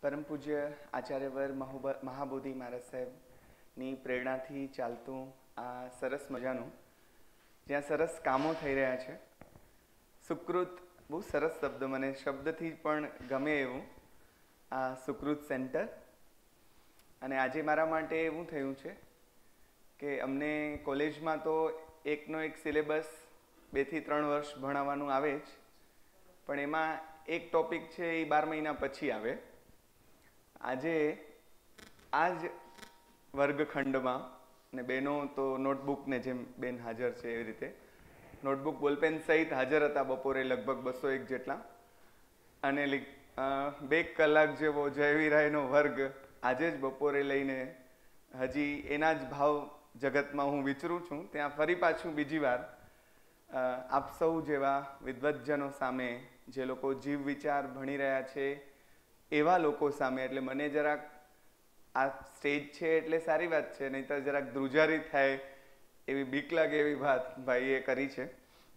પરમ પૂજ્ય આચાર્યવર મહાબોધિ મહારાજ સાહેબની પ્રેરણાથી ચાલતું આ સરસ મજાનું જ્યાં સરસ કામો થઈ રહ્યા છે સુકૃત બહુ સરસ શબ્દ મને શબ્દથી પણ ગમે એવું આ સુકૃત સેન્ટર અને આજે મારા માટે એવું થયું છે કે અમને કોલેજમાં તો એકનો એક સિલેબસ બેથી ત્રણ વર્ષ ભણાવવાનું આવે જ પણ એમાં એક ટોપિક છે એ બાર મહિના પછી આવે આજે આ જ વર્ગખંડમાં ને બેનો તો નોટબુકને જેમ બેન હાજર છે એવી રીતે નોટબુક બોલપેન સહિત હાજર હતા બપોરે લગભગ બસો એક જેટલા અને બે કલાક જેવો જયવીરાયનો વર્ગ આજે જ બપોરે લઈને હજી એના જ ભાવ જગતમાં હું વિચરું છું ત્યાં ફરી પાછું બીજી વાર આપ સૌ જેવા વિદ્વજ્જનો સામે જે લોકો જીવ વિચાર ભણી રહ્યા છે એવા લોકો સામે એટલે મને જરાક આ સ્ટેજ છે એટલે સારી વાત છે નહીં તો જરાક ધ્રુજારી થાય એવી બીક લાગે એવી વાત ભાઈએ કરી છે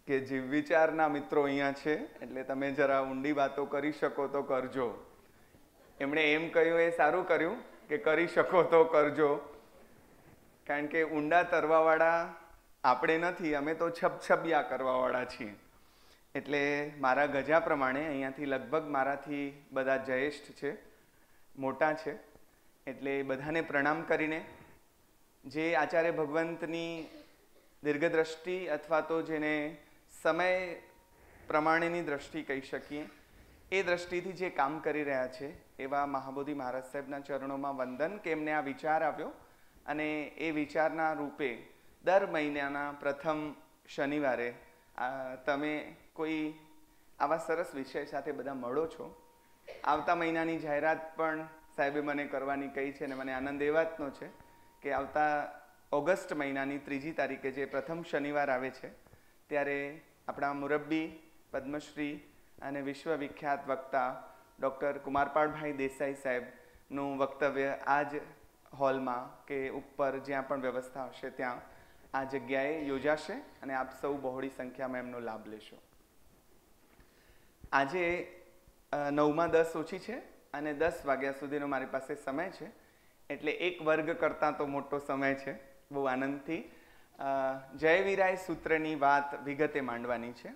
કે જીવ વિચારના મિત્રો અહીંયા છે એટલે તમે જરા ઊંડી વાતો કરી શકો તો કરજો એમણે એમ કહ્યું એ સારું કર્યું કે કરી શકો તો કરજો કારણ કે ઊંડા તરવાવાળા આપણે નથી અમે તો છપછપિયા કરવાવાળા છીએ એટલે મારા ગજા પ્રમાણે અહીંયાથી લગભગ મારાથી બધા જયેષ્ઠ છે મોટા છે એટલે બધાને પ્રણામ કરીને જે આચાર્ય ભગવંતની દીર્ઘદ્રષ્ટિ અથવા તો જેને સમય પ્રમાણેની દ્રષ્ટિ કહી શકીએ એ દ્રષ્ટિથી જે કામ કરી રહ્યા છે એવા મહાબોધિ મહારાજ સાહેબના ચરણોમાં વંદન કેમને આ વિચાર આવ્યો અને એ વિચારના રૂપે દર મહિનાના પ્રથમ શનિવારે તમે કોઈ આવા સરસ વિષય સાથે બધા મળો છો આવતા મહિનાની જાહેરાત પણ સાહેબે મને કરવાની કહી છે અને મને આનંદ એ વાતનો છે કે આવતા ઓગસ્ટ મહિનાની ત્રીજી તારીખે જે પ્રથમ શનિવાર આવે છે ત્યારે આપણા મુરબ્બી પદ્મશ્રી અને વિશ્વવિખ્યાત વક્તા ડૉક્ટર કુમારપાળભાઈ દેસાઈ સાહેબનું વક્તવ્ય આ જ હોલમાં કે ઉપર જ્યાં પણ વ્યવસ્થા હશે ત્યાં આ જગ્યાએ યોજાશે અને આપ સૌ બહોળી સંખ્યામાં એમનો લાભ લેશો આજે નવમાં દસ ઓછી છે અને દસ વાગ્યા સુધીનો મારી પાસે સમય છે એટલે એક વર્ગ કરતાં તો મોટો સમય છે બહુ આનંદથી જયવીરાય સૂત્રની વાત વિગતે માંડવાની છે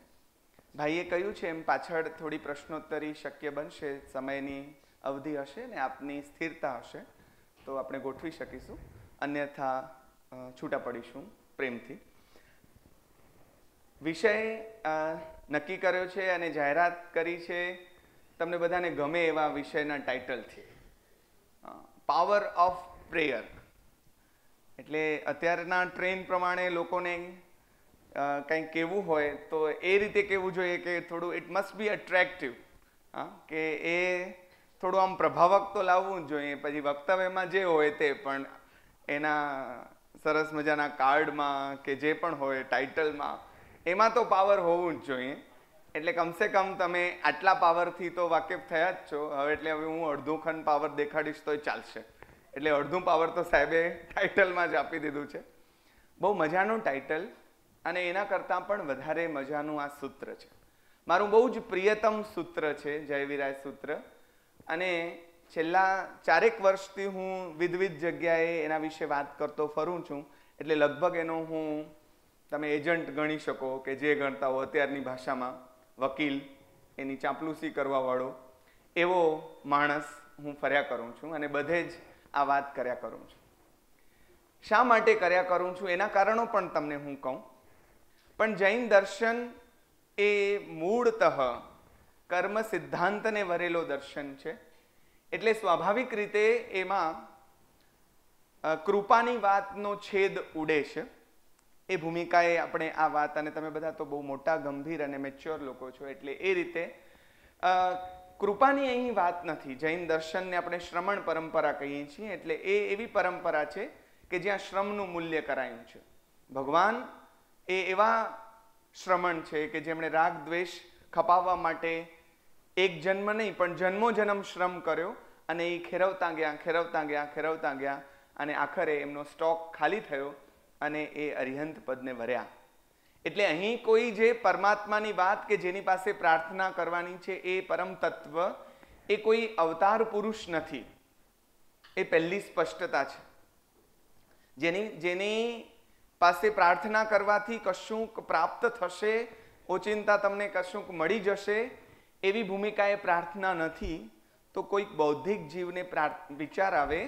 ભાઈએ કહ્યું છે એમ પાછળ થોડી પ્રશ્નોત્તરી શક્ય બનશે સમયની અવધિ હશે ને આપની સ્થિરતા હશે તો આપણે ગોઠવી શકીશું અન્યથા છૂટા પડીશું પ્રેમથી વિષય નક્કી કર્યો છે અને જાહેરાત કરી છે તમને બધાને ગમે એવા વિષયના ટાઇટલથી પાવર ઓફ પ્રેયર એટલે અત્યારના ટ્રેન પ્રમાણે લોકોને કંઈ કહેવું હોય તો એ રીતે કહેવું જોઈએ કે થોડું ઇટ મસ્ટ બી અટ્રેક્ટિવ હા કે એ થોડું આમ પ્રભાવક તો લાવવું જ જોઈએ પછી વક્તવ્યમાં જે હોય તે પણ એના સરસ મજાના કાર્ડમાં કે જે પણ હોય ટાઇટલમાં એમાં તો પાવર હોવું જ જોઈએ એટલે કમસે કમ તમે આટલા પાવરથી તો વાકેફ થયા જ છો હવે એટલે હવે હું અડધું ખંડ પાવર દેખાડીશ તો ચાલશે એટલે અડધું પાવર તો સાહેબે ટાઇટલમાં જ આપી દીધું છે બહુ મજાનું ટાઇટલ અને એના કરતાં પણ વધારે મજાનું આ સૂત્ર છે મારું બહુ જ પ્રિયતમ સૂત્ર છે જય સૂત્ર અને છેલ્લા ચારેક વર્ષથી હું વિધવિધ જગ્યાએ એના વિશે વાત કરતો ફરું છું એટલે લગભગ એનો હું તમે એજન્ટ ગણી શકો કે જે ગણતા હો અત્યારની ભાષામાં વકીલ એની ચાંપલૂસી કરવાવાળો એવો માણસ હું ફર્યા કરું છું અને બધે જ આ વાત કર્યા કરું છું શા માટે કર્યા કરું છું એના કારણો પણ તમને હું કહું પણ જૈન દર્શન એ મૂળતઃ કર્મ સિદ્ધાંતને વરેલો દર્શન છે એટલે સ્વાભાવિક રીતે એમાં કૃપાની વાતનો છેદ ઉડે છે એ ભૂમિકાએ આપણે આ વાત અને તમે બધા તો બહુ મોટા ગંભીર અને મેચ્યોર લોકો છો એટલે એ રીતે કૃપાની અહીં વાત નથી જૈન દર્શનને આપણે શ્રમણ પરંપરા કહીએ છીએ એટલે એ એવી પરંપરા છે કે જ્યાં શ્રમનું મૂલ્ય કરાયું છે ભગવાન એ એવા શ્રમણ છે કે જેમણે રાગ દ્વેષ ખપાવવા માટે એક જન્મ નહીં પણ જન્મો જન્મ શ્રમ કર્યો અને એ ખેરવતા ગયા ખેરવતા ગયા ખેરવતા ગયા અને આખરે એમનો સ્ટોક ખાલી થયો અને એ અરિહંત પદને ભર્યા એટલે અહીં કોઈ જે પરમાત્માની વાત કે જેની પાસે પ્રાર્થના કરવાની છે એ પરમ તત્વ એ કોઈ અવતાર પુરુષ નથી એ પહેલી સ્પષ્ટતા છે જેની જેની પાસે પ્રાર્થના કરવાથી કશુંક પ્રાપ્ત થશે ઓચિંતા તમને કશુંક મળી જશે એવી ભૂમિકા એ પ્રાર્થના નથી તો કોઈક બૌદ્ધિક જીવને પ્રાર્થ વિચાર આવે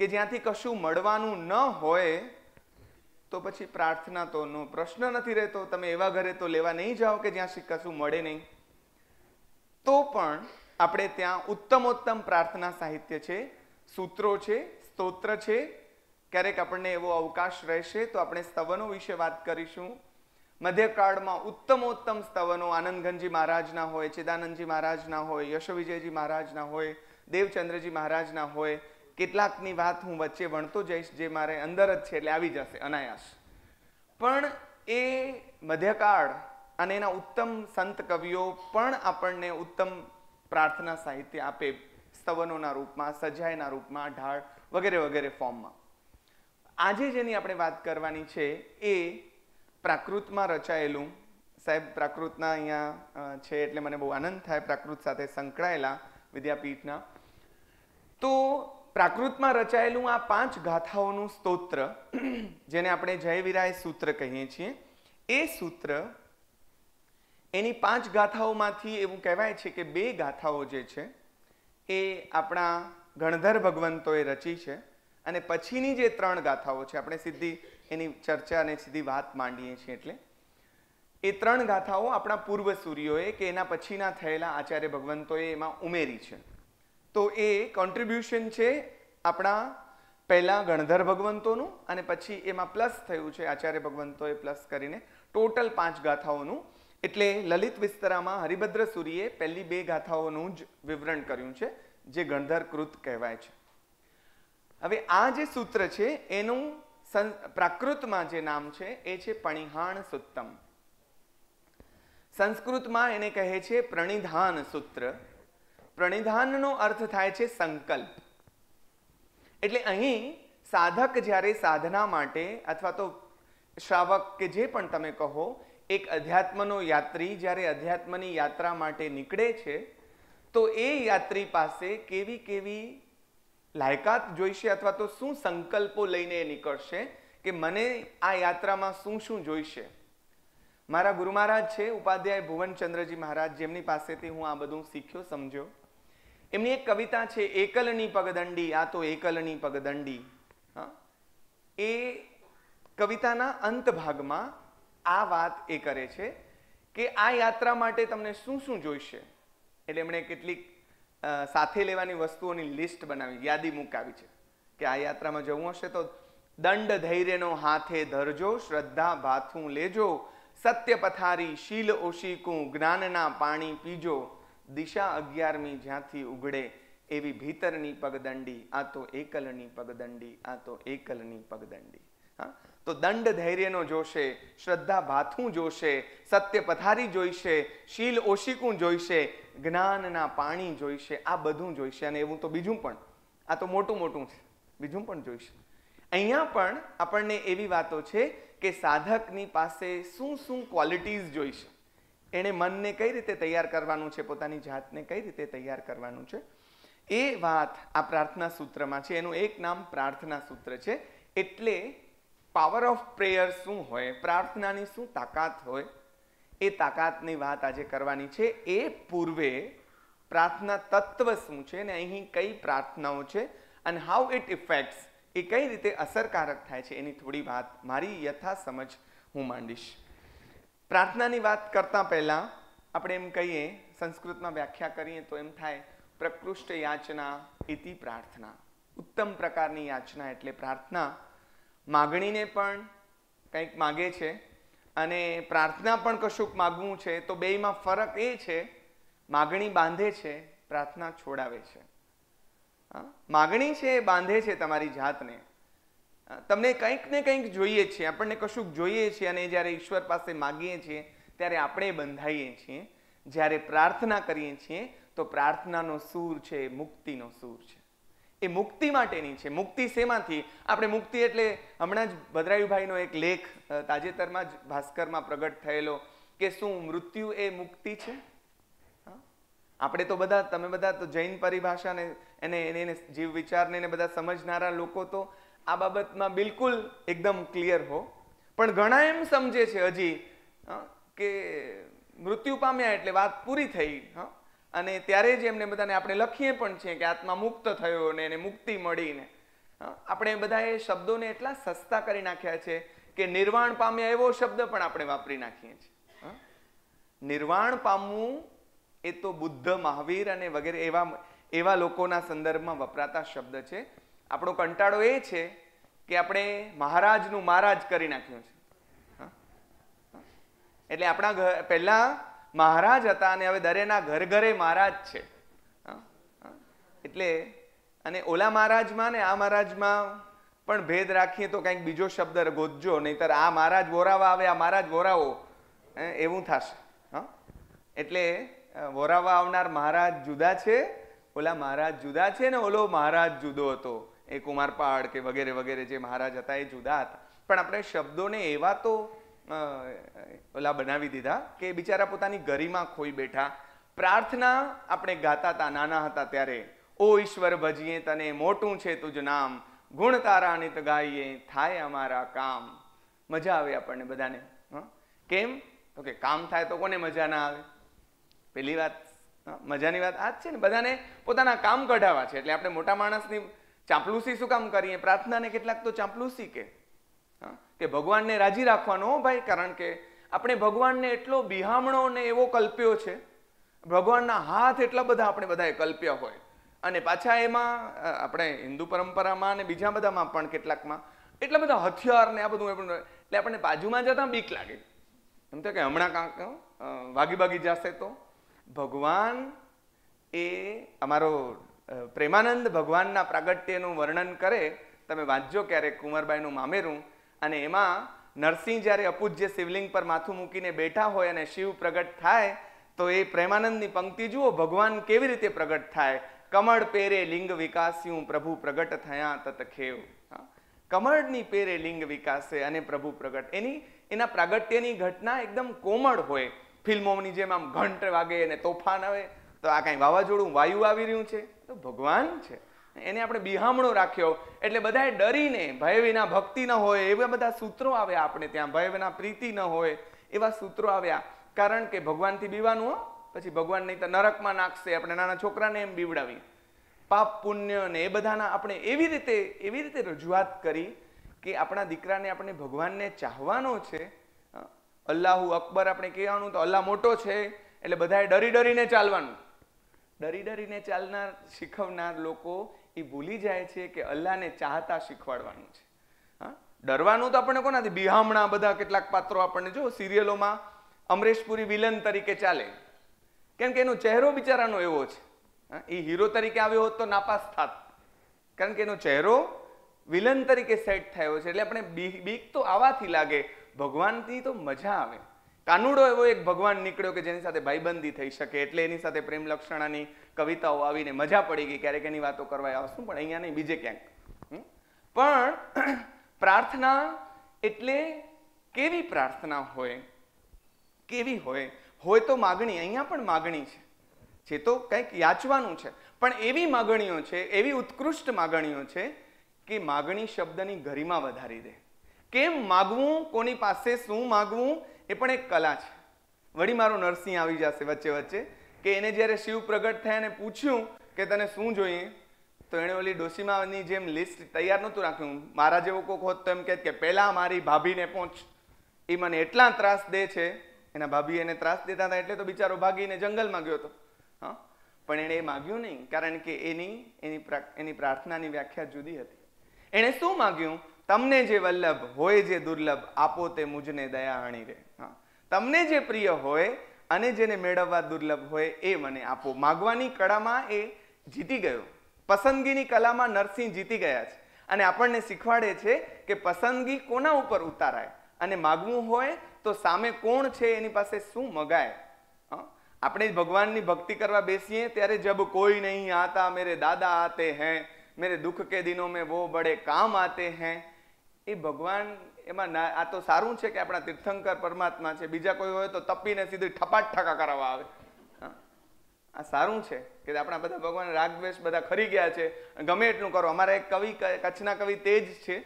કે જ્યાંથી કશું મળવાનું ન હોય તો પછી પ્રાર્થના તોનો પ્રશ્ન નથી રહેતો તમે એવા ઘરે તો લેવા નહીં જાઓ કે જ્યાં સિક્કા મળે નહીં તો પણ આપણે ત્યાં ઉત્તમોત્તમ પ્રાર્થના સાહિત્ય છે સૂત્રો છે સ્તોત્ર છે ક્યારેક આપણને એવો અવકાશ રહેશે તો આપણે સ્તવનો વિશે વાત કરીશું મધ્યકાળમાં ઉત્તમોત્તમ સ્તવનો આનંદગંજી મહારાજના હોય ચિદાનંદજી મહારાજના હોય યશો વિજયજી મહારાજના હોય દેવચંદ્રજી મહારાજના હોય કેટલાકની વાત હું વચ્ચે વણતો જઈશ જે મારે અંદર જ છે એટલે આવી જશે અનાયાસ પણ એ મધ્યકાળ અને એના ઉત્તમ સંત કવિઓ પણ આપણને ઉત્તમ પ્રાર્થના સાહિત્ય આપે સ્તવનોના રૂપમાં સજાયના રૂપમાં ઢાળ વગેરે વગેરે ફોર્મમાં આજે જેની આપણે વાત કરવાની છે એ પ્રાકૃતમાં રચાયેલું સાહેબ પ્રાકૃતના અહીંયા છે એટલે મને બહુ આનંદ થાય પ્રાકૃત સાથે સંકળાયેલા વિદ્યાપીઠના તો પ્રાકૃતમાં રચાયેલું આ પાંચ ગાથાઓનું સ્તોત્ર જેને આપણે જય વિરાય સૂત્ર કહીએ છીએ એ સૂત્ર એની પાંચ ગાથાઓમાંથી એવું કહેવાય છે કે બે ગાથાઓ જે છે એ આપણા ગણધર ભગવંતોએ રચી છે અને પછીની જે ત્રણ ગાથાઓ છે આપણે સીધી એની ચર્ચા અને સીધી વાત માંડીએ છીએ એટલે એ ત્રણ ગાથાઓ આપણા પૂર્વ સૂર્યોએ કે એના પછીના થયેલા આચાર્ય ભગવંતોએ એમાં ઉમેરી છે તો એ કોન્ટ્રીબ્યુશન છે આપણા પહેલાં ગણધર ભગવંતોનું અને પછી એમાં પ્લસ થયું છે આચાર્ય ભગવંતોએ પ્લસ કરીને ટોટલ પાંચ ગાથાઓનું એટલે લલિત વિસ્તરામાં હરિભદ્ર સૂરીએ પહેલી બે ગાથાઓનું જ વિવરણ કર્યું છે જે ગણધર કૃત કહેવાય છે હવે આ જે સૂત્ર છે એનું પ્રાકૃતમાં જે નામ છે એ છે પણિહાણ સુત્તમ સંસ્કૃતમાં એને કહે છે પ્રણિધાન સૂત્ર પ્રણિધાનનો અર્થ થાય છે સંકલ્પ એટલે અહીં સાધક જ્યારે સાધના માટે અથવા તો શ્રાવક કે જે પણ તમે કહો એક અધ્યાત્મનો યાત્રી જ્યારે અધ્યાત્મની યાત્રા માટે નીકળે છે તો એ યાત્રી પાસે કેવી કેવી લાયકાત જોઈશે અથવા તો શું સંકલ્પો લઈને એ નીકળશે કે મને આ યાત્રામાં શું શું જોઈશે મારા ગુરુ મહારાજ છે ઉપાધ્યાય ભુવનચંદ્રજી મહારાજ જેમની પાસેથી હું આ બધું શીખ્યો સમજ્યો એમની એક કવિતા છે એકલની પગદંડી આ તો એકલની પગદંડી એ કવિતાના અંત ભાગમાં આ વાત એ કરે છે કે આ યાત્રા માટે તમને શું શું જોઈશે એટલે એમણે કેટલીક સાથે લેવાની વસ્તુઓની લિસ્ટ બનાવી યાદી મુકાવી છે કે આ યાત્રામાં જવું હશે તો દંડ ધૈર્યનો હાથે ધરજો શ્રદ્ધા ભાથું લેજો સત્ય પથારી શીલ ઓશીકું જ્ઞાનના પાણી પીજો દિશા અગિયારમી જ્યાંથી ઉગડે એવી ભીતરની પગદંડી આ તો એકલની પગદંડી આ તો એકલની પગદંડી હા તો દંડ ધૈર્યનો જોશે શ્રદ્ધા ભાથું જોશે સત્ય પથારી જોઈશે શીલ ઓશિકું જોઈશે જ્ઞાનના પાણી જોઈશે આ બધું જોઈશે અને એવું તો બીજું પણ આ તો મોટું મોટું છે બીજું પણ જોઈશે અહીંયા પણ આપણને એવી વાતો છે કે સાધકની પાસે શું શું ક્વોલિટીઝ જોઈશે એણે મનને કઈ રીતે તૈયાર કરવાનું છે પોતાની જાતને કઈ રીતે તૈયાર કરવાનું છે એ વાત આ પ્રાર્થના સૂત્રમાં છે એનું એક નામ પ્રાર્થના સૂત્ર છે એટલે પાવર ઓફ પ્રેયર શું હોય પ્રાર્થનાની શું તાકાત હોય એ તાકાતની વાત આજે કરવાની છે એ પૂર્વે પ્રાર્થના તત્વ શું છે ને અહીં કઈ પ્રાર્થનાઓ છે અને હાઉ ઇટ ઇફેક્ટ્સ એ કઈ રીતે અસરકારક થાય છે એની થોડી વાત મારી યથા સમજ હું માંડીશ પ્રાર્થનાની વાત કરતાં પહેલાં આપણે એમ કહીએ સંસ્કૃતમાં વ્યાખ્યા કરીએ તો એમ થાય પ્રકૃષ્ટ યાચના ઇતિ પ્રાર્થના ઉત્તમ પ્રકારની યાચના એટલે પ્રાર્થના માગણીને પણ કંઈક માગે છે અને પ્રાર્થના પણ કશુંક માગવું છે તો બેયમાં ફરક એ છે માગણી બાંધે છે પ્રાર્થના છોડાવે છે માગણી છે એ બાંધે છે તમારી જાતને તમને કંઈક ને કંઈક જોઈએ છીએ આપણને કશુંક જોઈએ છીએ અને જ્યારે ઈશ્વર પાસે માગીએ છીએ ત્યારે આપણે બંધાઈએ છીએ જ્યારે પ્રાર્થના કરીએ છીએ તો પ્રાર્થનાનો સૂર છે મુક્તિનો સૂર છે એ મુક્તિ માટેની છે મુક્તિ શેમાંથી આપણે મુક્તિ એટલે હમણાં જ ભદ્રાયુભાઈનો એક લેખ તાજેતરમાં જ ભાસ્કરમાં પ્રગટ થયેલો કે શું મૃત્યુ એ મુક્તિ છે આપણે તો બધા તમે બધા તો જૈન પરિભાષાને એને એને જીવ વિચારને એને બધા સમજનારા લોકો તો આ બાબતમાં બિલકુલ એકદમ ક્લિયર હો પણ ઘણા એમ સમજે છે હજી કે મૃત્યુ પામ્યા એટલે વાત પૂરી થઈ હ અને ત્યારે જ એમને બધાને આપણે લખીએ પણ છીએ કે આત્મા મુક્ત થયો ને એને મુક્તિ મળીને આપણે બધાએ શબ્દોને એટલા સસ્તા કરી નાખ્યા છે કે નિર્વાણ પામ્યા એવો શબ્દ પણ આપણે વાપરી નાખીએ છીએ નિર્વાણ પામવું એ તો બુદ્ધ મહાવીર અને વગેરે એવા એવા લોકોના સંદર્ભમાં વપરાતા શબ્દ છે આપણો કંટાળો એ છે કે આપણે મહારાજનું મહારાજ કરી નાખ્યું છે એટલે આપણા ઘર પહેલાં મહારાજ હતા અને હવે દરેના ઘર ઘરે મહારાજ છે એટલે અને ઓલા મહારાજમાં ને આ મહારાજમાં પણ ભેદ રાખીએ તો કંઈક બીજો શબ્દ ગોતજો નહીં નહીતર આ મહારાજ વોરાવા આવે આ મહારાજ વોરાવો એવું થશે હા એટલે વોરાવા આવનાર મહારાજ જુદા છે ઓલા મહારાજ જુદા છે ને ઓલો મહારાજ જુદો હતો એ કુમારપાળ કે વગેરે વગેરે જે મહારાજ હતા એ જુદા હતા પણ આપણે શબ્દોને એવા તો ઓલા બનાવી દીધા કે બિચારા પોતાની ગરીમાં ખોઈ બેઠા પ્રાર્થના આપણે ગાતા હતા નાના હતા ત્યારે ઓ ઈશ્વર ભજીએ તને મોટું છે તુજ નામ ગુણ તારા નિત ગાઈએ થાય અમારા કામ મજા આવે આપણને બધાને કેમ તો કે કામ થાય તો કોને મજા ના આવે પેલી વાત મજાની વાત આ જ છે ને બધાને પોતાના કામ કઢાવા છે એટલે આપણે મોટા માણસની ચાંપલુસી શું કામ કરીએ પ્રાર્થનાને કેટલાક તો ચાંપલુસી કે કે ભગવાનને રાજી રાખવાનો ભાઈ કારણ કે આપણે ભગવાનને એટલો બિહામણો ને એવો કલ્પ્યો છે ભગવાનના હાથ એટલા બધા આપણે બધાએ કલ્પ્યા હોય અને પાછા એમાં આપણે હિન્દુ પરંપરામાં અને બીજા બધામાં પણ કેટલાકમાં એટલા બધા હથિયાર ને આ બધું એટલે આપણને બાજુમાં જતા બીક લાગે એમ તો કે હમણાં કાંક વાગી બાગી જશે તો ભગવાન એ અમારો પ્રેમાનંદ ભગવાનના પ્રાગટ્યનું વર્ણન કરે તમે વાંચજો ક્યારેક કુંવરબાઈનું મામેરું અને એમાં નરસિંહ જ્યારે અપૂજ્ય શિવલિંગ પર માથું મૂકીને બેઠા હોય અને શિવ પ્રગટ થાય તો એ પ્રેમાનંદની પંક્તિ જુઓ ભગવાન કેવી રીતે પ્રગટ થાય કમળ પેરે લિંગ વિકાસ્યું પ્રભુ પ્રગટ થયા તત ખેવ કમળની પેરે લિંગ વિકાસે અને પ્રભુ પ્રગટ એની એના પ્રાગટ્યની ઘટના એકદમ કોમળ હોય ફિલ્મોની જેમ આમ ઘંટ વાગે અને તોફાન આવે તો આ કાંઈ વાવાઝોડું વાયુ આવી રહ્યું છે તો ભગવાન છે એને આપણે બિહામણો રાખ્યો એટલે બધાએ ડરીને ભય વિના ભક્તિ ન હોય એવા બધા સૂત્રો આવ્યા આપણે ત્યાં ભય વિના પ્રીતિ ન હોય એવા સૂત્રો આવ્યા કારણ કે ભગવાનથી બીવાનું હો પછી ભગવાન નહીં તો નરકમાં નાખશે આપણે નાના છોકરાને એમ બીવડાવી પાપ પુણ્ય ને એ બધાના આપણે એવી રીતે એવી રીતે રજૂઆત કરી કે આપણા દીકરાને આપણે ભગવાનને ચાહવાનો છે અલ્લાહુ અકબર આપણે કહેવાનું તો અલ્લાહ મોટો છે એટલે બધાએ ડરી ડરીને ચાલવાનું ડરી ડરીને ચાલનાર શીખવનાર લોકો એ ભૂલી જાય છે કે અલ્લાહને ચાહતા શીખવાડવાનું છે હા ડરવાનું તો આપણને કોનાથી બિહામણા બધા કેટલાક પાત્રો આપણને જો સિરિયલોમાં અમરેશપુરી વિલન તરીકે ચાલે કેમ કે એનો ચહેરો બિચારાનો એવો છે એ હીરો તરીકે આવ્યો હોત તો નાપાસ થાત કારણ કે એનો ચહેરો વિલન તરીકે સેટ થયો છે એટલે આપણે બીક તો આવાથી લાગે ભગવાનથી તો મજા આવે કાનુડો એવો એક ભગવાન નીકળ્યો કે જેની સાથે ભાઈબંધી થઈ શકે એટલે એની સાથે પ્રેમ લક્ષણાની કવિતાઓ આવીને મજા પડી ગઈ ક્યારેક એની વાતો કરવા આવશું પણ અહીંયા નહીં બીજે ક્યાંક પણ પ્રાર્થના એટલે કેવી પ્રાર્થના હોય કેવી હોય હોય તો માગણી અહીંયા પણ માગણી છે જે તો કંઈક યાચવાનું છે પણ એવી માગણીઓ છે એવી ઉત્કૃષ્ટ માગણીઓ છે કે માગણી શબ્દની ગરિમા વધારી દે કેમ માગવું કોની પાસે શું માગવું એ પણ એક કલા છે વળી મારો નરસિંહ આવી જશે વચ્ચે વચ્ચે કે એને જ્યારે શિવ પ્રગટ થયા અને પૂછ્યું કે તને શું જોઈએ તો એણે ઓલી ડોશીમાની જેમ લિસ્ટ તૈયાર નહોતું રાખ્યું મારા જેવો કોક હોત તો એમ કહેત કે પહેલાં મારી ભાભીને પહોંચ એ મને એટલા ત્રાસ દે છે એના ભાભી એને ત્રાસ દેતા હતા એટલે તો બિચારો ભાગીને જંગલમાં ગયો હતો હા પણ એણે એ માગ્યું નહીં કારણ કે એની એની એની પ્રાર્થનાની વ્યાખ્યા જુદી હતી એણે શું માગ્યું તમને જે વલ્લભ હોય જે દુર્લભ આપો તે મુજને દયા દયાહાણી રે હા તમને જે પ્રિય હોય અને જેને મેળવવા દુર્લભ હોય એ મને આપો માગવાની કળામાં એ જીતી ગયો પસંદગીની કલામાં નરસિંહ જીતી ગયા છે અને આપણને શીખવાડે છે કે પસંદગી કોના ઉપર ઉતારાય અને માગવું હોય તો સામે કોણ છે એની પાસે શું મગાય આપણે ભગવાનની ભક્તિ કરવા બેસીએ ત્યારે જબ કોઈ નહીં આતા મેરે દાદા આતે હૈ મેરે દુઃખ કે દિનો મેં વો બડે કામ આતે હૈ એ ભગવાન એમાં આ તો સારું છે કે આપણા તીર્થંકર પરમાત્મા છે બીજા કોઈ હોય તો તપીને સીધી ઠપાટ ઠકા કરાવવા આવે આ સારું છે કે આપણા બધા ભગવાન રાગવેશ બધા ખરી ગયા છે ગમે એટલું કરો અમારા એક કવિ કચ્છના કવિ તેજ છે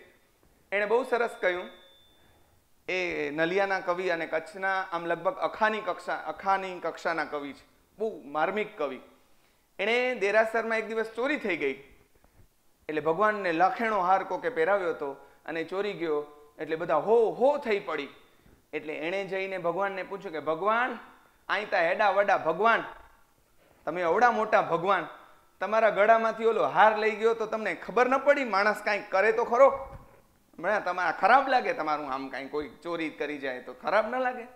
એણે બહુ સરસ કહ્યું એ નલિયાના કવિ અને કચ્છના આમ લગભગ અખાની કક્ષા અખાની કક્ષાના કવિ છે બહુ માર્મિક કવિ એણે દેરાસરમાં એક દિવસ ચોરી થઈ ગઈ એટલે ભગવાનને લખેણો હાર કો કે પહેરાવ્યો હતો અને ચોરી ગયો એટલે બધા હો હો થઈ પડી એટલે એણે જઈને ભગવાનને પૂછ્યું કે ભગવાન આઈતા હેડા વડા ભગવાન તમે અવડા મોટા ભગવાન તમારા ગળામાંથી ઓલો હાર લઈ ગયો તો તમને ખબર ન પડી માણસ કાંઈક કરે તો ખરો હમણાં તમારા ખરાબ લાગે તમારું આમ કાંઈ કોઈ ચોરી કરી જાય તો ખરાબ ન લાગે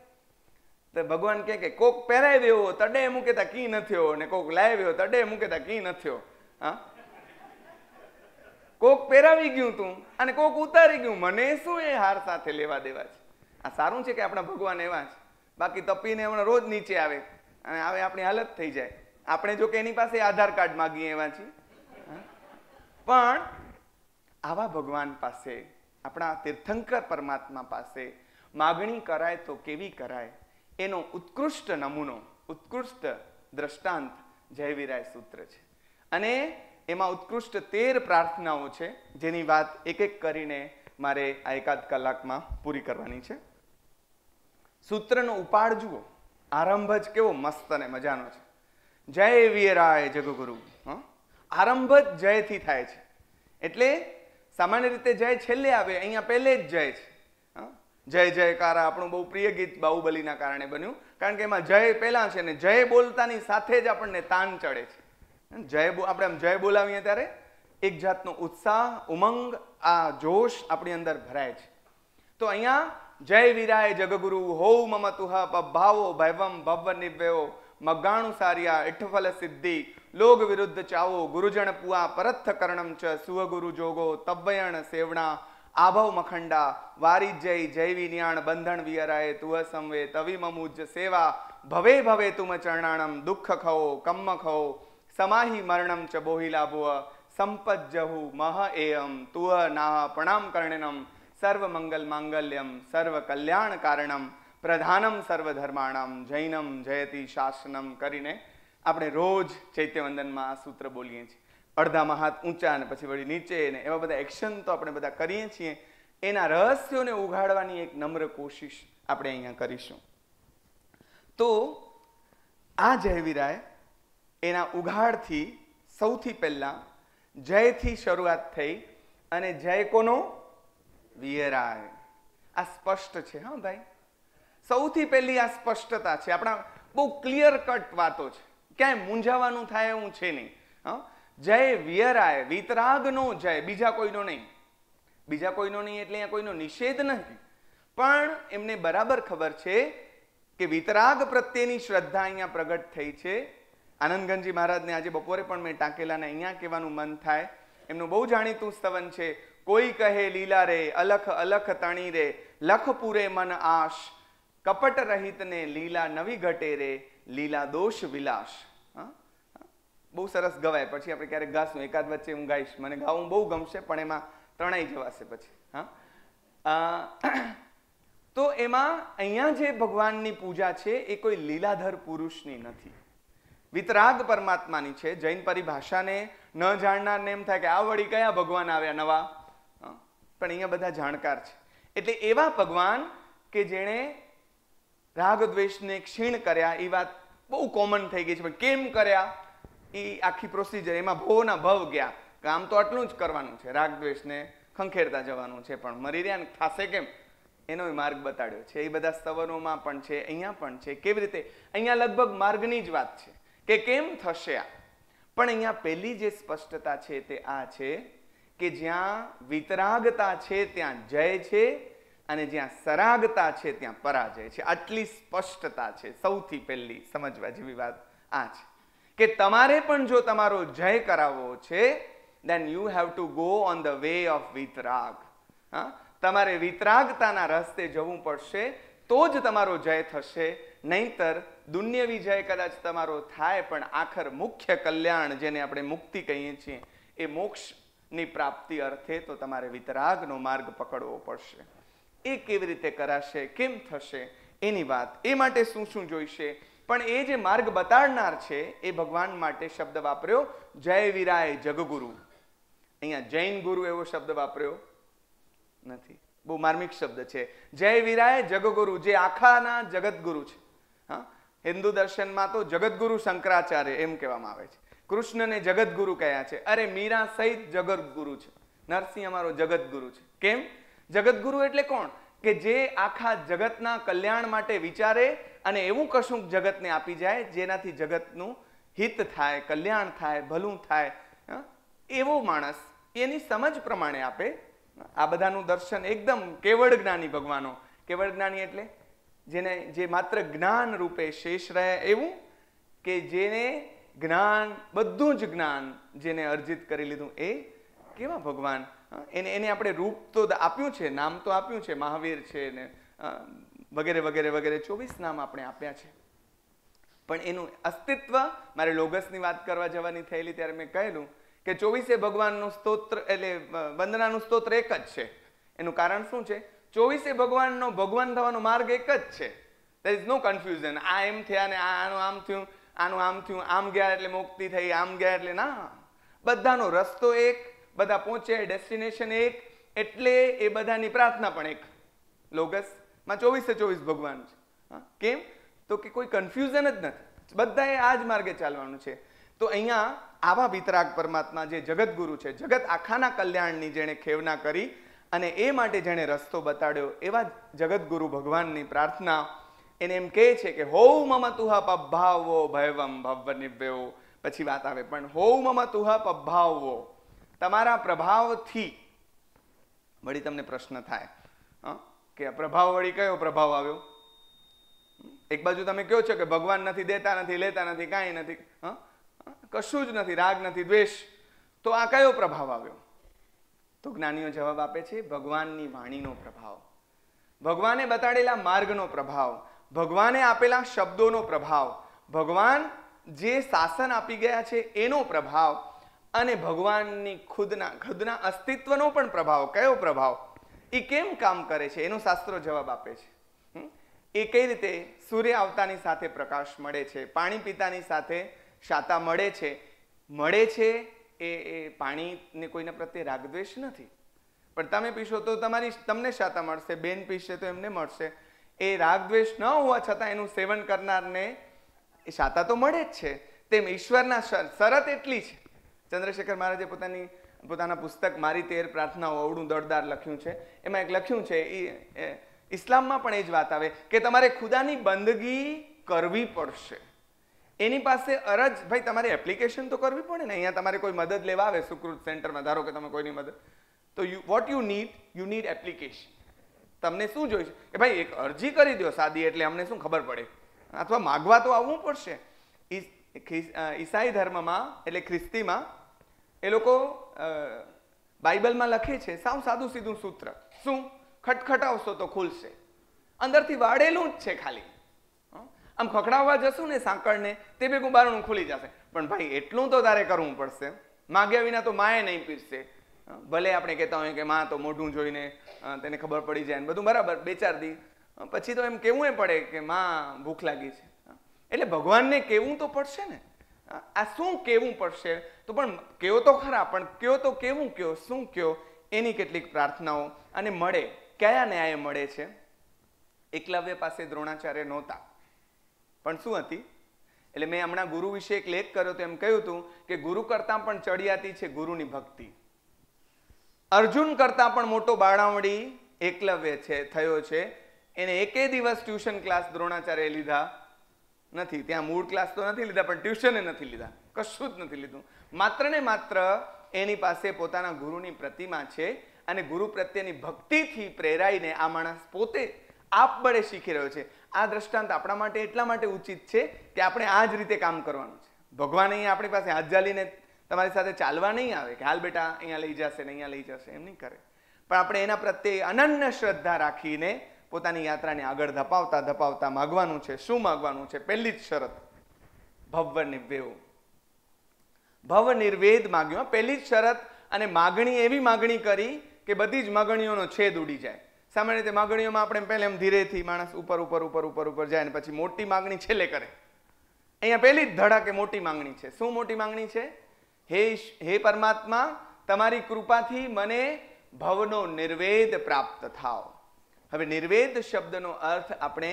તો ભગવાન કહે કે કોક પહેરાવ્યો તડે મૂકેતા કી ન થયો અને કોક લાવ્યો તડે મૂકેતા કી ન થયો હા કોક પહેરાવી ગયું તું અને કોક ઉતારી ગયું મને શું એ હાર સાથે લેવા દેવા છે આ સારું છે કે આપણા ભગવાન એવા છે બાકી તપીને હમણાં રોજ નીચે આવે અને આવે આપણી હાલત થઈ જાય આપણે જો કે એની પાસે આધાર કાર્ડ માગીએ એવા છીએ પણ આવા ભગવાન પાસે આપણા તીર્થંકર પરમાત્મા પાસે માગણી કરાય તો કેવી કરાય એનો ઉત્કૃષ્ટ નમૂનો ઉત્કૃષ્ટ દ્રષ્ટાંત જયવીરાય સૂત્ર છે અને એમાં ઉત્કૃષ્ટ તેર પ્રાર્થનાઓ છે જેની વાત એક એક કરીને મારે આ એકાદ કલાકમાં પૂરી કરવાની છે સૂત્રનો ઉપાડ જુઓ આરંભ જ કેવો મસ્ત અને મજાનો છે જય વીરાય જગગુરુ આરંભ જ જયથી થાય છે એટલે સામાન્ય રીતે જય છેલ્લે આવે અહીંયા પહેલે જ જય છે જય જયકાર આપણું બહુ પ્રિય ગીત બાહુબલીના કારણે બન્યું કારણ કે એમાં જય પહેલાં છે ને જય બોલતાની સાથે જ આપણને તાન ચડે છે જય આપણે આમ જય બોલાવીએ ત્યારે એક જાતનો ઉત્સાહ ઉમંગ આ જોશ આપણી અંદર ભરાય છે તો અહીંયા જય વિરાય જગગુરુ હો મમ તુહ પભાવો ભૈવમ ભવ નિવ્યવો મગાણુ સારિયા ઇઠફલ સિદ્ધિ લોગ વિરુદ્ધ ચાવો ગુરુજણ પુઆ પરથ કર્ણમ ચ સુવગુરુ જોગો તબ્બયણ સેવણા આભવ મખંડા વારી જય જય વિનિયાણ બંધણ વિયરાય તુહ સંવે તવિ મમુજ સેવા ભવે ભવે તુમ ચરણાણમ દુઃખ ખવો કમ્મ ખવો સમાહિ મરણમ ચ બોહિ લાભુઅ સંપત જહુ મહ એયમ તુઅ નાહ પ્રણામ કર્ણનમ સર્વ મંગલ માંગલ્યમ સર્વ કલ્યાણ કારણમ પ્રધાનમ સર્વ ધર્માણમ જૈનમ જયતિ શાસનમ કરીને આપણે રોજ ચૈત્યવંદનમાં આ સૂત્ર બોલીએ છીએ અડધામાં હાથ ઊંચા અને પછી વળી નીચે ને એવા બધા એક્શન તો આપણે બધા કરીએ છીએ એના રહસ્યોને ઉઘાડવાની એક નમ્ર કોશિશ આપણે અહીંયા કરીશું તો આ જયવીરાય એના ઉઘાડથી સૌથી પહેલાં જયથી શરૂઆત થઈ અને જય કોનો વિયરાય આ સ્પષ્ટ છે હા ભાઈ સૌથી પહેલી આ સ્પષ્ટતા છે આપણા બહુ ક્લિયર કટ વાતો છે ક્યાંય મૂંઝાવાનું થાય એવું છે નહીં હા જય વિયરાય વિતરાગનો જય બીજા કોઈનો નહીં બીજા કોઈનો નહીં એટલે અહીંયા કોઈનો નિષેધ નથી પણ એમને બરાબર ખબર છે કે વિતરાગ પ્રત્યેની શ્રદ્ધા અહીંયા પ્રગટ થઈ છે આનંદગંજી મહારાજને આજે બપોરે પણ મેં ટાંકેલા ટાંકેલાને અહીંયા કહેવાનું મન થાય એમનું બહુ જાણીતું સ્તવન છે કોઈ કહે લીલા રે અલખ અલખ તણી રે લખ પૂરે મન આશ કપટ રહિતને લીલા નવી ઘટે રે લીલા દોષ વિલાસ બહુ સરસ ગવાય પછી આપણે ક્યારેક ગાશું એકાદ વચ્ચે હું ગાઈશ મને ગાવું બહુ ગમશે પણ એમાં ત્રણેય જવાશે પછી હા તો એમાં અહીંયા જે ભગવાનની પૂજા છે એ કોઈ લીલાધર પુરુષની નથી વિતરાગ પરમાત્માની છે જૈન પરિભાષાને ન જાણનારને એમ થાય કે આ વળી કયા ભગવાન આવ્યા નવા પણ અહીંયા બધા જાણકાર છે એટલે એવા ભગવાન કે જેણે રાગ દ્વેષને ક્ષીણ કર્યા એ વાત બહુ કોમન થઈ ગઈ છે પણ કેમ કર્યા એ આખી પ્રોસિજર એમાં ભોના ભવ ગયા કામ તો આટલું જ કરવાનું છે રાગ દ્વેષને ખંખેરતા જવાનું છે પણ મરી રહ્યા ને થાશે કેમ એનો માર્ગ બતાડ્યો છે એ બધા સ્તવનોમાં પણ છે અહીંયા પણ છે કેવી રીતે અહીંયા લગભગ માર્ગની જ વાત છે કે કેમ થશે આ પણ અહીંયા પહેલી જે સ્પષ્ટતા છે તે આ છે કે જ્યાં વિતરાગતા છે ત્યાં જય છે અને જ્યાં સરાગતા છે ત્યાં પરાજય છે આટલી સ્પષ્ટતા છે સૌથી પહેલી સમજવા જેવી વાત આ છે કે તમારે પણ જો તમારો જય કરાવવો છે then you have to go on the way of વિતરાગ હા તમારે વિતરાગતાના રસ્તે જવું પડશે તો જ તમારો જય થશે નહીતર દુન્ય વિજય કદાચ તમારો થાય પણ આખર મુખ્ય કલ્યાણ જેને આપણે મુક્તિ કહીએ છીએ એ મોક્ષની પ્રાપ્તિ અર્થે તો તમારે વિતરાગનો માર્ગ પકડવો પડશે એ કેવી રીતે કરાશે કેમ થશે એની વાત એ માટે શું શું જોઈશે પણ એ જે માર્ગ બતાડનાર છે એ ભગવાન માટે શબ્દ વાપર્યો જય વિરાય જગગુરુ અહીંયા જૈન ગુરુ એવો શબ્દ વાપર્યો નથી બહુ માર્મિક શબ્દ છે જય વીરાય જગગુરુ જે આખાના જગતગુરુ છે હા હિન્દુ દર્શનમાં તો જગતગુરુ શંકરાચાર્ય એમ કહેવામાં આવે છે કૃષ્ણને જગતગુરુ કયા છે અરે મીરા સહિત જગતગુરુ છે નરસિંહ અમારો જગતગુરુ છે કેમ જગતગુરુ એટલે કોણ કે જે આખા જગતના કલ્યાણ માટે વિચારે અને એવું કશું જગતને આપી જાય જેનાથી જગતનું હિત થાય કલ્યાણ થાય ભલું થાય એવો માણસ એની સમજ પ્રમાણે આપે આ બધાનું દર્શન એકદમ કેવળ જ્ઞાની ભગવાનો કેવળ જ્ઞાની એટલે જેને જે માત્ર જ્ઞાન રૂપે શેષ રહે એવું કે જેને જ્ઞાન બધું જ જ્ઞાન જેને અર્જિત કરી લીધું એ કેવા ભગવાન એને એને આપણે રૂપ તો આપ્યું છે નામ તો આપ્યું છે મહાવીર છે ને વગેરે વગેરે વગેરે ચોવીસ નામ આપણે આપ્યા છે પણ એનું અસ્તિત્વ મારે લોગસની વાત કરવા જવાની થયેલી ત્યારે મેં કહેલું કે ચોવીસે ભગવાનનું સ્તોત્ર એટલે વંદનાનું સ્તોત્ર એક જ છે એનું કારણ શું છે ચોવીસે ભગવાનનો ભગવાન થવાનો માર્ગ એક જ છે દેર ઇઝ નો કન્ફ્યુઝન આ એમ થયા ને આ આનું આમ થયું આનું આમ થયું આમ ગયા એટલે મુક્તિ થઈ આમ ગયા એટલે ના બધાનો રસ્તો એક બધા પહોંચે ડેસ્ટિનેશન એક એટલે એ બધાની પ્રાર્થના પણ એક લોગસ માં ચોવીસે ચોવીસ ભગવાન છે કેમ તો કે કોઈ કન્ફ્યુઝન જ નથી બધાએ આ જ માર્ગે ચાલવાનું છે તો અહીંયા આવા વિતરાગ પરમાત્મા જે જગતગુરુ છે જગત આખાના કલ્યાણની જેણે ખેવના કરી અને એ માટે જેણે રસ્તો બતાડ્યો એવા જગતગુરુ ભગવાનની પ્રાર્થના એને એમ કહે છે કે હોઉ મમ તુહા પભાવો ભૈવમ ભવ્ય નિભ્યો પછી વાત આવે પણ હોઉ મમ તુહા પભાવો તમારા પ્રભાવથી વળી તમને પ્રશ્ન થાય કે પ્રભાવ વળી કયો પ્રભાવ આવ્યો એક બાજુ તમે કહો છો કે ભગવાન નથી દેતા નથી લેતા નથી કાંઈ નથી હા કશું જ નથી રાગ નથી દ્વેષ તો આ કયો પ્રભાવ આવ્યો તો જ્ઞાનીઓ જવાબ આપે છે ભગવાનની વાણીનો પ્રભાવ ભગવાને બતાડેલા માર્ગનો પ્રભાવ ભગવાને આપેલા શબ્દોનો પ્રભાવ ભગવાન જે શાસન આપી ગયા છે એનો પ્રભાવ અને ભગવાનની ખુદના ખુદના અસ્તિત્વનો પણ પ્રભાવ કયો પ્રભાવ એ કેમ કામ કરે છે એનો શાસ્ત્રો જવાબ આપે છે એ કઈ રીતે સૂર્ય આવતાની સાથે પ્રકાશ મળે છે પાણી પીતાની સાથે શાતા મળે છે મળે છે એ એ પાણીને કોઈના પ્રત્યે રાગદ્વેષ નથી પણ તમે પીશો તો તમારી તમને શાતા મળશે બેન પીશે તો એમને મળશે એ રાગદ્વેષ ન હોવા છતાં એનું સેવન કરનારને એ શાતા તો મળે જ છે તેમ ઈશ્વરના શરત એટલી છે ચંદ્રશેખર મહારાજે પોતાની પોતાના પુસ્તક મારી તેર પ્રાર્થનાઓ અવડું દળદાર લખ્યું છે એમાં એક લખ્યું છે એ ઇસ્લામમાં પણ એ જ વાત આવે કે તમારે ખુદાની બંદગી કરવી પડશે એની પાસે અરજ ભાઈ તમારે એપ્લિકેશન તો કરવી પડે ને અહીંયા તમારે કોઈ મદદ લેવા આવે સુકૃત સેન્ટરમાં ધારો કે તમે કોઈની મદદ તો you what you need you need application તમને શું જોઈશે કે ભાઈ એક અરજી કરી દો સાદી એટલે અમને શું ખબર પડે અથવા માગવા તો આવવું પડશે ઈસાઈ ધર્મમાં એટલે ખ્રિસ્તીમાં એ લોકો બાઇબલમાં લખે છે સાવ સાદું સીધું સૂત્ર શું ખટખટાવશો તો ખુલશે અંદરથી વાળેલું જ છે ખાલી આમ ખખડાવવા જશું ને સાંકળને તે ભેગું બારણું ખુલી જશે પણ ભાઈ એટલું તો તારે કરવું પડશે માગ્યા વિના તો માએ નહીં પીરશે ભલે આપણે કહેતા હોય કે માં તો મોઢું જોઈને તેને ખબર પડી જાય ને બધું બરાબર બે ચાર દી પછી તો એમ કેવું એ પડે કે માં ભૂખ લાગી છે એટલે ભગવાનને કેવું તો પડશે ને આ શું કેવું પડશે તો પણ કેવો તો ખરા પણ કયો તો કેવું કયો શું કયો એની કેટલીક પ્રાર્થનાઓ અને મળે કયા ન્યાયે મળે છે એકલવ્ય પાસે દ્રોણાચાર્ય નહોતા પણ શું હતી એટલે મેં હમણાં ગુરુ વિશે એક લેખ કર્યો તો એમ કહ્યું હતું કે ગુરુ કરતાં પણ ચડિયાતી છે ગુરુની ભક્તિ અર્જુન કરતાં પણ મોટો બાળાવડી એકલવ્ય છે થયો છે એને એકે દિવસ ટ્યુશન ક્લાસ દ્રોણાચાર્ય લીધા નથી ત્યાં મૂળ ક્લાસ તો નથી લીધા પણ ટ્યુશને નથી લીધા કશું જ નથી લીધું માત્ર ને માત્ર એની પાસે પોતાના ગુરુની પ્રતિમા છે અને ગુરુ પ્રત્યેની ભક્તિથી પ્રેરાઈને આ માણસ પોતે આપબળે શીખી રહ્યો છે આ દ્રષ્ટાંત આપણા માટે એટલા માટે ઉચિત છે કે આપણે આ જ રીતે કામ કરવાનું છે ભગવાન અહીંયા આપણી પાસે હાથ જાલીને તમારી સાથે ચાલવા નહીં આવે કે હાલ બેટા અહીંયા લઈ જશે ને અહીંયા લઈ જશે એમ નહીં કરે પણ આપણે એના પ્રત્યે અનન્ય શ્રદ્ધા રાખીને પોતાની યાત્રાને આગળ ધપાવતા ધપાવતા માગવાનું છે શું માગવાનું છે પહેલી જ શરત ભવ નિર્વેવ ભવ નિર્વેદ માગ્યો પહેલી જ શરત અને માગણી એવી માગણી કરી કે બધી જ માગણીઓનો છેદ ઉડી જાય સામાન્ય રીતે માગણીઓમાં આપણે પહેલા એમ ધીરેથી માણસ ઉપર ઉપર ઉપર ઉપર ઉપર જાય અને પછી મોટી માગણી છેલ્લે કરે અહીંયા પહેલી જ ધડાકે મોટી માંગણી છે શું મોટી માંગણી છે હે હે પરમાત્મા તમારી કૃપાથી મને ભવનો નિર્વેદ પ્રાપ્ત થાવ હવે નિર્વેદ શબ્દનો અર્થ આપણે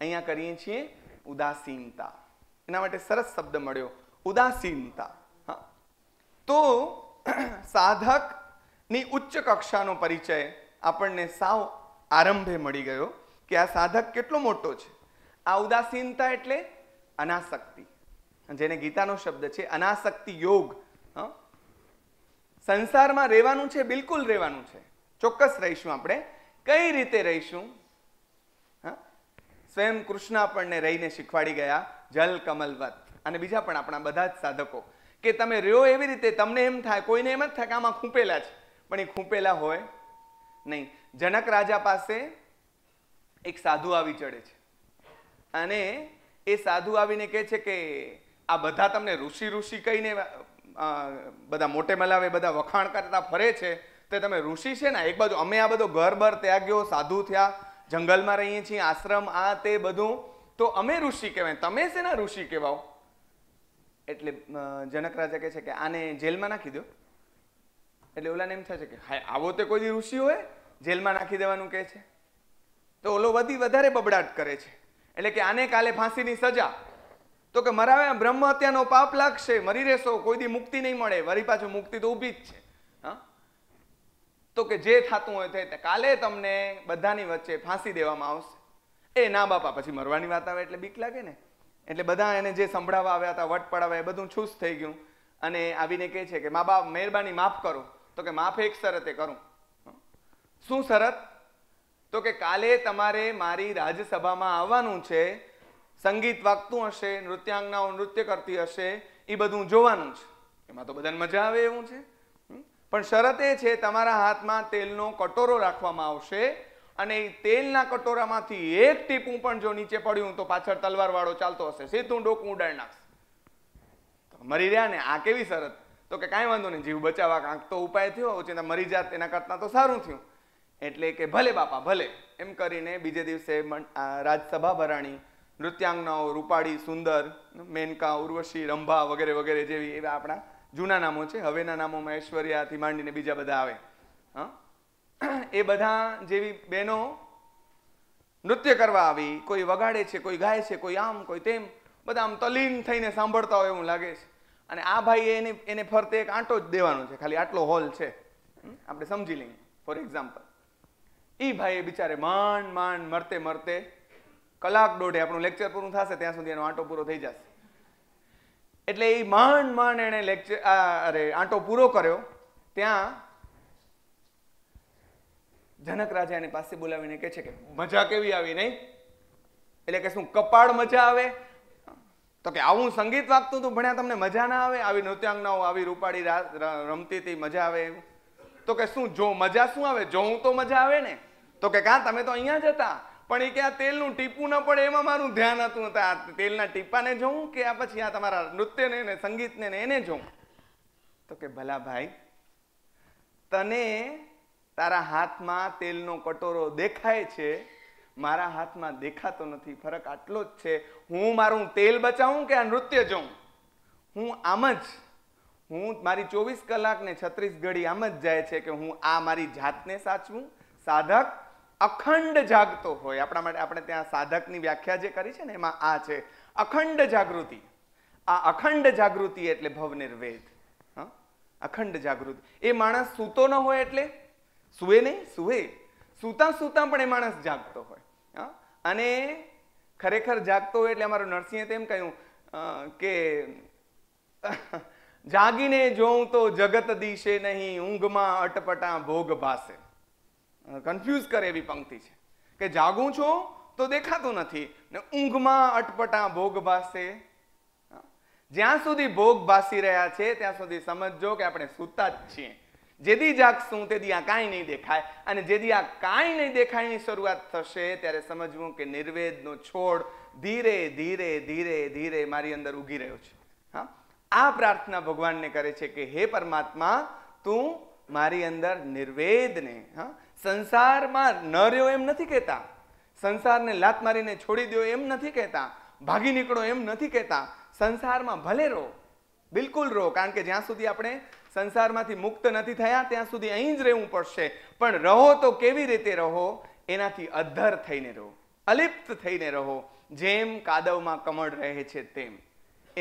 અહીંયા કરીએ છીએ ઉદાસીનતા એના માટે સરસ શબ્દ મળ્યો ઉદાસીનતા હા તો સાધકની ઉચ્ચ કક્ષાનો પરિચય આપણને સાવ આરંભે મળી ગયો કે આ સાધક કેટલો મોટો છે આ ઉદાસીનતા એટલે અનાસક્તિ જેને ગીતાનો શબ્દ છે અનાસક્તિ યોગ સંસારમાં રહેવાનું છે બિલકુલ રહેવાનું છે ચોક્કસ રહીશું આપણે કઈ રીતે રહીશું સ્વયં કૃષ્ણ આપણને રહીને શીખવાડી ગયા જલ કમલવત અને બીજા પણ આપણા બધા જ સાધકો કે તમે રહ્યો એવી રીતે તમને એમ થાય કોઈને એમ જ થાય કે આમાં ખૂંપેલા છે પણ એ ખૂંપેલા હોય નહીં જનક રાજા પાસે એક સાધુ આવી ચડે છે અને એ સાધુ આવીને કહે છે કે આ બધા તમને ઋષિ ઋષિ કહીને બધા મોટે મલાવે બધા વખાણ કરતા ફરે છે તે તમે ઋષિ છે ને એક બાજુ અમે આ બધો ઘર બર ત્યાગ્યો સાધુ થયા જંગલમાં રહીએ છીએ આશ્રમ આ તે બધું તો અમે ઋષિ કહેવાય તમે છે ને ઋષિ કહેવાઓ એટલે જનક રાજા કહે છે કે આને જેલમાં નાખી દો એટલે ઓલાને એમ થાય છે કે હા આવો તે કોઈ ઋષિ હોય જેલમાં નાખી દેવાનું કહે છે તો ઓલો વધી વધારે બબડાટ કરે છે એટલે કે આને કાલે ફાંસીની સજા તો કે મરાવે બ્રહ્મ હત્યાનો પાપ લાગશે મરી રહેશો કોઈ દી મુક્તિ નહીં મળે વરી પાછું મુક્તિ તો ઊભી જ છે હા તો કે જે થતું હોય તે કાલે તમને બધાની વચ્ચે ફાંસી દેવામાં આવશે એ ના બાપા પછી મરવાની વાત આવે એટલે બીક લાગે ને એટલે બધા એને જે સંભળાવવા આવ્યા હતા વટ પડાવ્યા એ બધું છૂસ થઈ ગયું અને આવીને કહે છે કે મા બાપ મહેરબાની માફ કરો તો કે માફ એક શરતે કરું શું શરત તો કે કાલે તમારે મારી રાજ્યસભામાં આવવાનું છે સંગીત વાગતું હશે નૃત્યાંગનાઓ નૃત્ય કરતી હશે એ બધું જોવાનું છે એમાં તો બધાને મજા આવે એવું છે પણ શરત એ છે તમારા હાથમાં તેલનો કટોરો રાખવામાં આવશે અને એ તેલના કટોરામાંથી એક ટીપું પણ જો નીચે પડ્યું તો પાછળ તલવારવાળો ચાલતો હશે સીધું ડોકું ઉડાડી નાખશે મરી રહ્યા ને આ કેવી શરત તો કે કાંઈ વાંધો નહીં જીવ બચાવવા કાંક તો ઉપાય થયો ઓચિંતા મરી જાત એના કરતાં તો સારું થયું એટલે કે ભલે બાપા ભલે એમ કરીને બીજે દિવસે રાજસભા ભરાણી નૃત્યાંગનાઓ રૂપાળી સુંદર મેનકા ઉર્વશી રંભા વગેરે વગેરે જેવી એવા આપણા જૂના નામો છે હવેના નામોમાં ઐશ્વર્યાથી માંડીને બીજા બધા આવે હા એ બધા જેવી બહેનો નૃત્ય કરવા આવી કોઈ વગાડે છે કોઈ ગાય છે કોઈ આમ કોઈ તેમ બધા આમ તલીન થઈને સાંભળતા હોય એવું લાગે છે અને આ ભાઈ એને એને ફરતે એક આંટો જ દેવાનો છે ખાલી આટલો હોલ છે આપણે સમજી લઈએ ફોર એક્ઝામ્પલ એ ભાઈએ બિચારે માંડ માંડ મરતે મરતે કલાક દોઢે આપણું લેક્ચર પૂરું થશે ત્યાં સુધી એનો આંટો પૂરો થઈ જશે એટલે એ માંડ માંડ એણે લેક્ચર અરે આંટો પૂરો કર્યો ત્યાં જનક રાજા એને પાસે બોલાવીને કે છે કે મજા કેવી આવી નહીં એટલે કે શું કપાળ મજા આવે તો કે આવું સંગીત વાગતું હતું ભણ્યા તમને મજા ના આવે આવી નૃત્યાંગનાઓ આવી રૂપાળી રમતી હતી મજા આવે એવું તો કે શું જો મજા શું આવે જોવું તો મજા આવે ને તો કે કાં તમે તો અહીંયા જ હતા પણ એ કે આ તેલનું ટીપું ન પડે એમાં મારું ધ્યાન હતું આ તેલના ટીપાને જોઉં કે આ પછી આ તમારા નૃત્યને ને સંગીતને ને એને જોઉં તો કે ભલા ભાઈ તને તારા હાથમાં તેલનો કટોરો દેખાય છે મારા હાથમાં દેખાતો નથી ફરક આટલો જ છે હું મારું તેલ બચાવું કે આ નૃત્ય જોઉં હું આમ જ હું મારી ચોવીસ કલાક ને છત્રીસ ઘડી આમ જ જાય છે કે હું આ મારી જાતને સાચવું સાધક અખંડ જાગતો હોય આપણા માટે આપણે ત્યાં સાધકની વ્યાખ્યા જે કરી છે ને એમાં આ છે અખંડ જાગૃતિ આ અખંડ જાગૃતિ એટલે ભવનિર્વેદ અખંડ જાગૃતિ એ માણસ સૂતો ન હોય એટલે સુવે નહીં સુવે સૂતા સૂતા પણ એ માણસ જાગતો હોય અને ખરેખર જાગતો હોય એટલે અમારું નરસિંહે તેમ કહ્યું કે જાગીને જોઉં તો જગત દિશે નહીં ઊંઘમાં અટપટા ભોગ ભાસે કન્ફ્યુઝ કરે એવી પંક્તિ છે કે જાગું છું તો દેખાતું નથી ને ઊંઘમાં અટપટા ભોગ ભાસે જ્યાં સુધી ભોગ ભાસી રહ્યા છે ત્યાં સુધી સમજો કે આપણે સૂતા જ છીએ જેદી જાગશું તેદી આ કાંઈ નહીં દેખાય અને જેદી આ કાંઈ નહીં દેખાયની શરૂઆત થશે ત્યારે સમજવું કે નિર્વેદનો છોડ ધીરે ધીરે ધીરે ધીરે મારી અંદર ઉગી રહ્યો છે હા આ પ્રાર્થના ભગવાનને કરે છે કે હે પરમાત્મા તું મારી અંદર નિર્વેદને હા સંસારમાં ન રહ્યો એમ નથી કહેતા સંસારને લાત મારીને છોડી દો એમ નથી કહેતા ભાગી નીકળો એમ નથી કહેતા સંસારમાં ભલે રહો બિલકુલ રહો કારણ કે જ્યાં સુધી આપણે સંસારમાંથી મુક્ત નથી થયા ત્યાં સુધી અહીં જ રહેવું પડશે પણ રહો તો કેવી રીતે રહો એનાથી અધ્ધર થઈને રહો અલિપ્ત થઈને રહો જેમ કાદવમાં કમળ રહે છે તેમ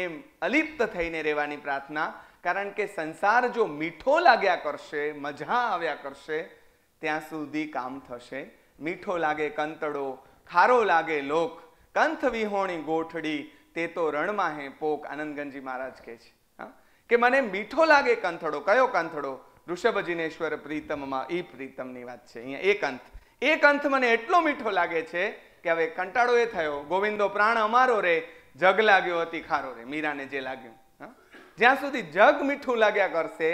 એમ અલિપ્ત થઈને રહેવાની પ્રાર્થના કારણ કે સંસાર જો મીઠો લાગ્યા કરશે મજા આવ્યા કરશે ત્યાં સુધી કામ થશે મીઠો લાગે કંતડો ખારો લાગે લોક કંથ વિહોણી ગોઠડી તે તો રણમાં હે પોક આનંદગંજી મહારાજ કહે છે કે મને મીઠો લાગે કંથળો કયો કંથળો ઋષભજીનેશ્વર પ્રીતમમાં એ પ્રીતમની વાત છે અહીંયા એ કંથ એ કંથ મને એટલો મીઠો લાગે છે કે હવે કંટાળો એ થયો ગોવિંદો પ્રાણ અમારો રે જગ લાગ્યો હતી ખારો રે મીરાને જે લાગ્યું જ્યાં સુધી જગ મીઠું લાગ્યા કરશે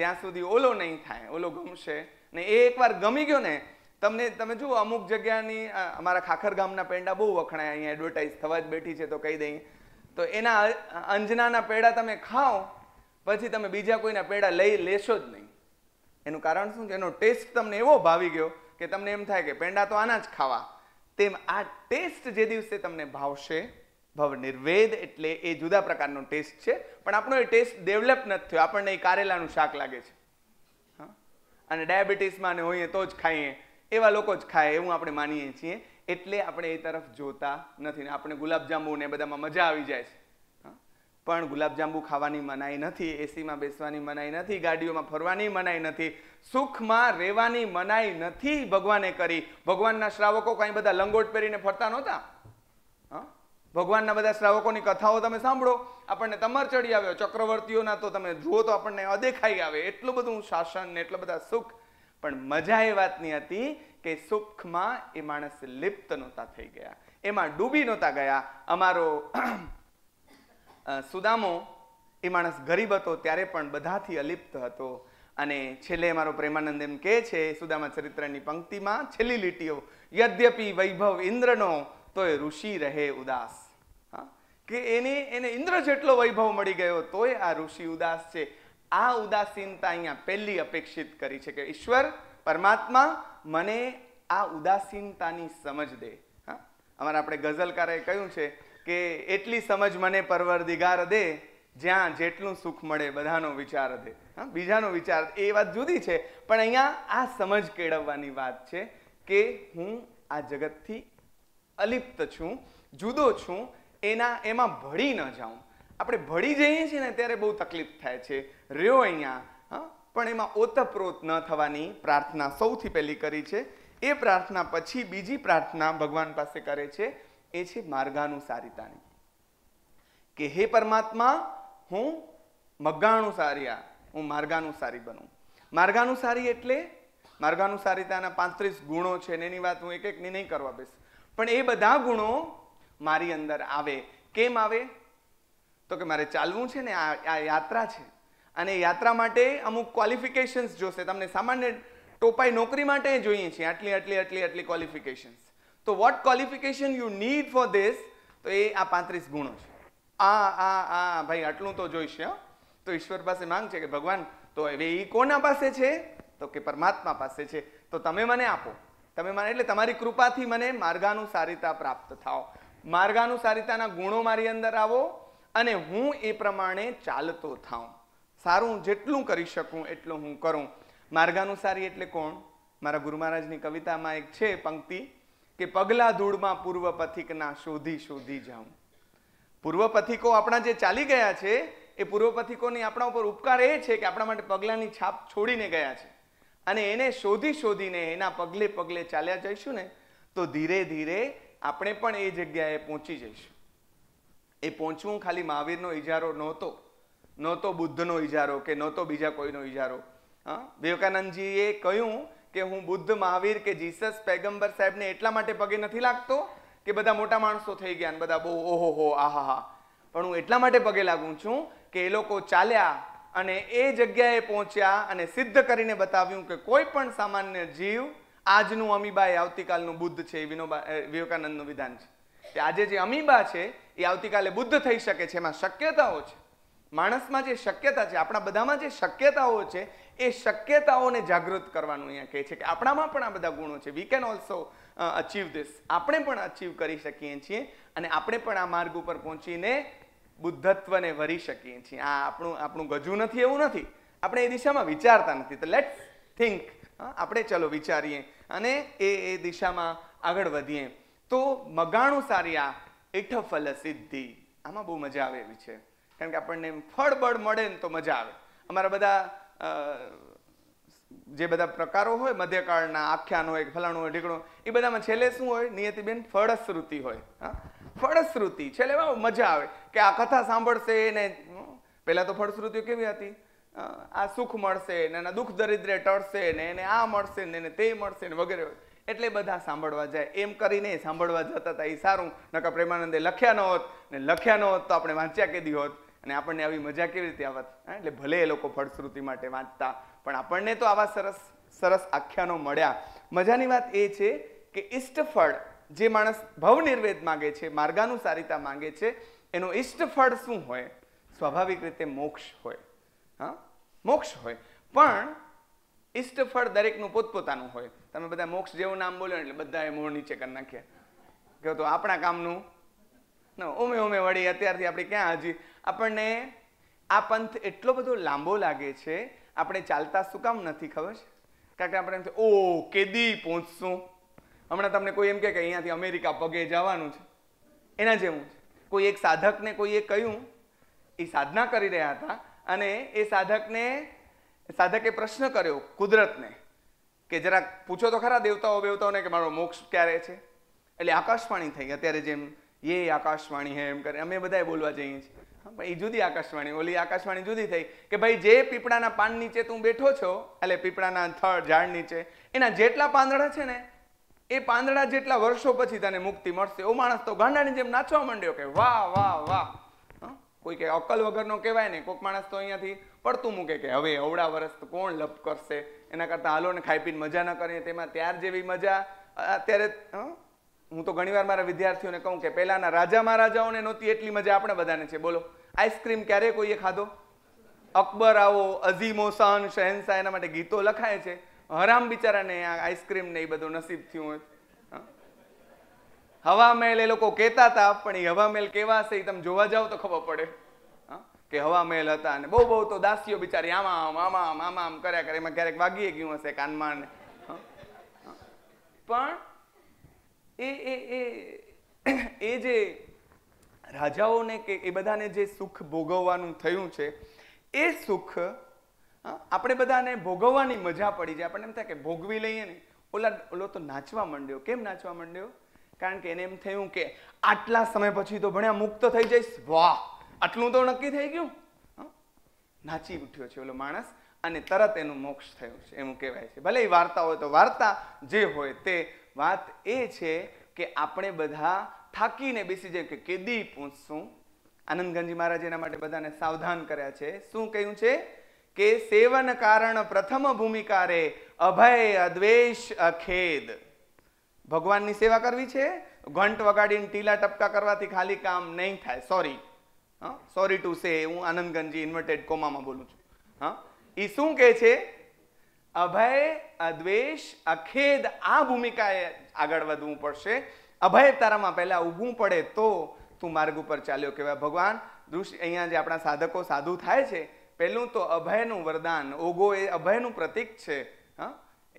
ત્યાં સુધી ઓલો નહીં થાય ઓલો ગમશે ને એ એકવાર ગમી ગયો ને તમને તમે જુઓ અમુક જગ્યાની અમારા ખાખર ગામના પેંડા બહુ વખણાય અહીંયા એડવર્ટાઇઝ થવા જ બેઠી છે તો કહી દઈએ તો એના અંજનાના પેંડા તમે ખાઓ પછી તમે બીજા કોઈના પેડા લઈ લેશો જ નહીં એનું કારણ શું છે એનો ટેસ્ટ તમને એવો ભાવી ગયો કે તમને એમ થાય કે પેંડા તો આના જ ખાવા તેમ આ ટેસ્ટ જે દિવસે તમને ભાવશે ભવ નિર્વેદ એટલે એ જુદા પ્રકારનો ટેસ્ટ છે પણ આપણો એ ટેસ્ટ ડેવલપ નથી થયો આપણને એ કારેલાનું શાક લાગે છે હા અને ડાયાબિટીસમાં ને હોઈએ તો જ ખાઈએ એવા લોકો જ ખાય એવું આપણે માનીએ છીએ એટલે આપણે એ તરફ જોતા નથી ને આપણે ગુલાબજાંબુ ને બધામાં મજા આવી જાય છે પણ ગુલાબજાંબુ ખાવાની મનાઈ નથી એસીમાં બેસવાની મનાઈ નથી ગાડીઓમાં ફરવાની મનાઈ નથી સુખમાં રહેવાની મનાઈ નથી ભગવાને કરી ભગવાનના શ્રાવકો કાંઈ બધા લંગોટ પહેરીને ફરતા નહોતા હા ભગવાનના બધા શ્રાવકોની કથાઓ તમે સાંભળો આપણને તમર ચડી આવ્યો ચક્રવર્તીઓના તો તમે જુઓ તો આપણને અદેખાઈ આવે એટલું બધું શાસન ને એટલું બધા સુખ પણ મજા એ વાતની હતી કે સુખમાં એ માણસ લિપ્ત નહોતા થઈ ગયા એમાં ડૂબી નહોતા ગયા અમારો સુદામો એ માણસ ગરીબ હતો ત્યારે પણ બધાથી અલિપ્ત હતો અને છેલ્લે મારો પ્રેમાનંદ એમ કહે છે સુદામા ચરિત્રની પંક્તિમાં છેલ્લી લીટીઓ યદ્યપિ વૈભવ ઇન્દ્રનો તોય ઋષિ રહે ઉદાસ કે એને એને ઇન્દ્ર જેટલો વૈભવ મળી ગયો તોય આ ઋષિ ઉદાસ છે આ ઉદાસીનતા અહીંયા પહેલી અપેક્ષિત કરી છે કે ઈશ્વર પરમાત્મા મને આ ઉદાસીનતાની સમજ દે હા અમારા આપણે ગઝલકારે કહ્યું છે કે એટલી સમજ મને પરવરદિગાર દે જ્યાં જેટલું સુખ મળે બધાનો વિચાર દે હા બીજાનો વિચાર એ વાત જુદી છે પણ અહીંયા આ સમજ કેળવવાની વાત છે કે હું આ જગતથી અલિપ્ત છું જુદો છું એના એમાં ભળી ન જાઉં આપણે ભળી જઈએ છીએ ને ત્યારે બહુ તકલીફ થાય છે રહ્યો અહીંયા હા પણ એમાં ઓતપ્રોત ન થવાની પ્રાર્થના સૌથી પહેલી કરી છે એ પ્રાર્થના પછી બીજી પ્રાર્થના ભગવાન પાસે કરે છે એ છે માર્ગાનુસારિતાની કે હે પરમાત્મા હું મગ્ગાનુસારિયા હું માર્ગાનુસારી બનું માર્ગાનુસારી એટલે માર્ગાનુસારિતાના પાંત્રીસ ગુણો છે ને એની વાત હું એક એકની નહીં કરવા બેસ પણ એ બધા ગુણો મારી અંદર આવે કેમ આવે તો કે મારે ચાલવું છે ને આ યાત્રા છે અને યાત્રા માટે અમુક ક્વોલિફિકેશન્સ જોશે તમને સામાન્ય ટોપાઈ નોકરી માટે જોઈએ છીએ આટલી આટલી આટલી આટલી ક્વોલિફિકેશન્સ તો what qualification you need for this તો એ આ પાંત્રીસ ગુણો છે આ આ આ ભાઈ આટલું તો જોઈશે તો ઈશ્વર પાસે માંગ છે કે ભગવાન તો હવે એ કોના પાસે છે તો કે પરમાત્મા પાસે છે તો તમે મને આપો તમે મને એટલે તમારી કૃપાથી મને માર્ગાનુસારિતા પ્રાપ્ત થાઓ માર્ગાનુસારિતાના ગુણો મારી અંદર આવો અને હું એ પ્રમાણે ચાલતો થાઉં સારું જેટલું કરી શકું એટલું હું કરું માર્ગાનુસારી એટલે કોણ મારા ગુરુ મહારાજની કવિતામાં એક છે પંક્તિ કે પગલા ધૂળમાં પૂર્વ પથિકના શોધી શોધી જાઉં પૂર્વ પથિકો આપણા જે ચાલી ગયા છે એ પૂર્વ પથિકોની આપણા ઉપર ઉપકાર એ છે કે આપણા માટે પગલાની છાપ છોડીને ગયા છે અને એને શોધી શોધીને એના પગલે પગલે ચાલ્યા જઈશું ને તો ધીરે ધીરે આપણે પણ એ જગ્યાએ પહોંચી જઈશું એ પહોંચવું ખાલી મહાવીરનો ઇજારો નહોતો નહોતો બુદ્ધનો ઇજારો કે નહોતો બીજા કોઈનો ઇજારો હા વિવેકાનંદજીએ કહ્યું કે હું બુદ્ધ મહાવીર કે જીસસ પેગમ્બર સાહેબને એટલા માટે પગે નથી લાગતો કે બધા મોટા માણસો થઈ ગયા ને બધા બહુ ઓહો હો આહા હા પણ હું એટલા માટે પગે લાગું છું કે એ લોકો ચાલ્યા અને એ જગ્યાએ પહોંચ્યા અને સિદ્ધ કરીને બતાવ્યું કે કોઈ પણ સામાન્ય જીવ આજનું અમીબા એ આવતીકાલનું બુદ્ધ છે એ વિનોબા વિવેકાનંદનું વિધાન છે કે આજે જે અમીબા છે એ આવતીકાલે બુદ્ધ થઈ શકે છે એમાં શક્યતાઓ છે માણસમાં જે શક્યતા છે આપણા બધામાં જે શક્યતાઓ છે એ શક્યતાઓને જાગૃત કરવાનું અહીંયા કહે છે કે આપણામાં પણ આ બધા ગુણો છે we can also achieve this આપણે પણ અચીવ કરી શકીએ છીએ અને આપણે પણ આ માર્ગ ઉપર પહોંચીને બુદ્ધત્વને વરી શકીએ છીએ આ આપણું આપણું ગજુ નથી એવું નથી આપણે એ દિશામાં વિચારતા નથી તો લેટ્સ થિંક આપણે ચલો વિચારીએ અને એ એ દિશામાં આગળ વધીએ તો મગાણું સારી આ ઇઠફલ સિદ્ધિ આમાં બહુ મજા આવે એવી છે કારણ કે આપણને ફળ બળ મળે ને તો મજા આવે અમારા બધા જે બધા પ્રકારો હોય મધ્યકાળના આખ્યાન હોય ફલાણું હોય ઢીકણું એ બધામાં છેલ્લે શું હોય નિયતિબેન ફળશ્રુતિ હોય હા ફળશ્રુતિ છેલ્લે મજા આવે કે આ કથા સાંભળશે ને પહેલાં તો ફળશ્રુતિઓ કેવી હતી આ સુખ મળશે ને એના દુઃખ દરિદ્રે ટળશે ને એને આ મળશે ને એને તે મળશે ને વગેરે એટલે બધા સાંભળવા જાય એમ કરીને સાંભળવા જતા હતા એ સારું નકા પ્રેમાનંદે લખ્યા ન હોત ને લખ્યા ન હોત તો આપણે વાંચ્યા કેદી હોત અને આપણને આવી મજા કેવી રીતે આવત એટલે ભલે એ લોકો ફળશ્રુતિ માટે વાંચતા પણ આપણને તો આવા સરસ સરસ આખ્યાનો મળ્યા મજાની વાત એ છે કે ઇષ્ટફળ જે માણસ ભવનિર્વેદ માગે છે માર્ગાનુસારિતા માગે છે એનો ઇષ્ટફળ શું હોય સ્વાભાવિક રીતે મોક્ષ હોય હા મોક્ષ હોય પણ ઇષ્ટફળ દરેકનું પોતપોતાનું હોય તમે બધા મોક્ષ જેવું નામ બોલો એટલે બધાએ મોં નીચે કરી નાખ્યા કહો તો આપણા કામનું ઓમે ઓમે વળી અત્યારથી આપણે ક્યાં હજી આપણને આ પંથ એટલો બધો લાંબો લાગે છે આપણે ચાલતા શું કામ નથી ખબર છે કારણ કે આપણે એમ છે ઓ કેદી પહોંચશું હમણાં તમને કોઈ એમ કે અહીંયાથી અમેરિકા પગે જવાનું છે એના જેવું છે કોઈ એક સાધકને કોઈએ કહ્યું એ સાધના કરી રહ્યા હતા અને એ સાધકને સાધકે પ્રશ્ન કર્યો કુદરતને કે જરાક પૂછો તો ખરા દેવતાઓ દેવતાઓને કે મારો મોક્ષ ક્યારે છે એટલે આકાશવાણી થઈ અત્યારે જેમ યે આકાશવાણી હે એમ કરે અમે બધાએ બોલવા જઈએ છીએ એ જુદી આકાશવાણી ઓલી આકાશવાણી જુદી થઈ કે ભાઈ જે પીપળાના પાન નીચે તું બેઠો છો એટલે પીપળાના થળ ઝાડ નીચે એના જેટલા પાંદડા છે ને એ પાંદડા જેટલા વર્ષો પછી તને મુક્તિ મળશે ઓ માણસ તો ગાંડાની જેમ નાચવા માંડ્યો કે વાહ વાહ વાહ કોઈ કે અકલ વગરનો કહેવાય ને કોઈક માણસ તો અહીંયાથી પડતું મૂકે કે હવે અવડા વર્ષ તો કોણ લપ કરશે એના કરતાં હાલો ને ખાઈ પીને મજા ન કરીએ તેમાં ત્યાર જેવી મજા અત્યારે હું તો ઘણીવાર મારા વિદ્યાર્થીઓને કહું કે પહેલાંના રાજા મહારાજાઓને નહોતી એટલી મજા આપણે બધાને છે બોલો આઈસ્ક્રીમ ક્યારે કોઈએ ખાધો અકબર આવો અઝીમો શાન શહેનશાહ એના માટે ગીતો લખાય છે હરામ બિચારાને આ આઈસ્ક્રીમ ને એ બધું નસીબ થયું હોય હવા મહેલ એ લોકો કહેતા હતા પણ એ હવા મહેલ કેવા હશે એ તમે જોવા જાઓ તો ખબર પડે કે હવા મહેલ હતા અને બહુ બહુ તો દાસીઓ બિચારી આમ આમ આમ આમ આમ આમ કર્યા કરે એમાં ક્યારેક વાગીએ ગયું હશે કાનમાં પણ એ એ એ એ જે રાજાઓને કે એ બધાને જે સુખ ભોગવવાનું થયું છે એ સુખ આપણે બધાને ભોગવવાની મજા પડી જાય આપણને એમ થાય કે ભોગવી લઈએ ને ઓલા ઓલો તો નાચવા માંડ્યો કેમ નાચવા માંડ્યો કારણ કે એને એમ થયું કે આટલા સમય પછી તો ભણ્યા મુક્ત થઈ જઈશ વાહ આટલું તો નક્કી થઈ ગયું નાચી ઉઠ્યો છે ઓલો માણસ અને તરત એનું મોક્ષ થયું છે એવું કહેવાય છે ભલે એ વાર્તા હોય તો વાર્તા જે હોય તે વાત એ છે કે આપણે બધા થાકીને બેસી જાય કે કેદી પૂછશું આનંદગંજી મહારાજ એના માટે બધાને સાવધાન કર્યા છે શું કહ્યું છે કે સેવન કારણ પ્રથમ ભૂમિકા રે અભય અદ્વેષ અખેદ ભગવાનની સેવા કરવી છે ઘંટ વગાડીને ટીલા ટપકા કરવાથી ખાલી કામ નહીં થાય સોરી હા સોરી ટુ સે હું આનંદગંજી ઇન્વર્ટેડ કોમામાં બોલું છું હા એ શું કહે છે અભય અદ્વેષ અખેદ આ ભૂમિકાએ આગળ વધવું પડશે અભય તારામાં પહેલાં ઊભું પડે તો તું માર્ગ ઉપર ચાલ્યો કહેવાય ભગવાન દૃશ્ય અહીંયા જે આપણા સાધકો સાધુ થાય છે પહેલું તો અભયનું વરદાન ઓગો એ અભયનું પ્રતીક છે હા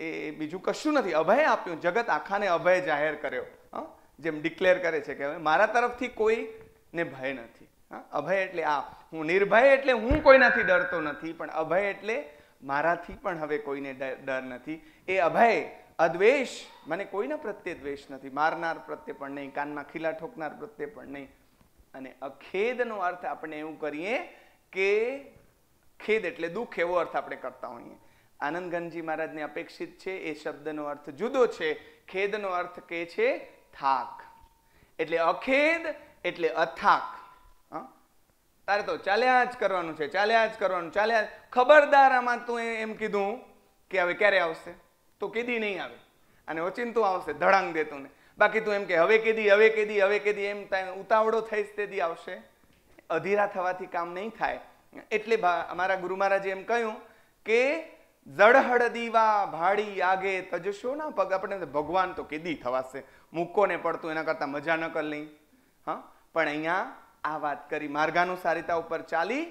એ બીજું કશું નથી અભય આપ્યું જગત આખાને અભય જાહેર કર્યો હા જેમ ડિક્લેર કરે છે કે હવે મારા તરફથી કોઈને ભય નથી હા અભય એટલે આ હું નિર્ભય એટલે હું કોઈનાથી ડરતો નથી પણ અભય એટલે મારાથી પણ હવે કોઈને ડર નથી એ અભય અદ્વેષ મને કોઈના પ્રત્યે દ્વેષ નથી મારનાર પ્રત્યે પણ નહીં કાનમાં ખીલા ઠોકનાર પ્રત્યે પણ નહીં અને અખેદનો અર્થ આપણે એવું કરીએ કે ખેદ એટલે દુઃખ એવો અર્થ આપણે કરતા હોઈએ આનંદગંજી મહારાજને અપેક્ષિત છે એ શબ્દનો અર્થ જુદો છે ખેદનો અર્થ કે છે થાક એટલે અખેદ એટલે અથાક તારે તો ચાલ્યા જ કરવાનું છે ચાલ્યા જ કરવાનું ચાલ્યા ખબરદાર આમાં તું એમ કીધું કે હવે ક્યારે આવશે તો કીધી નહીં આવે અને ઓચિંતું આવશે ધડાંગ દેતું ને બાકી તું એમ કે હવે કીધી હવે કીધી હવે કીધી એમ ઉતાવળો થઈશ તેથી આવશે અધીરા થવાથી કામ નહીં થાય એટલે અમારા ગુરુ મહારાજે એમ કહ્યું કે જળહળ દીવા ભાડી આગે તજશો ના પગ આપણે ભગવાન તો કીધી થવાશે મૂકો ને પડતું એના કરતાં મજા ન કર લઈ હા પણ અહીંયા આ વાત કરી માર્ગાનુસારિતા ઉપર ચાલી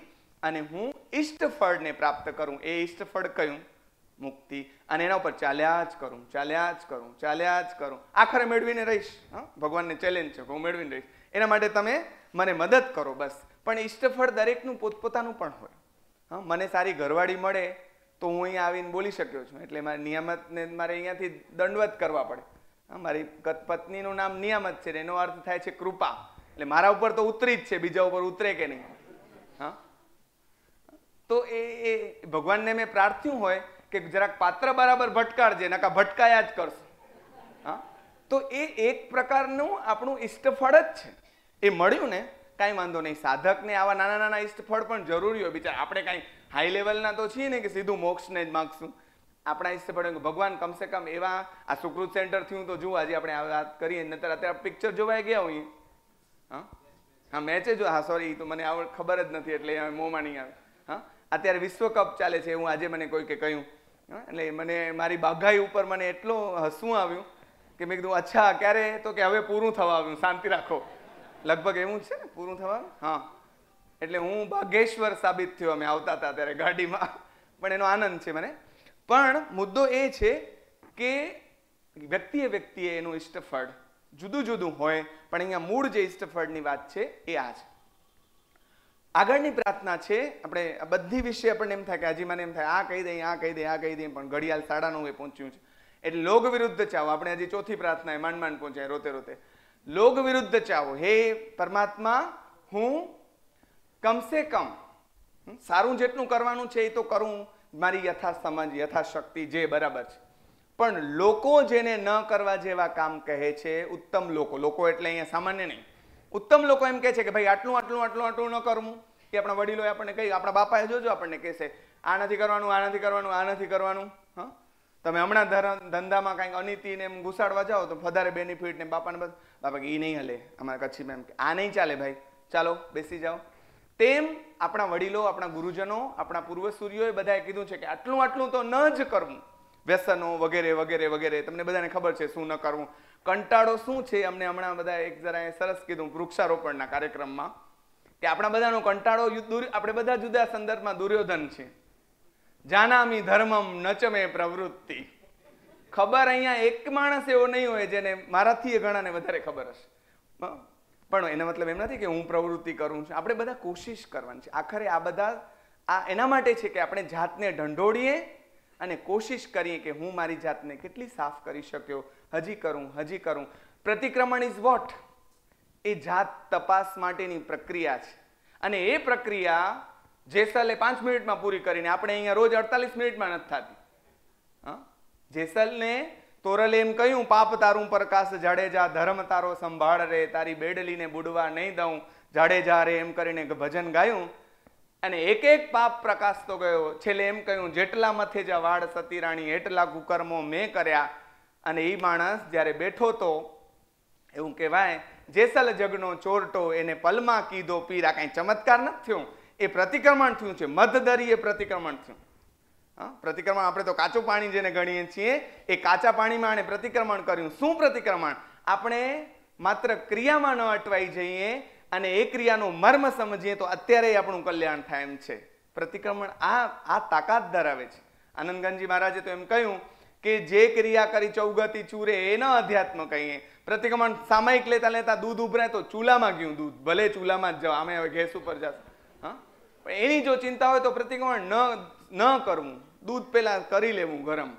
અને હું ઈષ્ટફળને પ્રાપ્ત કરું એ ઈષ્ટફળ કયું મુક્તિ અને એના ઉપર ચાલ્યા જ કરું ચાલ્યા જ કરું ચાલ્યા જ કરું આખરે મેળવીને રહીશ ભગવાનને ચેલેન્જ છે હું મેળવીને રહીશ એના માટે તમે મને મદદ કરો બસ પણ ઈષ્ટફળ દરેકનું પોતપોતાનું પણ હોય હા મને સારી ઘરવાળી મળે તો હું અહીંયા આવીને બોલી શક્યો છું એટલે મારે નિયામતને મારે અહીંયાથી દંડવત કરવા પડે મારી પત્નીનું નામ નિયામત છે એનો અર્થ થાય છે કૃપા એટલે મારા ઉપર તો ઉતરી જ છે બીજા ઉપર ઉતરે કે નહીં હા તો એ એ ભગવાનને મેં પ્રાર્થ્યું હોય કે જરાક પાત્ર બરાબર ભટકાડજે નકા ભટકાયા જ કરશે હા તો એ એક પ્રકારનું આપણું ઇષ્ટફળ જ છે એ મળ્યું ને કાંઈ વાંધો નહીં સાધકને આવા નાના નાના ઇષ્ટફળ પણ જરૂરી હોય બિચારા આપણે કાંઈ હાઈ લેવલના તો છીએ ને કે સીધું મોક્ષને જ માગશું આપણા ઇષ્ટફળ ભગવાન કમસે કમ એવા આ સુકૃત સેન્ટર થયું તો જુઓ આજે આપણે આ વાત કરીએ નતર અત્યારે પિક્ચર જોવાય ગયા હોઈએ હા હા મેચે જો હા સોરી તો મને આવડ ખબર જ નથી એટલે મોંમાં નહીં આવે હા અત્યારે વિશ્વકપ ચાલે છે હું આજે મને કોઈ કોઈકે કહ્યું એટલે મને મારી બાઘાઈ ઉપર મને એટલો હસવું આવ્યું કે મેં કીધું અચ્છા ક્યારે તો કે હવે પૂરું થવા આવ્યું શાંતિ રાખો લગભગ એવું છે ને પૂરું થવા હા એટલે હું ભાગેશ્વર સાબિત થયો અમે આવતા હતા ત્યારે ગાડીમાં પણ એનો આનંદ છે મને પણ મુદ્દો એ છે કે વ્યક્તિએ વ્યક્તિએ એનું ઇષ્ટફળ જુદું જુદું હોય પણ અહીંયા મૂળ જે ઇસ્ટફળની વાત છે એ આ છે આગળની પ્રાર્થના છે આપણે બધી વિશે આપણને એમ થાય કે હજી મને એમ થાય આ કહી દઈએ આ કહી દઈએ આ કહી દઈએ પણ ઘડિયાળ સાડા નવે પહોંચ્યું છે એટલે લોગ વિરુદ્ધ ચાવો આપણે હજી ચોથી પ્રાર્થના એ માંડ માંડ પહોંચ્યા રોતે રોતે લોગ વિરુદ્ધ ચાવો હે પરમાત્મા હું કમસે કમ સારું જેટલું કરવાનું છે એ તો કરું મારી યથા સમજ યથાશક્તિ જે બરાબર છે પણ લોકો જેને ન કરવા જેવા કામ કહે છે ઉત્તમ લોકો લોકો એટલે અહીંયા સામાન્ય નહીં ઉત્તમ લોકો એમ કહે છે કે ભાઈ આટલું આટલું આટલું આટલું ન કરવું કે આપણા વડીલો આપણને કહી આપણા બાપાએ જોજો આપણને કહેશે આ નથી કરવાનું આ નથી કરવાનું આ નથી કરવાનું હા તમે હમણાં ધંધામાં કાંઈક અનિતિને એમ ઘુસાડવા જાઓ તો વધારે બેનિફિટ ને બાપાને બસ બાપા કે એ નહીં હલે અમારા કચ્છી મેમ કે આ નહીં ચાલે ભાઈ ચાલો બેસી જાઓ તેમ આપણા વડીલો આપણા ગુરુજનો આપણા પૂર્વસૂરીઓએ બધાએ કીધું છે કે આટલું આટલું તો ન જ કરવું વ્યસનો વગેરે વગેરે વગેરે તમને બધાને ખબર છે શું ન કરવું કંટાળો શું છે અમને હમણાં બધા એક જરા સરસ કીધું વૃક્ષારોપણના કાર્યક્રમમાં કે આપણા બધાનો કંટાળો દુર આપણે બધા જુદા સંદર્ભમાં દુર્યોધન છે જાનામી ધર્મમ નચમે પ્રવૃત્તિ ખબર અહીંયા એક માણસ એવો નહીં હોય જેને મારાથી એ ઘણાને વધારે ખબર હશે પણ એનો મતલબ એમ નથી કે હું પ્રવૃત્તિ કરું છું આપણે બધા કોશિશ કરવાની છે આખરે આ બધા આ એના માટે છે કે આપણે જાતને ઢંઢોળીએ અને કોશિશ કરીએ કે હું મારી જાતને કેટલી સાફ કરી શક્યો હજી કરું હજી કરું પ્રતિક્રમણ ઇઝ વોટ એ જાત તપાસ માટેની પ્રક્રિયા છે અને એ પ્રક્રિયા જેસલે પાંચ મિનિટમાં પૂરી કરીને આપણે અહીંયા રોજ અડતાલીસ મિનિટમાં નથી થતી જેસલને તોરલે એમ કહ્યું પાપ તારું પ્રકાશ જાડેજા ધર્મ તારો સંભાળ રે તારી બેડલીને બુડવા નહીં દઉં જાડેજા રે એમ કરીને ભજન ગાયું અને એક એક પાપ પ્રકાશતો ગયો છેલ્લે એમ કહ્યું જેટલા મથે જ વાળ સતી રાણી એટલા કુકર્મો મેં કર્યા અને એ માણસ જ્યારે બેઠો તો એવું કહેવાય જેસલ જગનો ચોરટો એને પલમાં કીધો પીરા કાંઈ ચમત્કાર નથી થયો એ પ્રતિક્રમણ થયું છે મધદરીએ પ્રતિક્રમણ થયું પ્રતિક્રમણ આપણે તો કાચું પાણી જેને ગણીએ છીએ એ કાચા પાણીમાં આણે પ્રતિક્રમણ કર્યું શું પ્રતિક્રમણ આપણે માત્ર ક્રિયામાં ન અટવાઈ જઈએ અને એ ક્રિયાનો મર્મ સમજીએ તો અત્યારે આપણું કલ્યાણ થાય એમ છે પ્રતિક્રમણ આ આ તાકાત ધરાવે છે આનંદગંજી મહારાજે તો એમ કહ્યું કે જે ક્રિયા કરી ચૌગતી ચૂરે એનો ન અધ્યાત્મ કહીએ પ્રતિક્રમણ સામાયિક લેતા લેતા દૂધ ઉભરે તો ચૂલામાં ગયું દૂધ ભલે ચૂલામાં જ જાવ આમે હવે ગેસ ઉપર જશે હા પણ એની જો ચિંતા હોય તો પ્રતિક્રમણ ન ન કરવું દૂધ પહેલાં કરી લેવું ગરમ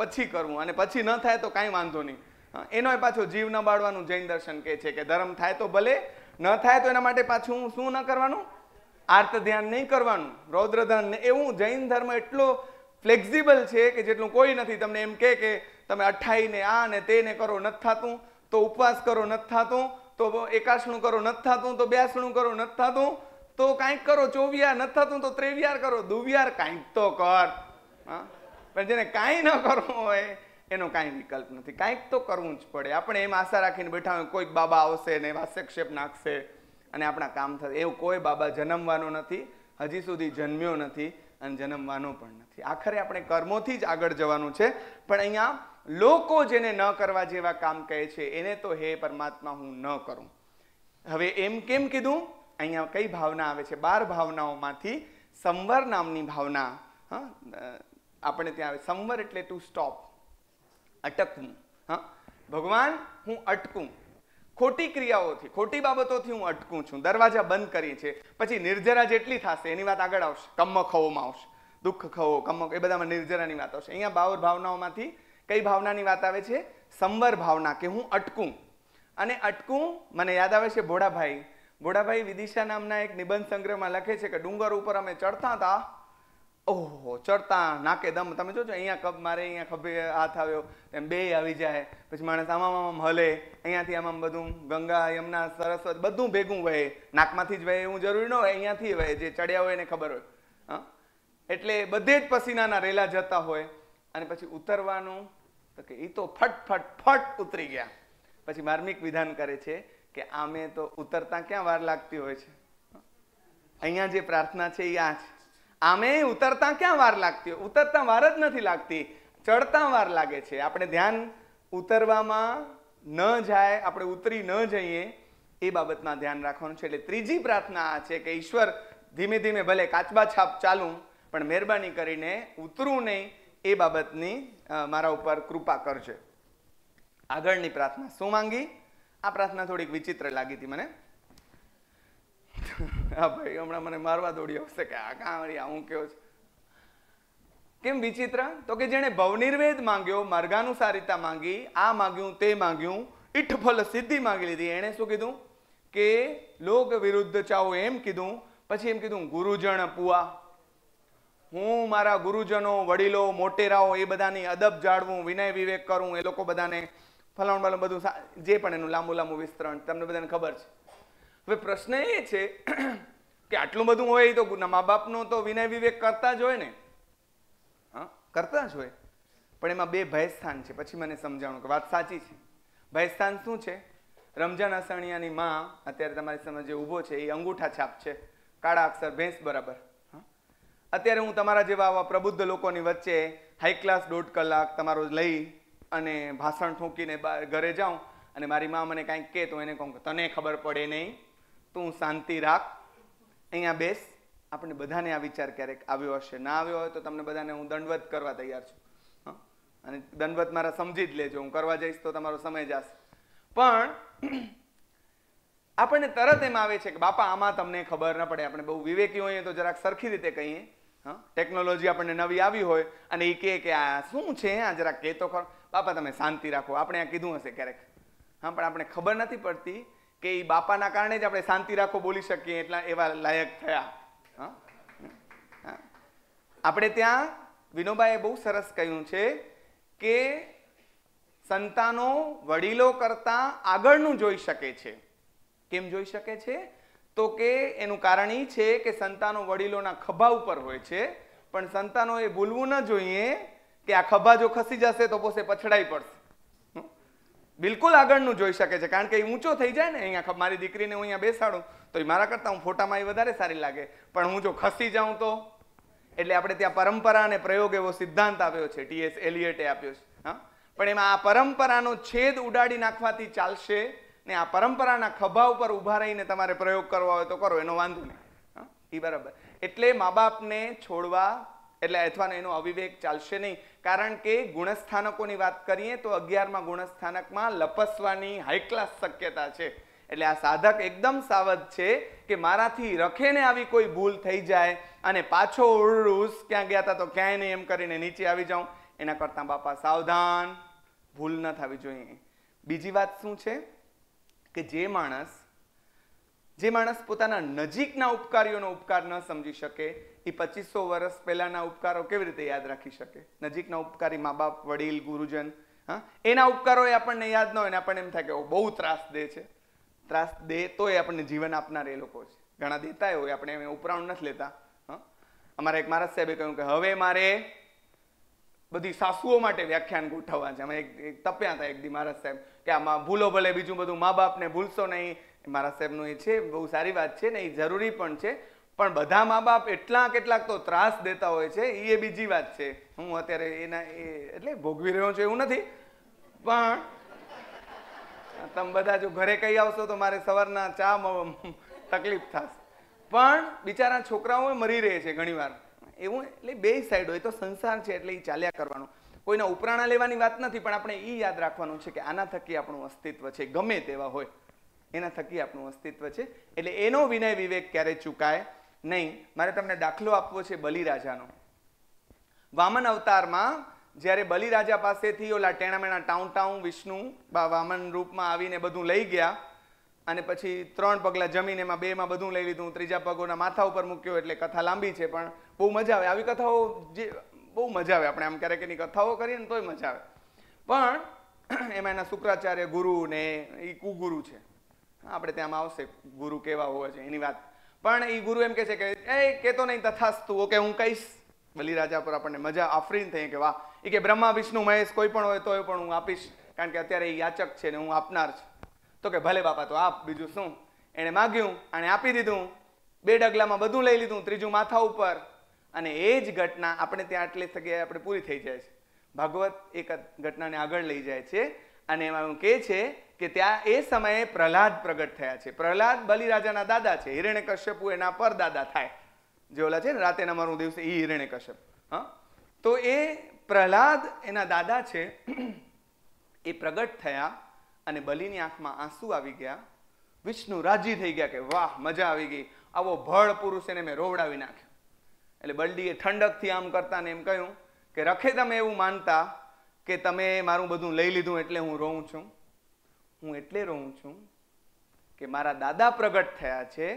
પછી કરવું અને પછી ન થાય તો કાંઈ વાંધો નહીં એનોય પાછો જીવ ન બાળવાનું જૈન દર્શન કહે છે કે ધર્મ થાય તો ભલે ન થાય તો એના માટે પાછું શું ન કરવાનું આર્ત ધ્યાન નહીં કરવાનું રૌદ્ર ધ્યાન એવું જૈન ધર્મ એટલો ફ્લેક્ઝિબલ છે કે જેટલું કોઈ નથી તમને એમ કે કે તમે અઠાઈને આ ને તે ને કરો નથી થતું તો ઉપવાસ કરો નથી થતું તો એકાસણું કરો નથી થતું તો બેસણું કરો નથી થતું તો કાંઈક કરો ચોવીયાર નથી થતું તો ત્રેવીયાર કરો દુવિયાર કાંઈક તો કર હા પણ જેને કાંઈ ન કરવું હોય એનો કાંઈ વિકલ્પ નથી કાંઈક તો કરવું જ પડે આપણે એમ આશા રાખીને બેઠા હોય કોઈક બાબા આવશે ને વાસ્યક્ષેપ નાખશે અને આપણા કામ થશે એવું કોઈ બાબા જન્મવાનો નથી હજી સુધી જન્મ્યો નથી અને જન્મવાનો પણ નથી આખરે આપણે કર્મોથી જ આગળ જવાનું છે પણ અહીંયા લોકો જેને ન કરવા જેવા કામ કહે છે એને તો હે પરમાત્મા હું ન કરું હવે એમ કેમ કીધું અહીંયા કઈ ભાવના આવે છે બાર ભાવનાઓમાંથી સંવર નામની ભાવના હા આપણે ત્યાં આવે સંવર એટલે ટુ સ્ટોપ અટકવું હા ભગવાન હું અટકું ખોટી ક્રિયાઓથી ખોટી બાબતોથી હું અટકું છું દરવાજા બંધ કરીએ છે પછી નિર્જરા જેટલી થશે એની વાત આગળ આવશે કમ્મખવોમાં આવશે દુઃખ ખવો કમ્મખ એ બધામાં નિર્જરાની વાત આવશે અહીંયા બાવર ભાવનાઓમાંથી કઈ ભાવનાની વાત આવે છે સંવર ભાવના કે હું અટકું અને અટકું મને યાદ આવે છે ભોળાભાઈ ભોળાભાઈ વિદિશા નામના એક નિબંધ સંગ્રહમાં લખે છે કે ડુંગર ઉપર અમે ચડતા હતા ઓહો ચડતા નાકે દમ તમે જોજો અહીંયા કબ મારે અહીંયા ખભે હાથ આવ્યો એમ બે આવી જાય પછી માણસ આમામ આમામ હલે અહીંયાથી આમામ બધું ગંગા યમુના સરસ્વત બધું ભેગું વહે નાકમાંથી જ વહે એવું જરૂરી ન હોય અહીંયાથી વહે જે ચડ્યા હોય એને ખબર હોય હા એટલે બધે જ પસીનાના રેલા જતા હોય અને પછી ઉતરવાનું તો કે એ તો ફટ ફટ ફટ ઉતરી ગયા પછી માર્મિક વિધાન કરે છે કે આમે તો ઉતરતા ક્યાં વાર લાગતી હોય છે અહીંયા જે પ્રાર્થના છે એ આ છે આમે ઉતરતા ક્યાં વાર લાગતી ઉતરતા વાર જ નથી લાગતી ચડતા વાર લાગે છે આપણે ધ્યાન ઉતરવામાં ન જાય આપણે ઉતરી ન જઈએ એ બાબતમાં ધ્યાન રાખવાનું છે એટલે ત્રીજી પ્રાર્થના આ છે કે ઈશ્વર ધીમે ધીમે ભલે કાચબા છાપ ચાલું પણ મહેરબાની કરીને ઉતરું નહીં એ બાબતની મારા ઉપર કૃપા કરજે આગળની પ્રાર્થના શું માંગી આ પ્રાર્થના થોડીક વિચિત્ર લાગી હતી મને આ ભાઈ હમણાં મને મારવા દોડી હશે કે આ કાંવરિયા હું કયો છું કેમ વિચિત્ર તો કે જેણે ભવનિર્વેદ માંગ્યો માર્ગાનુસારિતા માંગી આ માંગ્યું તે માંગ્યું ઇઠફલ સિદ્ધિ માંગી લીધી એણે શું કીધું કે લોક વિરુદ્ધ ચાઓ એમ કીધું પછી એમ કીધું ગુરુજન પુઆ હું મારા ગુરુજનો વડીલો મોટેરાઓ એ બધાની અદબ જાળવું વિનય વિવેક કરું એ લોકો બધાને ફલાણ બધું જે પણ એનું લાંબુ લાંબુ વિસ્તરણ તમને બધાને ખબર છે હવે પ્રશ્ન એ છે કે આટલું બધું હોય તો મા બાપનો તો વિનય વિવેક કરતા જ હોય ને હા કરતા જ હોય પણ એમાં બે ભયસ્થાન છે પછી મને સમજાણું કે વાત સાચી છે ભયસ્થાન શું છે રમજાન અસણિયાની મા અત્યારે તમારી સમજ જે ઊભો છે એ અંગૂઠા છાપ છે કાળા અક્ષર ભેંસ બરાબર અત્યારે હું તમારા જેવા આવા પ્રબુદ્ધ લોકોની વચ્ચે હાઈ ક્લાસ દોઢ કલાક તમારો લઈ અને ભાષણ ઠોકીને ઘરે જાઉં અને મારી મા મને કાંઈક કહે તો એને કહું તને ખબર પડે નહીં તું શાંતિ રાખ અહીંયા બેસ આપણે બધાને આ વિચાર ક્યારેક આવ્યો હશે ના આવ્યો હોય તો તમને બધાને હું દંડવત કરવા તૈયાર છું અને દંડવત મારા સમજી જ લેજો હું કરવા જઈશ તો તમારો સમય જશે પણ આપણને તરત એમ આવે છે કે બાપા આમાં તમને ખબર ન પડે આપણે બહુ વિવેકી હોઈએ તો જરાક સરખી રીતે કહીએ હા ટેકનોલોજી આપણને નવી આવી હોય અને એ કહે કે આ શું છે આ જરાક કહેતો ખરો બાપા તમે શાંતિ રાખો આપણે આ કીધું હશે ક્યારેક હા પણ આપણે ખબર નથી પડતી કે એ બાપાના કારણે જ આપણે શાંતિ રાખો બોલી શકીએ એટલા એવા લાયક થયા આપણે ત્યાં વિનોબાએ બહુ સરસ કહ્યું છે કે સંતાનો વડીલો કરતાં આગળનું જોઈ શકે છે કેમ જોઈ શકે છે તો કે એનું કારણ એ છે કે સંતાનો વડીલોના ખભા ઉપર હોય છે પણ સંતાનો એ ભૂલવું ન જોઈએ કે આ ખભા જો ખસી જશે તો પોસે પછડાઈ પડશે બિલકુલ આગળનું જોઈ શકે છે કારણ કે એ ઊંચો થઈ જાય ને અહીંયા મારી દીકરીને હું અહીંયા બેસાડું તો એ મારા કરતાં હું ફોટામાં એ વધારે સારી લાગે પણ હું જો ખસી જાઉં તો એટલે આપણે ત્યાં પરંપરા અને પ્રયોગ એવો સિદ્ધાંત આપ્યો છે ટીએસ એલિયટે આપ્યો છે હા પણ એમાં આ પરંપરાનો છેદ ઉડાડી નાખવાથી ચાલશે ને આ પરંપરાના ખભા ઉપર ઊભા રહીને તમારે પ્રયોગ કરવો હોય તો કરો એનો વાંધો નહીં એ બરાબર એટલે મા બાપને છોડવા એટલે અથવા એનો અવિવેક ચાલશે નહીં કારણ કે ગુણસ્થાનકોની વાત કરીએ તો અગિયારમાં ગુણસ્થાનકમાં લપસવાની હાઈ શક્યતા છે એટલે આ સાધક એકદમ સાવધ છે કે મારાથી રખેને આવી કોઈ ભૂલ થઈ જાય અને પાછો ઉરૂસ ક્યાં ગયા હતા તો ક્યાંય નહીં એમ કરીને નીચે આવી જાઉં એના કરતાં બાપા સાવધાન ભૂલ ન થવી જોઈએ બીજી વાત શું છે કે જે માણસ જે માણસ પોતાના નજીકના ઉપકારીઓનો ઉપકાર ન સમજી શકે એ પચીસો વર્ષ પહેલાના ઉપકારો કેવી રીતે યાદ રાખી શકે નજીકના ઉપકારી મા બાપ વડીલ ગુરુજન હા એના ઉપકારો એ આપણને યાદ ન હોય ને આપણને એમ થાય કે બહુ ત્રાસ દે છે ત્રાસ દે તો એ આપણને જીવન આપનાર એ લોકો છે ઘણા દેતા હોય આપણે એમ ઉપરાણું નથી લેતા અમારા એક મહારાજ સાહેબે કહ્યું કે હવે મારે બધી સાસુઓ માટે વ્યાખ્યાન ગોઠવવા છે અમે એક તપ્યા હતા એક દી મહારાજ સાહેબ કે આમાં ભૂલો ભલે બીજું બધું મા બાપને ભૂલશો નહીં મહારાજ સાહેબનું એ છે બહુ સારી વાત છે ને એ જરૂરી પણ છે પણ બધા મા બાપ એટલા કેટલાક તો ત્રાસ દેતા હોય છે એ બીજી વાત છે હું અત્યારે એના એ એટલે ભોગવી રહ્યો છું એવું નથી પણ તમે બધા જો ઘરે કહી આવશો તો મારે સવારના ચા તકલીફ થશે પણ બિચારા છોકરાઓ મરી રહે છે ઘણીવાર એવું એટલે બે સાઈડ હોય તો સંસાર છે એટલે એ ચાલ્યા કરવાનું કોઈના ઉપરાણા લેવાની વાત નથી પણ આપણે એ યાદ રાખવાનું છે કે આના થકી આપણું અસ્તિત્વ છે ગમે તેવા હોય એના થકી આપણું અસ્તિત્વ છે એટલે એનો વિનય વિવેક ક્યારેય ચૂકાય નહીં મારે તમને દાખલો આપવો છે બલિરાજાનો વામન અવતારમાં જ્યારે બલિરાજા પાસેથી ઓલા ટેણામેણા ટાઉન ટાઉં વિષ્ણુ બા વામન રૂપમાં આવીને બધું લઈ ગયા અને પછી ત્રણ પગલાં જમીન એમાં બેમાં બધું લઈ લીધું ત્રીજા પગોના માથા ઉપર મૂક્યો એટલે કથા લાંબી છે પણ બહુ મજા આવે આવી કથાઓ જે બહુ મજા આવે આપણે આમ ક્યારેક એની કથાઓ કરીએ ને તોય મજા આવે પણ એમાં એના શુક્રાચાર્ય ગુરુ ને એ કુગુરુ છે આપણે ત્યાંમાં આવશે ગુરુ કેવા હોવા છે એની વાત પણ એ ગુરુ એમ કે છે કે એ કહેતો નહીં તથાસ્તુ ઓકે હું કહીશ બલિરાજા પર આપણને મજા આફરીન થઈ કે વાહ એ કે બ્રહ્મા વિષ્ણુ મહેશ કોઈ પણ હોય તો પણ હું આપીશ કારણ કે અત્યારે એ યાચક છે ને હું આપનાર છું તો કે ભલે બાપા તો આપ બીજું શું એણે માગ્યું અને આપી દીધું બે ડગલામાં બધું લઈ લીધું ત્રીજું માથા ઉપર અને એ જ ઘટના આપણે ત્યાં આટલી જગ્યાએ આપણે પૂરી થઈ જાય છે ભાગવત એક ઘટનાને આગળ લઈ જાય છે અને એમાં એવું કહે છે કે ત્યાં એ સમયે પ્રહલાદ પ્રગટ થયા છે પ્રહલાદ બલિરાજાના દાદા છે હિરણ્ય કશ્યપુ એના પર દાદા થાય જે ઓલા છે ને રાતે નમરનું દિવસે એ હિરણ્ય કશ્યપ હા તો એ પ્રહલાદ એના દાદા છે એ પ્રગટ થયા અને બલિની આંખમાં આંસુ આવી ગયા વિષ્ણુ રાજી થઈ ગયા કે વાહ મજા આવી ગઈ આવો ભળ પુરુષ એને મેં રોવડાવી નાખ્યો એટલે બલડીએ ઠંડકથી આમ કરતા ને એમ કહ્યું કે રખે તમે એવું માનતા કે તમે મારું બધું લઈ લીધું એટલે હું રોઉં છું હું એટલે રોઉં છું કે મારા દાદા પ્રગટ થયા છે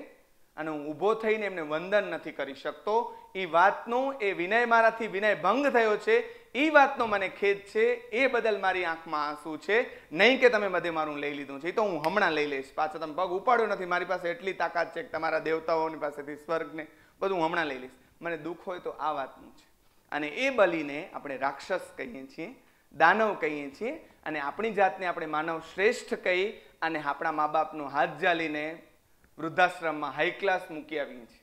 અને હું ઊભો થઈને એમને વંદન નથી કરી શકતો એ વાતનું એ વિનય મારાથી વિનય ભંગ થયો છે એ વાતનો મને ખેદ છે એ બદલ મારી આંખમાં આંસુ છે નહીં કે તમે બધે મારું લઈ લીધું છે એ તો હું હમણાં લઈ લઈશ પાછા તમે પગ ઉપાડ્યો નથી મારી પાસે એટલી તાકાત છે કે તમારા દેવતાઓની પાસેથી સ્વર્ગને બધું હું હમણાં લઈ લઈશ મને દુઃખ હોય તો આ વાતનું છે અને એ બલીને આપણે રાક્ષસ કહીએ છીએ દાનવ કહીએ છીએ અને આપણી જાતને આપણે માનવ શ્રેષ્ઠ કહી અને આપણા મા બાપનો હાથ જાલીને વૃદ્ધાશ્રમમાં હાઈ ક્લાસ મૂકી આવીએ છીએ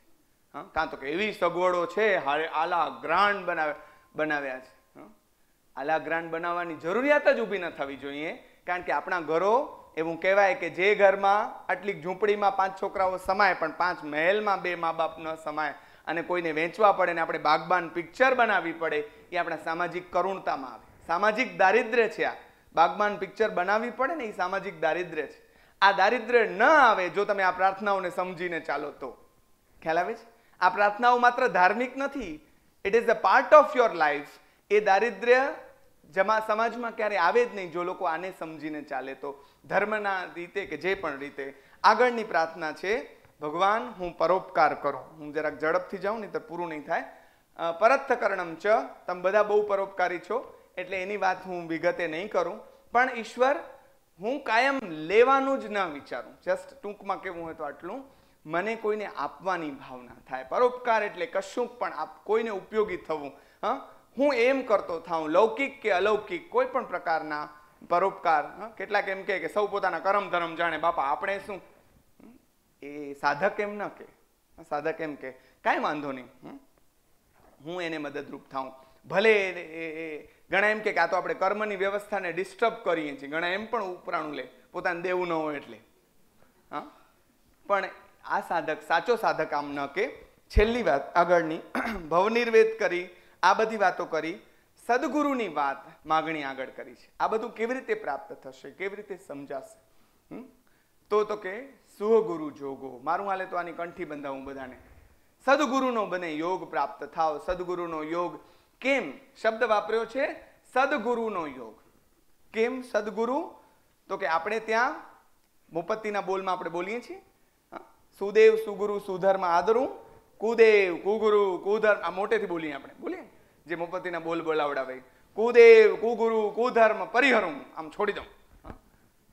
હા કાં તો કે એવી સગવડો છે આલા ગ્રાન્ડ બનાવે બનાવ્યા છે આલા ગ્રાન્ડ બનાવવાની જરૂરિયાત જ ઊભી ન થવી જોઈએ કારણ કે આપણા ઘરો એવું કહેવાય કે જે ઘરમાં આટલી ઝૂંપડીમાં પાંચ છોકરાઓ સમાય પણ પાંચ મહેલમાં બે મા બાપ ન સમાય અને કોઈને વેચવા પડે ને આપણે બાગબાન પિક્ચર બનાવવી પડે એ આપણા સામાજિક કરુણતામાં આવે સામાજિક દારિદ્ર્ય છે આ બાગમાન પિક્ચર બનાવવી પડે ને એ સામાજિક દારિદ્ર્ય છે આ દારિદ્ર્ય ન આવે જો તમે આ પ્રાર્થનાઓને સમજીને ચાલો તો ખ્યાલ આવે છે આ પ્રાર્થનાઓ માત્ર ધાર્મિક નથી it is a part of your life એ દારિદ્ર્ય જમા સમાજમાં ક્યારે આવે જ નહીં જો લોકો આને સમજીને ચાલે તો ધર્મના રીતે કે જે પણ રીતે આગળની પ્રાર્થના છે ભગવાન હું પરોપકાર કરું હું જરાક ઝડપથી જાઉં નહીં તો પૂરું નહીં થાય પરથકર્ણમ ચ તમે બધા બહુ પરોપકારી છો એટલે એની વાત હું વિગતે નહીં કરું પણ ઈશ્વર હું કાયમ લેવાનું જ ન વિચારું જસ્ટ ટૂંકમાં કેવું હોય તો આટલું મને કોઈને આપવાની ભાવના થાય પરોપકાર એટલે કશું પણ આપ કોઈને ઉપયોગી થવું હા હું એમ કરતો થાઉં લૌકિક કે અલૌકિક કોઈ પણ પ્રકારના પરોપકાર કેટલાક એમ કે સૌ પોતાના કરમ ધર્મ જાણે બાપા આપણે શું એ સાધક એમ ન કે સાધક એમ કે કાંઈ વાંધો નહીં હું એને મદદરૂપ થાઉં ભલે ઘણા એમ કે આ તો આપણે કર્મની વ્યવસ્થાને ડિસ્ટર્બ કરીએ છીએ ઘણા એમ પણ ઉપરાણું લે પોતાને દેવું ન હોય એટલે હા પણ આ સાધક સાચો સાધક આમ ન કે છેલ્લી વાત આગળની ભવનિર્વેદ કરી આ બધી વાતો કરી સદગુરુની વાત માગણી આગળ કરી છે આ બધું કેવી રીતે પ્રાપ્ત થશે કેવી રીતે સમજાશે તો તો કે સુહગુરુ જોગો મારું હાલે તો આની કંઠી બંધાવું બધાને સદગુરુનો બને યોગ પ્રાપ્ત થાવ સદગુરુનો યોગ કેમ શબ્દ વાપર્યો છે સદગુરુનો યોગ કેમ સદગુરુ તો કે આપણે ત્યાં મુપત્તિના બોલમાં આપણે બોલીએ છીએ સુદેવ સુગુરુ સુધર્મ આદરું કુદેવ કુગુરુ કુધર્મ આ મોટેથી બોલીએ આપણે બોલીએ જે મુપત્તિના બોલ બોલાવડાવે કુદેવ કુગુરુ કુધર્મ પરિહરું આમ છોડી દઉં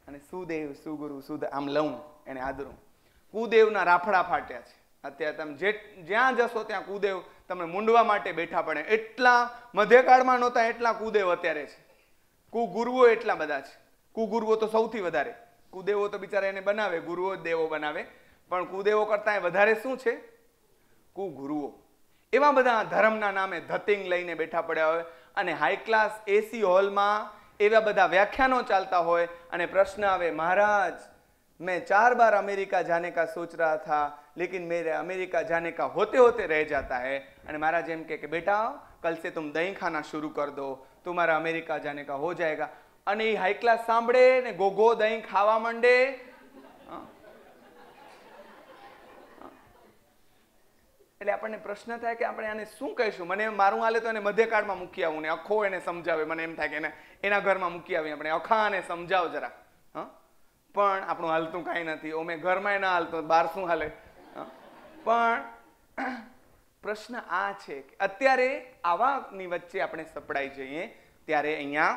અને સુદેવ સુગુરુ સુધ આમ લઉં એને આદરું કુદેવના રાફડા ફાટ્યા છે અત્યારે તમે જે જ્યાં જશો ત્યાં કુદેવ તમે મૂંડવા માટે બેઠા પડે એટલા મધ્યકાળમાં નહોતા એટલા કુદેવ અત્યારે છે કુગુરુઓ એટલા બધા છે કુગુરુઓ તો સૌથી વધારે કુદેવો તો બિચારા એને બનાવે ગુરુઓ જ દેવો બનાવે પણ કુદેવો કરતાં વધારે શું છે કુગુરુઓ એવા બધા ધર્મના નામે ધતિંગ લઈને બેઠા પડ્યા હોય અને હાઈ ક્લાસ એસી હોલમાં એવા બધા વ્યાખ્યાનો ચાલતા હોય અને પ્રશ્ન આવે મહારાજ મેં ચાર બાર અમેરિકા જાને કા સોચ રહ્યા था लेकिन मेरे अमेरिका जाने का હોતે होते रह जाता है અને મહારાજ એમ કે બેટા કલ સે તુમ દહીં ખાના શરૂ કર દો તુમારા અમેરિકા જાને કા હો જાયેગા અને એ હાઈ ક્લાસ સાંભળે ને ગોગો દહીં ખાવા માંડે એટલે આપણને પ્રશ્ન થાય કે આપણે આને શું કહીશું મને મારું હાલે તો એને મધ્યકાળમાં મૂકી આવું ને અખો એને સમજાવે મને એમ થાય કે એના ઘરમાં મૂકી આવી આપણે અખા અને સમજાવો જરા હા પણ આપણું હાલતું કાંઈ નથી ઓમે ઘરમાં ના હાલતું બહાર શું હાલે પણ પ્રશ્ન આ છે કે અત્યારે આવાની વચ્ચે આપણે સપડાઈ જઈએ ત્યારે અહીંયા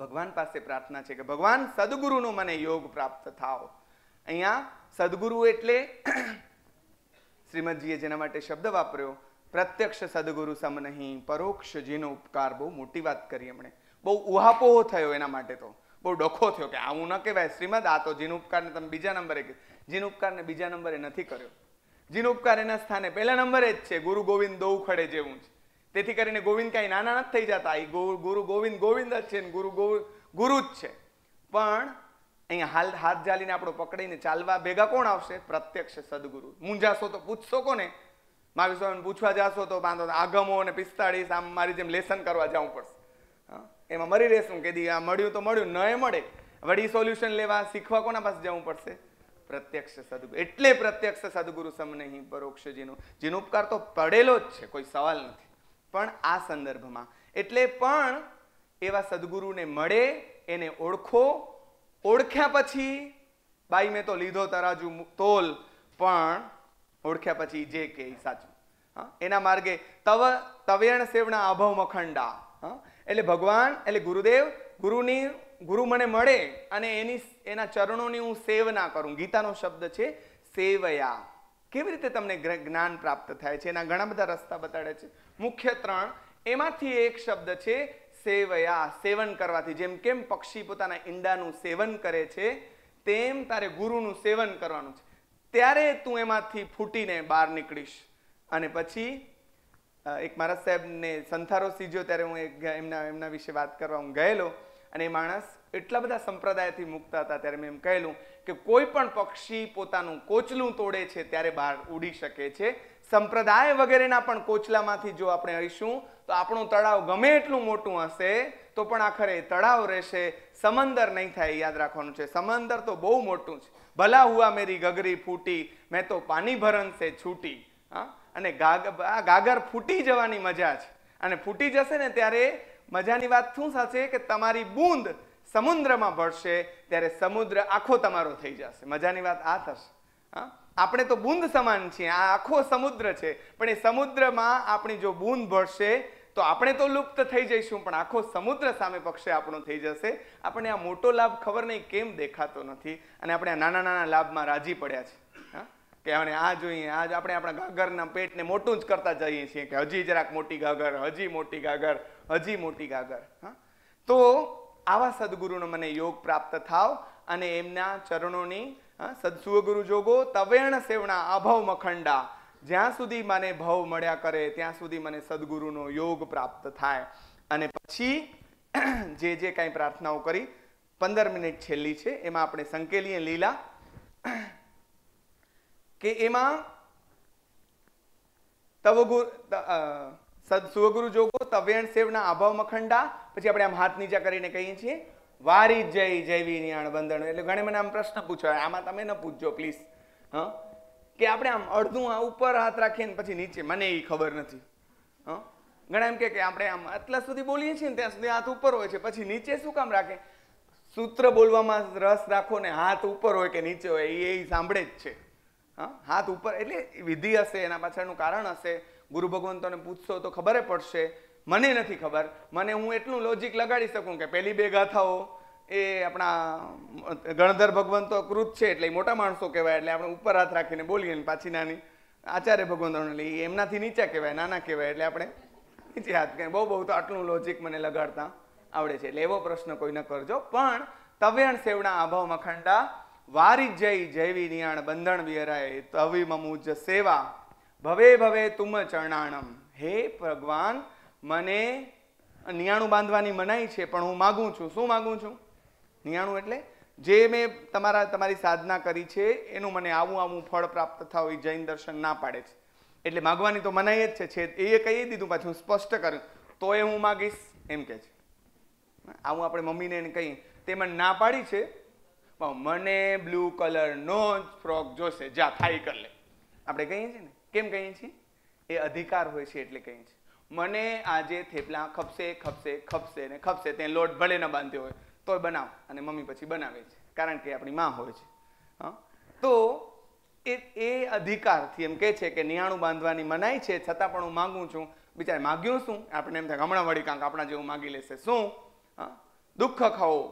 ભગવાન પાસે પ્રાર્થના છે કે ભગવાન સદગુરુનો મને યોગ પ્રાપ્ત થાઓ અહીંયા સદગુરુ એટલે શ્રીમદજીએ જેના માટે શબ્દ વાપર્યો પ્રત્યક્ષ સદગુરુ સમ નહીં પરોક્ષ જેનો ઉપકાર બહુ મોટી વાત કરી એમણે બહુ ઉહાપોહો થયો એના માટે તો બહુ ડોખો થયો કે આવું ન કહેવાય શ્રીમદ આ તો જીન ઉપકારને તમે બીજા નંબરે જીન ઉપકારને બીજા નંબરે નથી કર્યો જીન ઉપકાર એના સ્થાને પહેલા નંબરે જ છે ગુરુ ગોવિંદ દોઉ ખડે જેવું છે તેથી કરીને ગોવિંદ કાંઈ નાના નથી થઈ જતા એ ગુરુ ગોવિંદ ગોવિંદ જ છે ગુરુ ગુરુ જ છે પણ અહીંયા હાલ હાથ જાલીને આપણો પકડીને ચાલવા ભેગા કોણ આવશે પ્રત્યક્ષ સદગુરુ મૂંઝાશો તો પૂછશો કોને માવી સ્વામીને પૂછવા જાશો તો બાંધો આગમો અને પિસ્તાળીસ આમ મારી જેમ લેસન કરવા જવું પડશે એમાં મરી રહેશું કે દી આ મળ્યું તો મળ્યું ન મળે વળી સોલ્યુશન લેવા શીખવા કોના પાસે જવું પડશે પ્રત્યક્ષ સદગુરુ એટલે પ્રત્યક્ષ સદગુરુ સમનહી પરોક્ષ જેનો જેનો ઉપકાર તો પડેલો જ છે કોઈ સવાલ નથી પણ આ સંદર્ભમાં એટલે પણ એવા સદગુરુને મળે એને ઓળખો ઓળખ્યા પછી બાઈ મેં તો લીધો તરાજુ તોલ પણ ઓળખ્યા પછી જે કે સાચું એના માર્ગે તવ તવેણ સેવના અભવ મખંડા એટલે ભગવાન એટલે ગુરુદેવ ગુરુની ગુરુ મને મળે અને એની એના ચરણોની હું સેવના કરું ગીતાનો શબ્દ છે સેવયા કેવી રીતે તમને જ્ઞાન પ્રાપ્ત થાય છે એના ઘણા બધા રસ્તા બતાડે છે મુખ્ય ત્રણ એમાંથી એક શબ્દ છે સેવયા સેવન કરવાથી જેમ કેમ પક્ષી પોતાના ઈંડાનું સેવન કરે છે તેમ તારે ગુરુનું સેવન કરવાનું છે ત્યારે તું એમાંથી ફૂટીને બહાર નીકળીશ અને પછી એક મારા સાહેબને સંથારો સીજ્યો ત્યારે હું એમના એમના વિશે વાત કરવા હું ગયેલો અને એ માણસ એટલા બધા સંપ્રદાયથી મુક્ત હતા ત્યારે મેં એમ કહેલું કે કોઈ પણ પક્ષી પોતાનું કોચલું તોડે છે ત્યારે બહાર ઉડી શકે છે સંપ્રદાય વગેરેના પણ કોચલામાંથી જો આપણે હઈશું તો આપણું તળાવ ગમે એટલું મોટું હશે તો પણ આખરે તળાવ રહેશે સમંદર નહીં થાય યાદ રાખવાનું છે સમંદર તો બહુ મોટું છે ભલા હુઆ મેરી ગગરી ફૂટી મેં તો પાણી ભરન સે છૂટી હા અને ગાગર ફૂટી જવાની મજા છે અને ફૂટી જશે ને ત્યારે મજાની વાત શું થશે કે તમારી બૂંદ સમુદ્રમાં ભરશે ત્યારે સમુદ્ર આખો તમારો થઈ જશે મજાની વાત આ થશે હા આપણે તો બૂંદ સમાન છીએ આ આખો સમુદ્ર છે પણ એ સમુદ્રમાં આપણી જો બૂંદ ભરશે તો આપણે તો લુપ્ત થઈ જઈશું પણ આખો સમુદ્ર સામે પક્ષે આપણો થઈ જશે આપણે આ મોટો લાભ ખબર નહીં કેમ દેખાતો નથી અને આપણે આ નાના નાના લાભમાં રાજી પડ્યા છે કે આપણે આ જોઈએ આજ આપણે આપણા ગાગરના પેટને મોટું જ કરતા જઈએ છીએ કે હજી જરાક મોટી ગાગર હજી મોટી ગાગર હજી મોટી ગાગર હા તો આવા સદગુરુનો મને યોગ પ્રાપ્ત થાવ અને એમના ચરણોની સદસુગુરુ જોગો તવેણ સેવણા અભવ મખંડા જ્યાં સુધી મને ભવ મળ્યા કરે ત્યાં સુધી મને સદગુરુનો યોગ પ્રાપ્ત થાય અને પછી જે જે કાંઈ પ્રાર્થનાઓ કરી પંદર મિનિટ છેલ્લી છે એમાં આપણે સંકેલીએ લીલા કે એમાં તવગુરુ સુવગુરુ જોગો તવેણ સેવના અભાવમાં ખંડા પછી આપણે આમ હાથ નીચા કરીને કહીએ છીએ વારી જય જૈવી નિયાણ બંધન એટલે ઘણી મને આમ પ્રશ્ન પૂછાય આમાં તમે ન પૂછજો પ્લીઝ હ કે આપણે આમ અડધું આ ઉપર હાથ રાખીએ ને પછી નીચે મને એ ખબર નથી હ ઘણા એમ કે આપણે આમ આટલા સુધી બોલીએ છીએ ને ત્યાં સુધી હાથ ઉપર હોય છે પછી નીચે શું કામ રાખે સૂત્ર બોલવામાં રસ રાખો ને હાથ ઉપર હોય કે નીચે હોય એ સાંભળે જ છે હાથ ઉપર એટલે વિધિ હશે એના પાછળનું કારણ હશે ગુરુ ભગવંતોને પૂછશો તો ખબર પડશે મને નથી ખબર મને હું એટલું લોજિક લગાડી શકું કે પહેલી બે ગાથાઓ એ આપણા ગણધર ભગવંતો કૃત છે એટલે મોટા માણસો કહેવાય એટલે આપણે ઉપર હાથ રાખીને બોલીએ ને પાછી નાની આચાર્ય ભગવંતોને લઈએ એમનાથી નીચા કહેવાય નાના કહેવાય એટલે આપણે નીચે હાથ કરીએ બહુ બહુ તો આટલું લોજિક મને લગાડતા આવડે છે એટલે એવો પ્રશ્ન કોઈ ન કરજો પણ તવેણ સેવના આભાવ મખંડા વારી જઈ જૈવી નિયાણ બંધન વિયરાય તવિ મુજ સેવા ભવે ભવે તુમ ચરણાણમ હે ભગવાન મને નિયાણું બાંધવાની મનાઈ છે પણ હું માગું છું શું માગું છું નિયાણું એટલે જે મેં તમારા તમારી સાધના કરી છે એનું મને આવું આવું ફળ પ્રાપ્ત થાય એ જૈન દર્શન ના પાડે છે એટલે માગવાની તો મનાઈ જ છે એ કહી દીધું પાછું હું સ્પષ્ટ કર્યું તો એ હું માગીશ એમ કે છે આવું આપણે મમ્મીને એને કહીએ તે મને ના પાડી છે પણ મને બ્લુ કલર નો જ ફ્રોક જોશે જ્યાં થાય કર લે આપણે કહીએ છીએ ને કેમ કહીએ છીએ એ અધિકાર હોય છે એટલે કહીએ છીએ મને આજે થેપલા ખપશે ખપશે ખપશે ને ખપશે તે લોટ ભલે ન બાંધ્યો હોય તોય બનાવ અને મમ્મી પછી બનાવે છે કારણ કે આપણી માં હોય છે હા તો એ એ અધિકારથી એમ કહે છે કે નિયાણું બાંધવાની મનાઈ છે છતાં પણ હું માગું છું બિચારે માગ્યું શું આપણે એમ થાય હમણાં વળી કાંક આપણા જેવું માગી લેશે શું હા દુઃખ ખાવો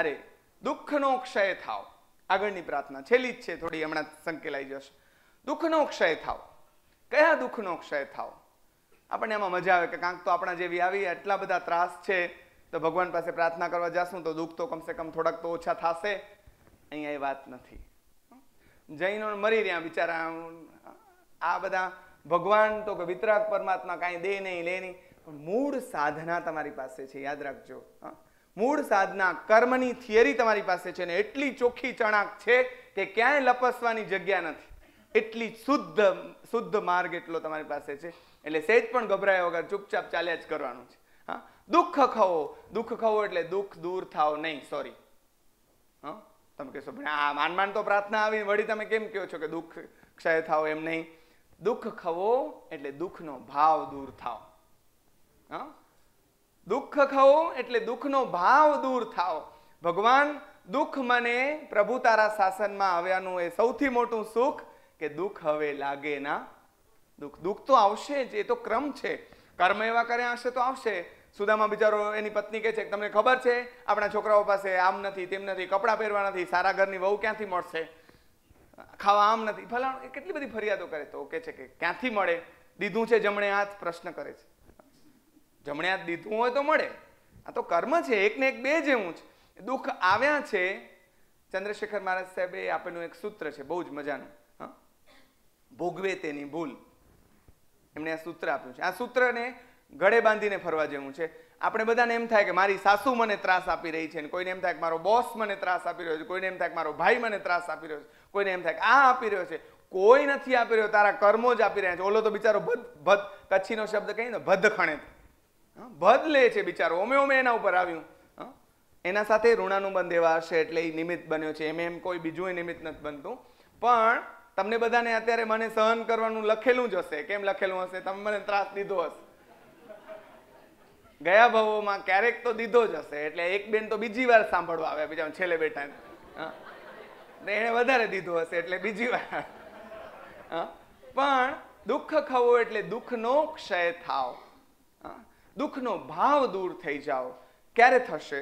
અરે દુઃખનો ક્ષય થાવ આગળની પ્રાર્થના છેલ્લી જ છે થોડી હમણાં સંકેલાઈ જશે દુઃખનો ક્ષય થાવ કયા દુઃખનો ક્ષય થાવ આપણને એમાં મજા આવે કે કાંક તો આપણા જેવી આવી એટલા બધા ત્રાસ છે તો ભગવાન પાસે પ્રાર્થના કરવા જશું તો દુઃખ તો કમસે કમ થોડાક તો ઓછા થશે અહીંયા એ વાત નથી જૈનો મરી રહ્યા બિચારા આ બધા ભગવાન તો કે વિતરાગ પરમાત્મા કાંઈ દે નહીં લે નહીં પણ મૂળ સાધના તમારી પાસે છે યાદ રાખજો હા મૂળ સાધના કર્મની થિયરી તમારી પાસે છે ને એટલી ચોખ્ખી ચણાક છે કે ક્યાંય લપસવાની જગ્યા નથી એટલી શુદ્ધ શુદ્ધ માર્ગ એટલો તમારી પાસે છે એટલે સહેજ પણ ગભરાયા વગર ચૂપચાપ ચાલ્યા જ કરવાનું છે હા દુઃખ ખવો દુઃખ ખવો એટલે દુઃખ દૂર થાવ નહીં સોરી હા તમે કહેશો પણ આ માન માન તો પ્રાર્થના આવી વળી તમે કેમ કહો છો કે દુઃખ ક્ષય થાવ એમ નહીં દુઃખ ખવો એટલે દુઃખનો ભાવ દૂર થાવ હા દુઃખ ખવું એટલે દુઃખનો ભાવ દૂર થાવ ભગવાન દુઃખ મને પ્રભુ તારા શાસનમાં આવ્યાનું એ સૌથી મોટું સુખ કે દુઃખ હવે લાગે ના દુઃખ દુઃખ તો આવશે જ એ તો ક્રમ છે કર્મ એવા કર્યા હશે તો આવશે સુદામા બિચારો એની પત્ની કહે છે તમને ખબર છે આપણા છોકરાઓ પાસે આમ નથી તેમ નથી કપડાં પહેરવા નથી સારા ઘરની વહુ ક્યાંથી મળશે ખાવા આમ નથી ભલા કેટલી બધી ફરિયાદો કરે તો કે છે કે ક્યાંથી મળે દીધું છે જમણે હાથ પ્રશ્ન કરે છે જમણે હાથ દીધું હોય તો મળે આ તો કર્મ છે એકને એક બે જેવું છે દુઃખ આવ્યા છે ચંદ્રશેખર મહારાજ સાહેબે આપેલું એક સૂત્ર છે બહુ જ મજાનું હા ભોગવે તેની ભૂલ એમણે આ સૂત્ર આપ્યું છે આ સૂત્રને ગળે બાંધીને ફરવા જેવું છે આપણે બધાને એમ થાય કે મારી સાસુ મને ત્રાસ આપી રહી છે ને કોઈને એમ થાય કે મારો બોસ મને ત્રાસ આપી રહ્યો છે કોઈને એમ થાય કે મારો ભાઈ મને ત્રાસ આપી રહ્યો છે કોઈને એમ થાય કે આ આપી રહ્યો છે કોઈ નથી આપી રહ્યો તારા કર્મો જ આપી રહ્યા છે ઓલો તો બિચારો ભદ ભદ કચ્છીનો શબ્દ કહીને ને ભદ ખણે ભદ લે છે બિચારો ઓમે ઓમે એના ઉપર આવ્યું એના સાથે ઋણાનું બંધ એવા હશે એટલે એ નિમિત્ત બન્યો છે એમ એમ કોઈ બીજું નિમિત્ત નથી બનતું પણ તમને બધાને અત્યારે મને સહન કરવાનું લખેલું જ હશે કેમ લખેલું હશે તમે મને ત્રાસ દીધો હશે ગયા ભાવોમાં ક્યારેક તો દીધો જ હશે એટલે એક બેન તો બીજી વાર સાંભળવા આવ્યા બીજા છેલ્લે બેઠા એણે વધારે દીધો હશે એટલે બીજી વાર પણ દુઃખ ખવો એટલે દુઃખનો ક્ષય થાવ દુઃખનો ભાવ દૂર થઈ જાઓ ક્યારે થશે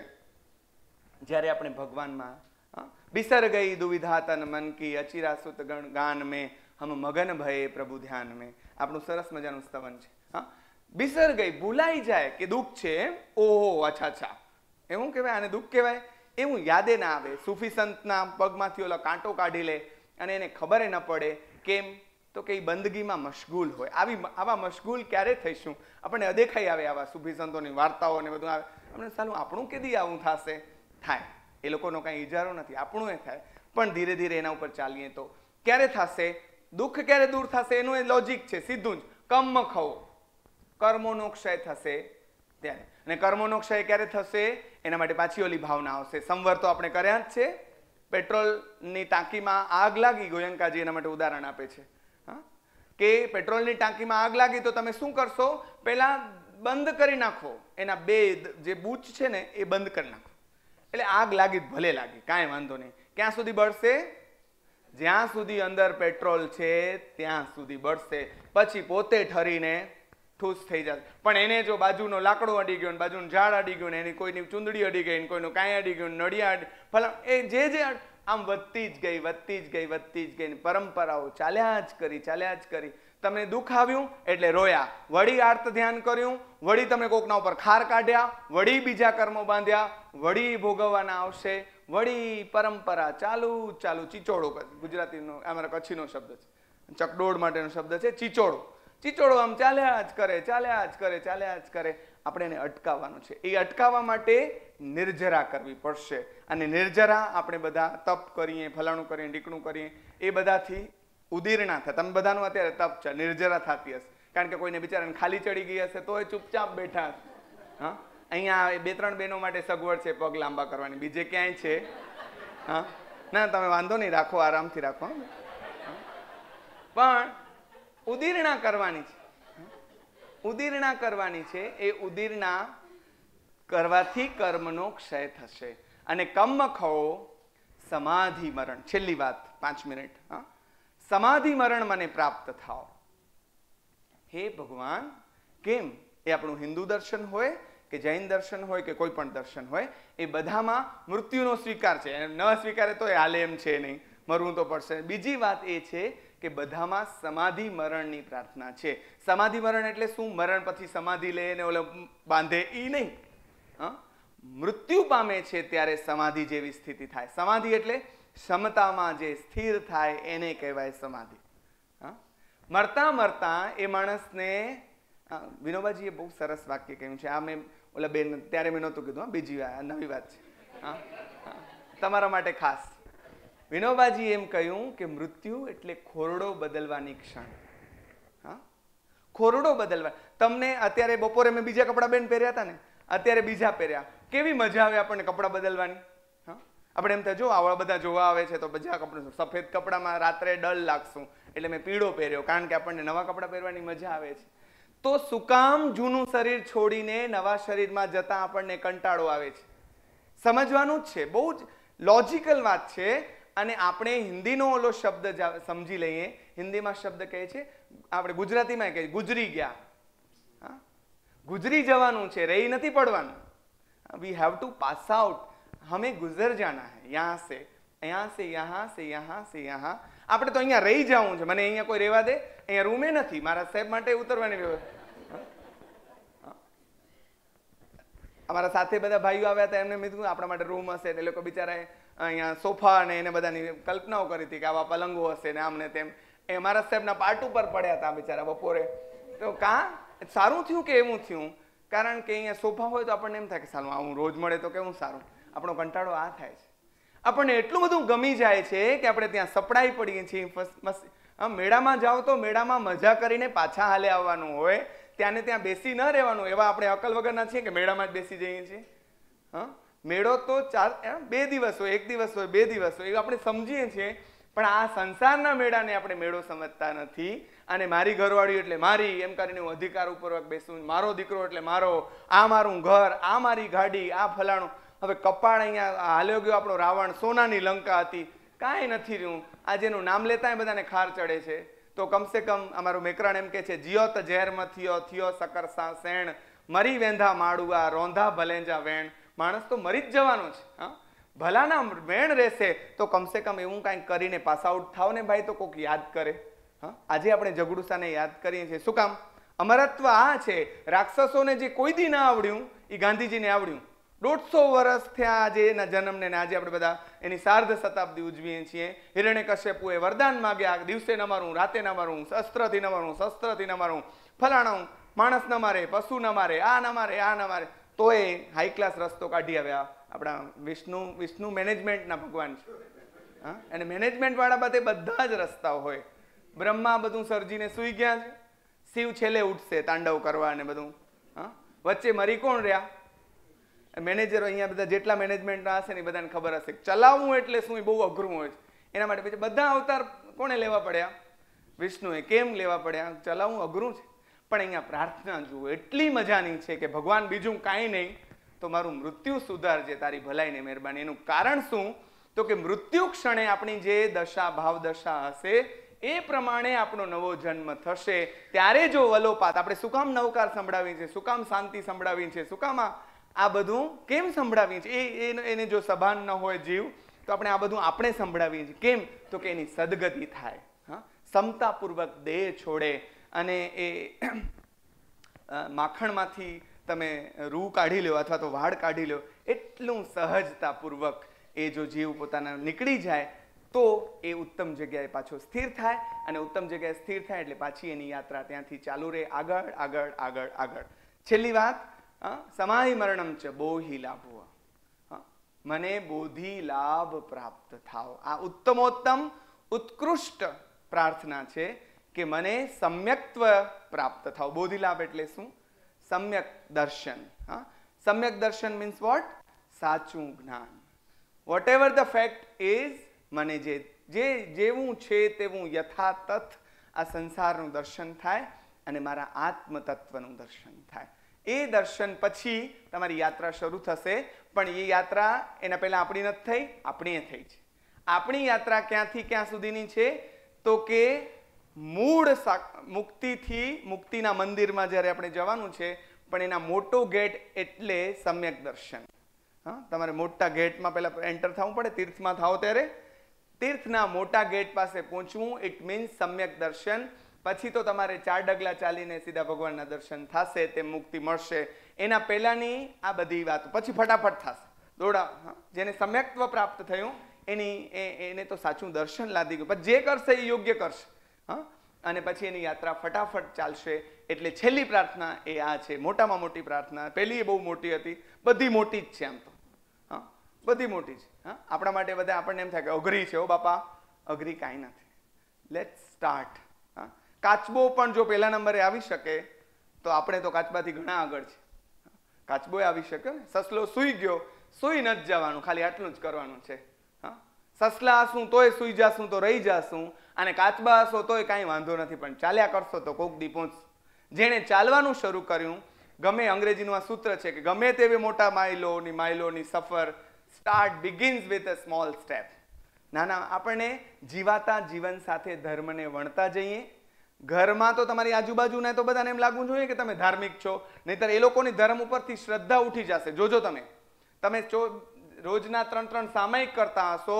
જ્યારે આપણે ભગવાનમાં બિસર ગઈ દુવિધા તન મન કી અચિરા સુત ગણ ગાન મેં હમ મગન ભય પ્રભુ ધ્યાન મેં આપણું સરસ મજાનું સ્તવન છે હા બિસર ગઈ ભૂલાઈ જાય કે દુઃખ છે ઓહો અચ્છા અચ્છા એવું કહેવાય આને દુઃખ કહેવાય એવું યાદે ના આવે સૂફી સંતના પગમાંથી ઓલા કાંટો કાઢી લે અને એને ખબર ન પડે કેમ તો કે એ બંદગીમાં મશગુલ હોય આવી આવા મશગુલ ક્યારે થઈશું આપણને અદેખાઈ આવે આવા સુફી સંતોની વાર્તાઓ ને બધું આવે આપણે સાલું આપણું કેદી આવું થશે થાય એ લોકોનો કાંઈ ઇજારો નથી આપણું એ થાય પણ ધીરે ધીરે એના ઉપર ચાલીએ તો ક્યારે થશે દુઃખ ક્યારે દૂર થશે એનું એ લોજિક છે સીધું જ કમ ખવો કર્મોનો ક્ષય થશે ત્યારે અને કર્મોનો ક્ષય ક્યારે થશે એના માટે પાછી ઓલી ભાવના આવશે સંવર તો આપણે કર્યા જ છે પેટ્રોલની ટાંકીમાં આગ લાગી ગોયંકાજી એના માટે ઉદાહરણ આપે છે કે પેટ્રોલની ટાંકીમાં આગ લાગી તો તમે શું કરશો પહેલાં બંધ કરી નાખો એના બે જે બૂચ છે ને એ બંધ કરી નાખો એટલે આગ લાગી ભલે લાગી કાંઈ વાંધો નહીં ક્યાં સુધી બળશે જ્યાં સુધી અંદર પેટ્રોલ છે ત્યાં સુધી બળશે પછી પોતે ઠરીને ઠૂસ થઈ જશે પણ એને જો બાજુનો લાકડો અડી ગયો ને બાજુનું ઝાડ અડી ગયું ને એની કોઈની ચૂંદડી અડી ગઈ કોઈનું કાંઈ અડી ગયું નડિયાડ ફલા એ જે જે આમ વધતી જ ગઈ વધતી જ ગઈ વધતી જ ગઈ પરંપરાઓ ચાલ્યા જ કરી ચાલ્યા જ કરી તમને દુઃખ આવ્યું એટલે રોયા વળી આર્ત ધ્યાન કર્યું વળી તમે કોકના ઉપર ખાર કાઢ્યા વળી બીજા કર્મો બાંધ્યા વળી ભોગવવાના આવશે વળી પરંપરા ચાલુ ચાલુ ચીચોડો ગુજરાતીનો અમારા કચ્છીનો શબ્દ છે ચકડોળ માટેનો શબ્દ છે ચીચોડો ચીચોડો આમ ચાલ્યા જ કરે ચાલ્યા જ કરે ચાલ્યા જ કરે આપણે એને અટકાવવાનું છે એ અટકાવવા માટે નિર્જરા કરવી પડશે અને નિર્જરા આપણે બધા તપ કરીએ ફલાણું કરીએ ઢીકણું કરીએ એ બધાથી ઉદીર્ણા થાય તમે બધાનું અત્યારે તપ છે નિર્જરા થતી હશે કારણ કે કોઈને બિચારાને ખાલી ચડી ગઈ હશે તો એ ચૂપચાપ બેઠા હા અહીંયા બે ત્રણ બહેનો માટે સગવડ છે પગ લાંબા કરવાની બીજે ક્યાંય છે હા ના તમે વાંધો નહીં રાખો આરામથી રાખો પણ ઉદીર્ણા કરવાની છે ઉદીર્ણા કરવાની છે એ ઉદીર્ણા કરવાથી કર્મનો ક્ષય થશે અને કમ્મ ખવો સમાધિ મરણ છેલ્લી વાત પાંચ મિનિટ હા સમાધિ મરણ મને પ્રાપ્ત થાવ હે ભગવાન કેમ એ આપણું હિન્દુ દર્શન હોય કે જૈન દર્શન હોય કે કોઈ પણ દર્શન હોય એ બધામાં મૃત્યુનો સ્વીકાર છે ન સ્વીકારે તો એ હાલે એમ છે નહીં મરવું તો પડશે બીજી વાત એ છે કે બધામાં સમાધિ મરણની પ્રાર્થના છે સમાધિ મરણ એટલે શું મરણ પછી સમાધિ લે ને ઓલે બાંધે એ નહીં મૃત્યુ પામે છે ત્યારે સમાધિ જેવી સ્થિતિ થાય સમાધિ એટલે ક્ષમતામાં જે સ્થિર થાય એને કહેવાય સમાધિ મરતા મરતા એ માણસને વિનોબાજીએ બહુ સરસ વાક્ય કહ્યું છે આ મેં ઓલા બેન ત્યારે મેં નહોતું કીધું બીજી નવી વાત છે તમારા માટે ખાસ વિનોબાજી એમ કહ્યું કે મૃત્યુ એટલે ખોરડો બદલવાની ક્ષણ હા ખોરડો બદલવા તમને અત્યારે બપોરે મેં બીજા કપડાં બેન પહેર્યા હતા ને અત્યારે બીજા પહેર્યા કેવી મજા આવે આપણને કપડાં બદલવાની હા આપણે એમ તો જો આવા બધા જોવા આવે છે તો બધા કપડાં સફેદ કપડામાં રાત્રે ડલ લાગશું એટલે મેં પીળો પહેર્યો કારણ કે આપણને નવા કપડાં પહેરવાની મજા આવે છે તો સુકામ જૂનું શરીર છોડીને નવા શરીરમાં જતાં આપણને કંટાળો આવે છે સમજવાનું જ છે બહુ જ લોજિકલ વાત છે અને આપણે હિન્દીનો ઓલો શબ્દ સમજી લઈએ હિન્દીમાં શબ્દ કહે છે આપણે ગુજરાતીમાં કહે ગુજરી ગયા ગુજરી જવાનું છે રહી નથી પડવાનું we have to pass out હમે ગુજર જાના है यहाँ से यहाँ से यहाँ से यहाँ से यहाँ આપણે તો અહીંયા રહી જવું છે મને અહીંયા કોઈ રહેવા દે અહીંયા રૂમે નથી મારા સાહેબ માટે ઉતરવાની વ્યવસ્થા અમારા સાથે બધા ભાઈઓ આવ્યા હતા એમને મેં કીધું આપણા માટે રૂમ હશે એટલે લોકો બિચારાએ અહીંયા સોફા અને એને બધાની કલ્પનાઓ કરી હતી કે આવા પલંગો હશે ને આમને તેમ એ અમારા સાહેબના પાર્ટ ઉપર પડ્યા હતા બિચારા બપોરે તો કાં સારું થયું કે એવું થયું કારણ કે અહીંયા સોફા હોય તો આપણને એમ થાય કે સારું આવું રોજ મળે તો કેવું સારું આપણો કંટાળો આ થાય છે આપણને એટલું બધું ગમી જાય છે કે આપણે ત્યાં સપડાઈ પડીએ છીએ મેળામાં જાઓ તો મેળામાં મજા કરીને પાછા હાલે આવવાનું હોય ત્યાંને ત્યાં બેસી ન રહેવાનું એવા આપણે અકલ વગરના છીએ કે મેળામાં જ બેસી જઈએ છીએ હા મેળો તો ચાર બે દિવસ હોય એક દિવસ હોય બે દિવસ હોય એ આપણે સમજીએ છીએ પણ આ સંસારના મેળાને આપણે મેળો સમજતા નથી અને મારી ઘરવાળી એટલે મારી એમ કરીને હું અધિકાર ઉપર બેસું મારો દીકરો એટલે મારો આ મારું ઘર આ મારી ગાડી આ ફલાણું હવે કપાળ અહીંયા હાલ્યો ગયો આપણો રાવણ સોનાની લંકા હતી કાંઈ નથી રહ્યું આ જેનું નામ લેતા બધાને ખાર ચડે છે તો કમસે કમ અમારું મેકરણ એમ કે છે જીયો તો ઝેરમાં થયો થયો સકરસા સેણ મરી વેંધા માડુઆ રોંધા ભલેંજા વેણ માણસ તો મરી જ જવાનો છે હા ભલાના વેણ રહેશે તો કમસે કમ એવું કાંઈ કરીને પાસ આઉટ થાવ ને ભાઈ તો કોઈક યાદ કરે આજે આપણે જગડુસાને યાદ કરીએ છીએ શું કામ અમરત્વ આ છે રાક્ષસોને જે કોઈ દી ના આવડ્યું એ ગાંધીજીને આવડ્યું દોઢસો વર્ષ થયા આજે એના જન્મને આજે આપણે બધા એની સાર્ધ શતાબ્દી ઉજવીએ છીએ હિરણ્ય કશ્યપુએ વરદાન માગ્યા દિવસે ન મારું રાતે ન મારું શસ્ત્રથી ન મારું શસ્ત્રથી ન મારું ફલાણું માણસ ન મારે પશુ ન મારે આ ન મારે આ ન મારે તો એ હાઈ ક્લાસ રસ્તો કાઢી આવ્યા આપણા વિષ્ણુ વિષ્ણુ મેનેજમેન્ટના ભગવાન છે હા અને મેનેજમેન્ટવાળા બધે બધા જ રસ્તાઓ હોય બ્રહ્મા બધું સર્જીને સૂઈ ગયા છે શિવ છેલ્લે ઉઠશે તાંડવ કરવા ને બધું હા વચ્ચે મરી કોણ રહ્યા મેનેજરો અહીંયા બધા જેટલા મેનેજમેન્ટના હશે ને બધાને ખબર હશે ચલાવવું એટલે શું એ બહુ અઘરું હોય છે એના માટે પછી બધા અવતાર કોણે લેવા પડ્યા વિષ્ણુએ કેમ લેવા પડ્યા ચલાવવું અઘરું છે પણ અહીંયા પ્રાર્થના જુઓ એટલી મજાની છે કે ભગવાન બીજું કાંઈ નહીં તો મારું મૃત્યુ સુધારજે તારી ભલાઈને મહેરબાની એનું કારણ શું તો કે મૃત્યુ ક્ષણે આપણી જે દશા ભાવ દશા હશે એ પ્રમાણે આપણો નવો જન્મ થશે ત્યારે જો વલોપાત આપણે શું નવકાર સંભળાવીએ છીએ શું શાંતિ સંભળાવીએ છીએ શું આ બધું કેમ સંભળાવીએ છીએ એ એને જો સભાન ન હોય જીવ તો આપણે આ બધું આપણે સંભળાવીએ છીએ કેમ તો કે એની સદગતિ થાય હા સમતાપૂર્વક દેહ છોડે અને એ માખણમાંથી તમે રૂ કાઢી લો અથવા તો વાળ કાઢી લો એટલું સહજતાપૂર્વક એ જો જીવ પોતાના નીકળી જાય તો એ ઉત્તમ જગ્યાએ પાછો સ્થિર થાય અને ઉત્તમ જગ્યાએ સ્થિર થાય એટલે પાછી એની યાત્રા ત્યાંથી ચાલુ રહે આગળ આગળ આગળ આગળ છેલ્લી વાત સમાહિ મરણમ છે બોહી લાભો મને બોધિ લાભ પ્રાપ્ત થાવ આ ઉત્તમોત્તમ ઉત્કૃષ્ટ પ્રાર્થના છે કે મને સમ્યક્ત્વ પ્રાપ્ત થાવ બોધિ લાભ એટલે શું સમ્યક દર્શન હા સમ્યક દર્શન મીન્સ વોટ સાચું જ્ઞાન whatever the fact is મને જે જે જેવું છે તેવું યથાતથ આ સંસારનું દર્શન થાય અને મારા આત્મતત્વનું દર્શન થાય એ દર્શન પછી તમારી યાત્રા શરૂ થશે પણ એ યાત્રા એના પહેલાં આપણી નથી થઈ આપણીએ થઈ છે આપણી યાત્રા ક્યાંથી ક્યાં સુધીની છે તો કે મૂળ મુક્તિથી મુક્તિના મંદિરમાં જ્યારે આપણે જવાનું છે પણ એના મોટો ગેટ એટલે સમ્યક દર્શન હા તમારે મોટા ગેટમાં પહેલાં એન્ટર થવું પડે તીર્થમાં થાવ ત્યારે તીર્થના મોટા ગેટ પાસે પહોંચવું ઇટ મીન્સ સમ્યક દર્શન પછી તો તમારે ચાર ડગલા ચાલીને સીધા ભગવાનના દર્શન થશે તે મુક્તિ મળશે એના પહેલાંની આ બધી વાતો પછી ફટાફટ થશે દોડા જેને સમ્યક્ત્વ પ્રાપ્ત થયું એની એને તો સાચું દર્શન લાદી ગયું પણ જે કરશે એ યોગ્ય કરશે હા અને પછી એની યાત્રા ફટાફટ ચાલશે એટલે છેલ્લી પ્રાર્થના એ આ છે મોટામાં મોટી પ્રાર્થના પહેલી એ બહુ મોટી હતી બધી મોટી જ છે આમ તો બધી મોટી છે હા આપણા માટે બધા આપણને એમ થાય કે અઘરી છે હો બાપા અઘરી કાંઈ નથી લેટ સ્ટાર્ટ હા કાચબો પણ જો પહેલા નંબરે આવી શકે તો આપણે તો કાચબાથી ઘણા આગળ છે કાચબોએ આવી શકે સસલો સુઈ ગયો સુઈ નથી જવાનું ખાલી આટલું જ કરવાનું છે હા સસલા હશું તોય સુઈ જાશું તો રહી જાશું અને કાચબા હશો તોય કાંઈ વાંધો નથી પણ ચાલ્યા કરશો તો કોક દી પહોંચ જેણે ચાલવાનું શરૂ કર્યું ગમે અંગ્રેજીનું આ સૂત્ર છે કે ગમે તેવી મોટા માઇલોની માઇલોની સફર start begins with a small step ના ના આપણને જીવાતા જીવન સાથે ધર્મને વણતા જઈએ ઘરમાં તો તમારી આજુબાજુના તો બધાને એમ લાગવું જોઈએ કે તમે ધાર્મિક છો નહીતર એ લોકોની ધર્મ ઉપરથી શ્રદ્ધા ઉઠી જશે જોજો તમે તમે રોજના ત્રણ ત્રણ સામયિક કરતા હશો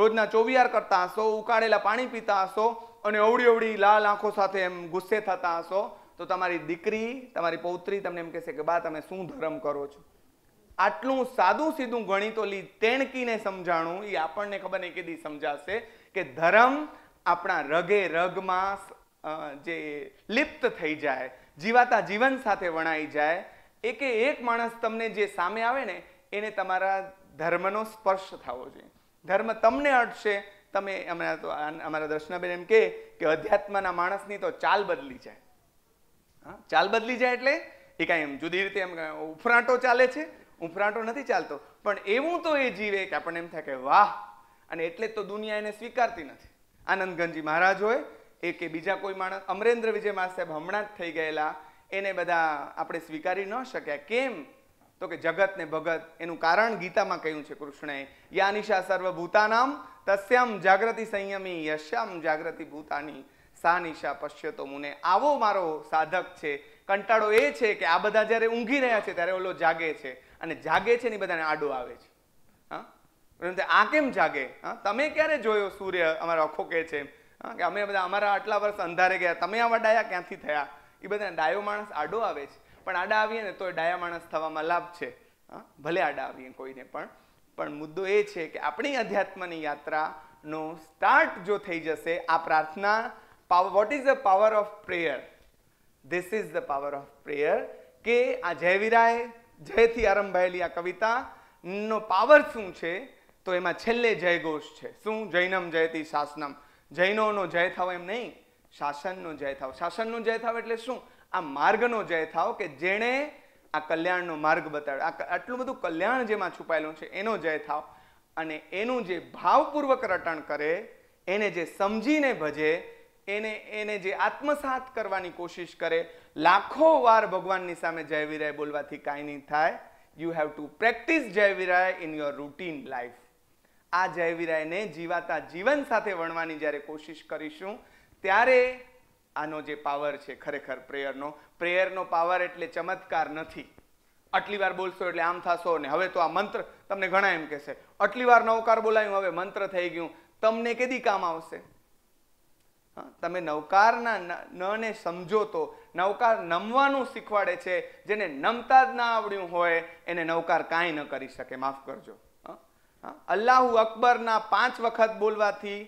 રોજના ચોવીયાર કરતા હશો ઉકાળેલા પાણી પીતા હશો અને અવડી અવડી લાલ આંખો સાથે એમ ગુસ્સે થતા હશો તો તમારી દીકરી તમારી પૌત્રી તમને એમ કહેશે કે બા તમે શું ધર્મ કરો છો આટલું સાદું સીધું ગણિતોલી તેણકીને સમજાણું એ આપણને ખબર નહીં દી સમજાશે કે ધર્મ આપણા રગે રગમાં જે લિપ્ત થઈ જાય જીવાતા જીવન સાથે વણાઈ જાય એકે એક માણસ તમને જે સામે આવે ને એને તમારા ધર્મનો સ્પર્શ થવો જોઈએ ધર્મ તમને અડશે તમે હમણાં તો અમારા દર્શનાબેન એમ કે અધ્યાત્મના માણસની તો ચાલ બદલી જાય હા ચાલ બદલી જાય એટલે એ કાંઈ એમ જુદી રીતે એમ ઉફરાટો ચાલે છે ઉંપરાટો નથી ચાલતો પણ એવું તો એ જીવે કે આપણને એમ થાય કે વાહ અને એટલે તો દુનિયા એને સ્વીકારતી નથી આનંદગંજી મહારાજ હોય એ કે બીજા કોઈ માણસ અમરેન્દ્ર વિજય મા સાહેબ હમણાં જ થઈ ગયેલા એને બધા આપણે સ્વીકારી ન શક્યા કેમ તો કે જગત ને ભગત એનું કારણ ગીતામાં કહ્યું છે કૃષ્ણએ યાનિશા સર્વ ભૂતાનામ તસ્યામ જાગૃતિ સંયમી યશ્યામ જાગૃતિ ભૂતાની સા નિશા પશ્યતો મુને આવો મારો સાધક છે કંટાળો એ છે કે આ બધા જ્યારે ઊંઘી રહ્યા છે ત્યારે ઓલો જાગે છે અને જાગે છે ને બધાને આડો આવે છે હા પરંતુ આ કેમ જાગે હા તમે ક્યારે જોયો સૂર્ય અમારો આખો કે છે હા કે અમે બધા અમારા આટલા વર્ષ અંધારે ગયા તમે આવા ડાયા ક્યાંથી થયા એ બધાને ડાયો માણસ આડો આવે છે પણ આડા આવીએ ને તો એ ડાયા માણસ થવામાં લાભ છે હા ભલે આડા આવીએ કોઈને પણ પણ મુદ્દો એ છે કે આપણી અધ્યાત્મની યાત્રાનો સ્ટાર્ટ જો થઈ જશે આ પ્રાર્થના power what is the power of prayer this is the power of prayer કે આ જયવીરાય જયથી આરંભાયેલી આ કવિતાનો પાવર શું છે તો એમાં છેલ્લે જયઘોષ છે શું જૈનમ જયતી શાસનમ જૈનોનો જય થાવ એમ નહીં શાસનનો જય થાવ શાસનનો જય થાવ એટલે શું આ માર્ગનો જય થાવ કે જેણે આ કલ્યાણનો માર્ગ આ આટલું બધું કલ્યાણ જેમાં છુપાયેલું છે એનો જય થાવ અને એનું જે ભાવપૂર્વક રટણ કરે એને જે સમજીને ભજે એને એને જે આત્મસાત કરવાની કોશિશ કરે લાખો વાર ભગવાનની સામે જય વિરાય બોલવાથી કાંઈ નહીં થાય you have to practice Jay Viray in your routine life આ જય વિરાયને જીવાતા જીવન સાથે વણવાની જ્યારે કોશિશ કરીશું ત્યારે આનો જે પાવર છે ખરેખર પ્રેયરનો પ્રેયરનો પાવર એટલે ચમત્કાર નથી આટલી વાર બોલશો એટલે આમ થશો ને હવે તો આ મંત્ર તમને ઘણા એમ કહેશે આટલી વાર નવકાર બોલાયું હવે મંત્ર થઈ ગયું તમને કેદી કામ આવશે તમે નવકારના નને સમજો તો નવકાર નમવાનું શીખવાડે છે જેને નમતા જ ના આવડ્યું હોય એને નવકાર કાંઈ ન કરી શકે માફ કરજો અલ્લાહુ અકબરના પાંચ વખત બોલવાથી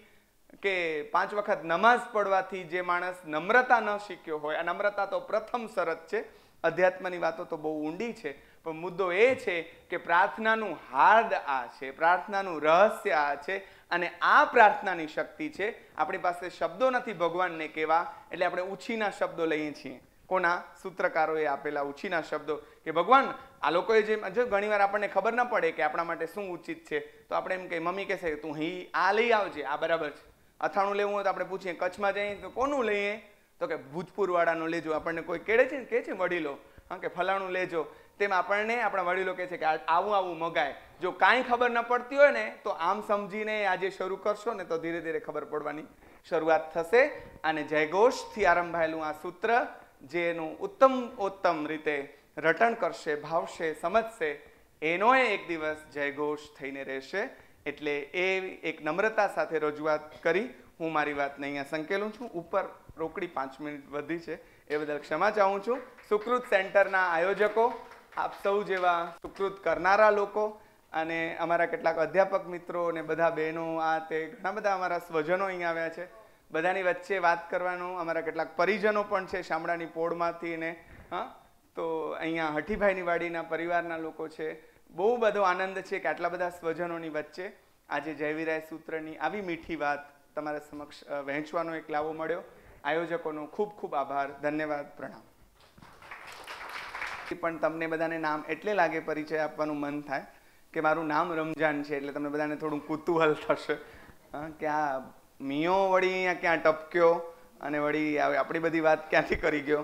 કે પાંચ વખત નમાઝ પડવાથી જે માણસ નમ્રતા ન શીખ્યો હોય આ નમ્રતા તો પ્રથમ શરત છે અધ્યાત્મની વાતો તો બહુ ઊંડી છે પણ મુદ્દો એ છે કે પ્રાર્થનાનું હાર્દ આ છે પ્રાર્થનાનું રહસ્ય આ છે અને આ પ્રાર્થનાની શક્તિ છે આપણી પાસે શબ્દો નથી ભગવાનને કહેવા એટલે આપણે ઉછીના શબ્દો લઈએ છીએ કોના સૂત્રકારોએ આપેલા ઉછીના શબ્દો કે ભગવાન આ લોકોએ જે જો ઘણીવાર આપણને ખબર ન પડે કે આપણા માટે શું ઉચિત છે તો આપણે એમ કે મમ્મી કહેશે તું હી આ લઈ આવજે આ બરાબર છે અથાણું લેવું હોય તો આપણે પૂછીએ કચ્છમાં જઈએ તો કોનું લઈએ તો કે ભૂતપૂરવાળાનું લેજો આપણને કોઈ કેળે છે ને કહે છે વડીલો હા કે ફલાણું લેજો તેમ આપણને આપણા વડીલો કહે છે કે આવું આવું મગાય જો કાંઈ ખબર ન પડતી હોય ને તો આમ સમજીને આજે શરૂ કરશો ને તો ધીરે ધીરે ખબર પડવાની શરૂઆત થશે અને જયઘોષથી આરંભાયેલું આ સૂત્ર જેનું ઉત્તમ ઉત્તમ રીતે રટણ કરશે ભાવશે સમજશે એનો એક દિવસ જયઘોષ થઈને રહેશે એટલે એ એક નમ્રતા સાથે રજૂઆત કરી હું મારી વાતને અહીંયા સંકેલું છું ઉપર રોકડી પાંચ મિનિટ વધી છે એ બદલ ક્ષમા ચાહું છું સુકૃત સેન્ટરના આયોજકો આપ સૌ જેવા સુકૃત કરનારા લોકો અને અમારા કેટલાક અધ્યાપક મિત્રો અને બધા બહેનો આ તે ઘણા બધા અમારા સ્વજનો અહીં આવ્યા છે બધાની વચ્ચે વાત કરવાનું અમારા કેટલાક પરિજનો પણ છે શામળાની પોળમાંથી ને હા તો અહીંયા હઠીભાઈની વાડીના પરિવારના લોકો છે બહુ બધો આનંદ છે કે આટલા બધા સ્વજનોની વચ્ચે આજે જયવીરાય સૂત્રની આવી મીઠી વાત તમારા સમક્ષ વહેંચવાનો એક લાવો મળ્યો આયોજકોનો ખૂબ ખૂબ આભાર ધન્યવાદ પ્રણામ પણ તમને બધાને નામ એટલે લાગે પરિચય આપવાનું મન થાય કે મારું નામ રમજાન છે એટલે તમને બધાને થોડું કુતૂહલ થશે કે આ મિયો વળી અહીંયા ક્યાં ટપક્યો અને વળી આપણી બધી વાત ક્યાંથી કરી ગયો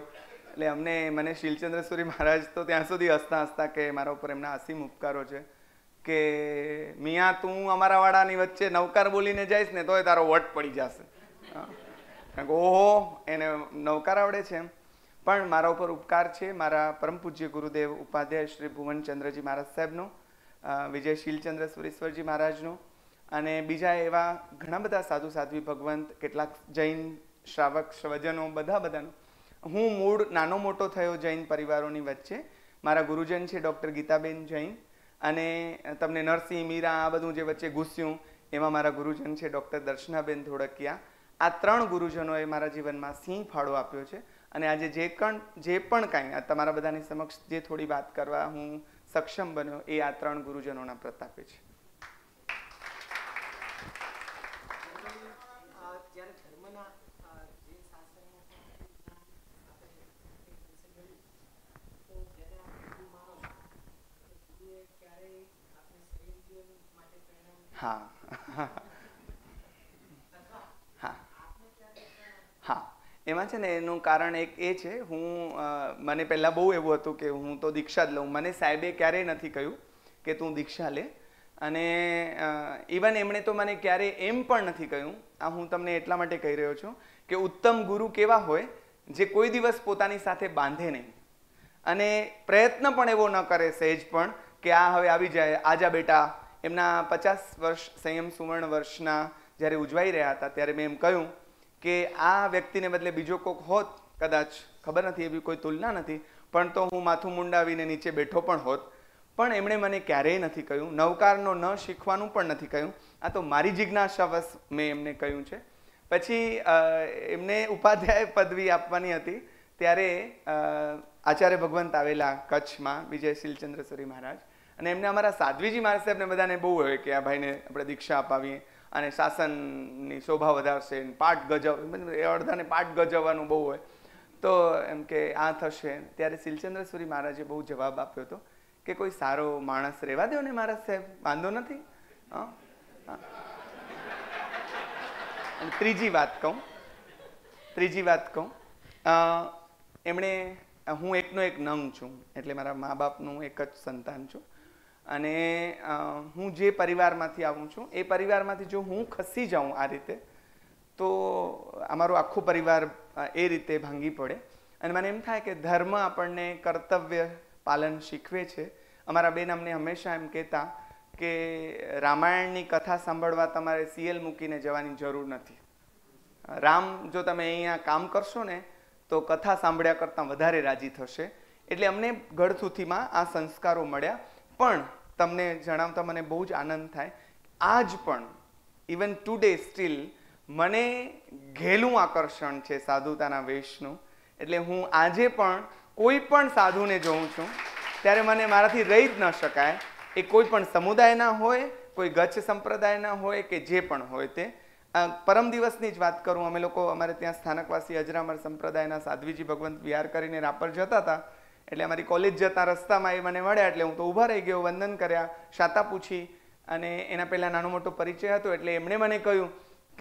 એટલે અમને મને શીલચંદ્ર સૂરી મહારાજ તો ત્યાં સુધી હસતા હસતા કે મારા ઉપર એમના અસીમ ઉપકારો છે કે મિયા તું અમારા વાળાની વચ્ચે નવકાર બોલીને જઈશ ને તોય તારો વટ પડી જશે કારણ ઓહો એને નવકાર આવડે છે એમ પણ મારા ઉપર ઉપકાર છે મારા પરમ પૂજ્ય ગુરુદેવ ઉપાધ્યાય શ્રી ભુવનચંદ્રજી મહારાજ સાહેબનો વિજય શીલચંદ્ર સુરેશ્વરજી મહારાજનો અને બીજા એવા ઘણા બધા સાધુ સાધ્વી ભગવંત કેટલાક જૈન શ્રાવક સ્વજનો બધા બધાનો હું મૂળ નાનો મોટો થયો જૈન પરિવારોની વચ્ચે મારા ગુરુજન છે ડૉક્ટર ગીતાબેન જૈન અને તમને નરસિંહ મીરા આ બધું જે વચ્ચે ઘૂસ્યું એમાં મારા ગુરુજન છે ડૉક્ટર દર્શનાબેન ધોળકિયા આ ત્રણ ગુરુજનોએ મારા જીવનમાં સિંહ ફાળો આપ્યો છે અને આજે જે કણ જે પણ કાંઈ તમારા બધાની સમક્ષ જે થોડી વાત કરવા હું સક્ષમ બન્યો એ આ ત્રણ ગુરુજનોના પ્રતાપે છે હા એમાં છે ને એનું કારણ એક એ છે હું મને પહેલાં બહુ એવું હતું કે હું તો દીક્ષા જ લઉં મને સાહેબે ક્યારેય નથી કહ્યું કે તું દીક્ષા લે અને ઇવન એમણે તો મને ક્યારેય એમ પણ નથી કહ્યું આ હું તમને એટલા માટે કહી રહ્યો છું કે ઉત્તમ ગુરુ કેવા હોય જે કોઈ દિવસ પોતાની સાથે બાંધે નહીં અને પ્રયત્ન પણ એવો ન કરે સહેજ પણ કે આ હવે આવી જાય આજા બેટા એમના પચાસ વર્ષ સંયમ સુવર્ણ વર્ષના જ્યારે ઉજવાઈ રહ્યા હતા ત્યારે મેં એમ કહ્યું કે આ વ્યક્તિને બદલે બીજો કોક હોત કદાચ ખબર નથી એવી કોઈ તુલના નથી પણ તો હું માથું મુંડાવીને નીચે બેઠો પણ હોત પણ એમણે મને ક્યારેય નથી કહ્યું નવકારનો ન શીખવાનું પણ નથી કહ્યું આ તો મારી જિજ્ઞાસાવશ મેં એમને કહ્યું છે પછી એમને ઉપાધ્યાય પદવી આપવાની હતી ત્યારે આચાર્ય ભગવંત આવેલા કચ્છમાં વિજય શીલચંદ્રસરી મહારાજ અને એમને અમારા સાધ્વીજી મહારાજ સાહેબને બધાને બહુ હોય કે આ ભાઈને આપણે દીક્ષા અપાવીએ અને શાસનની શોભા વધારશે પાઠ ગજવ એ અડધાને પાઠ ગજવવાનું બહુ હોય તો એમ કે આ થશે ત્યારે શીલચંદ્રસુરી મહારાજે બહુ જવાબ આપ્યો હતો કે કોઈ સારો માણસ રહેવા દો ને મારા સાહેબ વાંધો નથી ત્રીજી વાત કહું ત્રીજી વાત કહું એમણે હું એકનો એક નંગ છું એટલે મારા મા બાપનું એક જ સંતાન છું અને હું જે પરિવારમાંથી આવું છું એ પરિવારમાંથી જો હું ખસી જાઉં આ રીતે તો અમારો આખો પરિવાર એ રીતે ભાંગી પડે અને મને એમ થાય કે ધર્મ આપણને કર્તવ્ય પાલન શીખવે છે અમારા બેન અમને હંમેશા એમ કહેતા કે રામાયણની કથા સાંભળવા તમારે સીએલ મૂકીને જવાની જરૂર નથી રામ જો તમે અહીંયા કામ કરશો ને તો કથા સાંભળ્યા કરતાં વધારે રાજી થશે એટલે અમને ગળથુથીમાં આ સંસ્કારો મળ્યા પણ તમને જણાવતા મને બહુ જ આનંદ થાય આજ પણ ઇવન ટુડે સ્ટીલ મને ઘેલું આકર્ષણ છે સાધુતાના વેશનું એટલે હું આજે પણ કોઈ પણ સાધુને જોઉં છું ત્યારે મને મારાથી રહી જ ન શકાય એ કોઈ પણ સમુદાયના હોય કોઈ ગચ્છ સંપ્રદાયના હોય કે જે પણ હોય તે પરમ દિવસની જ વાત કરું અમે લોકો અમારે ત્યાં સ્થાનકવાસી અજરામર સંપ્રદાયના સાધ્વીજી ભગવંત વિહાર કરીને રાપર જતા હતા એટલે અમારી કોલેજ જતા રસ્તામાં એ મને મળ્યા એટલે હું તો ઊભા રહી ગયો વંદન કર્યા શાતા પૂછી અને એના પહેલાં નાનો મોટો પરિચય હતો એટલે એમણે મને કહ્યું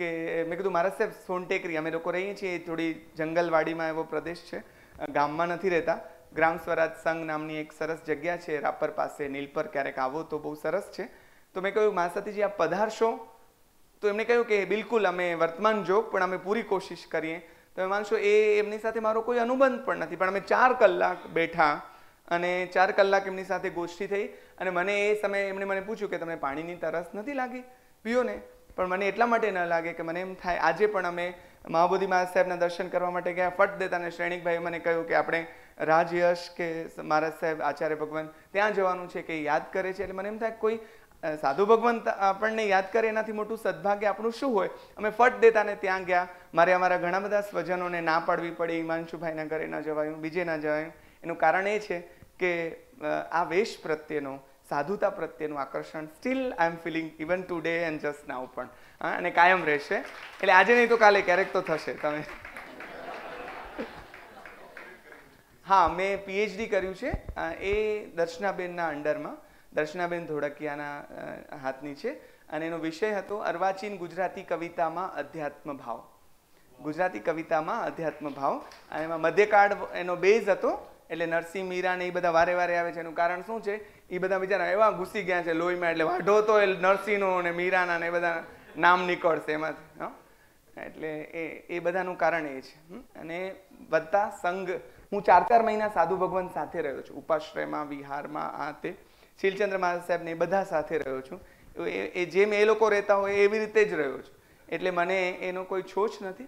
કે મેં કીધું મારા સાહેબ સોનટેકરી અમે લોકો રહીએ છીએ એ થોડી જંગલવાડીમાં એવો પ્રદેશ છે ગામમાં નથી રહેતા ગ્રામ સ્વરાજ સંઘ નામની એક સરસ જગ્યા છે રાપર પાસે નીલપર ક્યારેક આવો તો બહુ સરસ છે તો મેં કહ્યું માસાતીજી આપ પધારશો તો એમણે કહ્યું કે બિલકુલ અમે વર્તમાન જોગ પણ અમે પૂરી કોશિશ કરીએ તો એ માનશો એ એમની સાથે મારો કોઈ અનુબંધ પણ નથી પણ અમે ચાર કલાક બેઠા અને ચાર કલાક એમની સાથે ગોષ્ઠી થઈ અને મને એ સમયે એમણે મને પૂછ્યું કે તમને પાણીની તરસ નથી લાગી પીઓ ને પણ મને એટલા માટે ન લાગે કે મને એમ થાય આજે પણ અમે મહાબોધિ મહારાજ સાહેબના દર્શન કરવા માટે ગયા ફટ દેતા અને શ્રેણિકભાઈએ મને કહ્યું કે આપણે રાજયશ કે મહારાજ સાહેબ આચાર્ય ભગવાન ત્યાં જવાનું છે કે યાદ કરે છે એટલે મને એમ થાય કોઈ સાધુ ભગવંત આપણને યાદ કરે એનાથી મોટું સદભાગ્ય આપણું શું હોય અમે ફટ દેતા ને ત્યાં ગયા મારે અમારા ઘણા બધા સ્વજનોને ના પાડવી પડી હિમાંશુભાઈના ઘરે ન જવાયું બીજે ન જવાયું એનું કારણ એ છે કે આ વેશ પ્રત્યેનો સાધુતા પ્રત્યેનું આકર્ષણ still I am feeling even today and just now પણ અને કાયમ રહેશે એટલે આજે નહીં તો કાલે ક્યારેક તો થશે તમે હા મેં પીએચડી કર્યું છે એ દર્શનાબેનના અંડરમાં દર્શનાબેન ધોળકિયાના હાથની છે અને એનો વિષય હતો અર્વાચીન ગુજરાતી કવિતામાં અધ્યાત્મ ભાવ ગુજરાતી કવિતામાં અધ્યાત્મ ભાવ અને એમાં મધ્યકાળ એનો બેઝ હતો એટલે નરસિંહ મીરા ને એ બધા વારે વારે આવે છે એનું કારણ શું છે એ બધા બિચારા એવા ઘૂસી ગયા છે લોહીમાં એટલે વાઢો તો એ નરસિંહનો અને મીરાના ને એ બધા નામ નીકળશે એમાંથી એટલે એ એ બધાનું કારણ એ છે અને વધતા સંઘ હું ચાર ચાર મહિના સાધુ ભગવાન સાથે રહ્યો છું ઉપાશ્રયમાં વિહારમાં આ તે શીલચંદ્ર મહારાજ સાહેબને બધા સાથે રહ્યો છું એ જેમ એ લોકો રહેતા હોય એવી રીતે જ રહ્યો છું એટલે મને એનો કોઈ છોછ નથી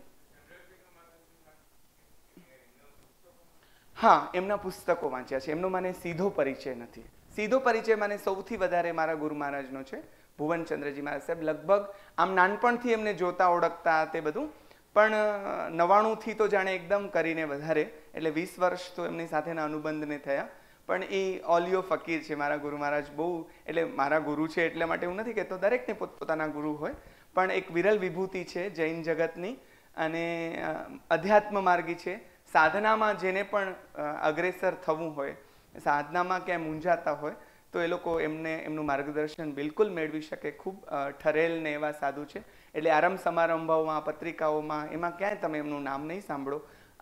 હા એમના પુસ્તકો વાંચ્યા છે એમનો મને સીધો પરિચય નથી સીધો પરિચય મને સૌથી વધારે મારા ગુરુ મહારાજનો છે ભુવનચંદ્રજી મહારાજ સાહેબ લગભગ આમ નાનપણથી એમને જોતા ઓળખતા તે બધું પણ નવાણુંથી તો જાણે એકદમ કરીને વધારે એટલે વીસ વર્ષ તો એમની સાથેના અનુબંધને થયા પણ એ ઓલિયો ફકીર છે મારા ગુરુ મહારાજ બહુ એટલે મારા ગુરુ છે એટલે માટે હું નથી કહેતો દરેકને પોતપોતાના ગુરુ હોય પણ એક વિરલ વિભૂતિ છે જૈન જગતની અને અધ્યાત્મ માર્ગી છે સાધનામાં જેને પણ અગ્રેસર થવું હોય સાધનામાં ક્યાંય મૂંઝાતા હોય તો એ લોકો એમને એમનું માર્ગદર્શન બિલકુલ મેળવી શકે ખૂબ ઠરેલ ને એવા સાધુ છે એટલે આરંભ સમારંભોમાં પત્રિકાઓમાં એમાં ક્યાંય તમે એમનું નામ નહીં સાંભળો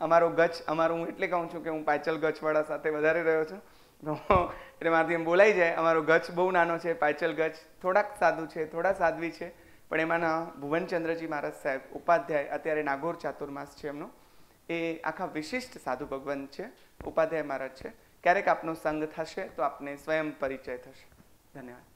અમારો ગચ્છ અમારું હું એટલે કહું છું કે હું પાચલ ગચ્છવાળા સાથે વધારે રહ્યો છું એટલે મારાથી એમ બોલાઈ જાય અમારો ગચ્છ બહુ નાનો છે પાયચલ ગચ થોડાક સાધુ છે થોડા સાધ્વી છે પણ એમાંના ભુવનચંદ્રજી મહારાજ સાહેબ ઉપાધ્યાય અત્યારે નાગોર ચાતુર્માસ છે એમનો એ આખા વિશિષ્ટ સાધુ ભગવંત છે ઉપાધ્યાય મહારાજ છે ક્યારેક આપનો સંગ થશે તો આપને સ્વયં પરિચય થશે ધન્યવાદ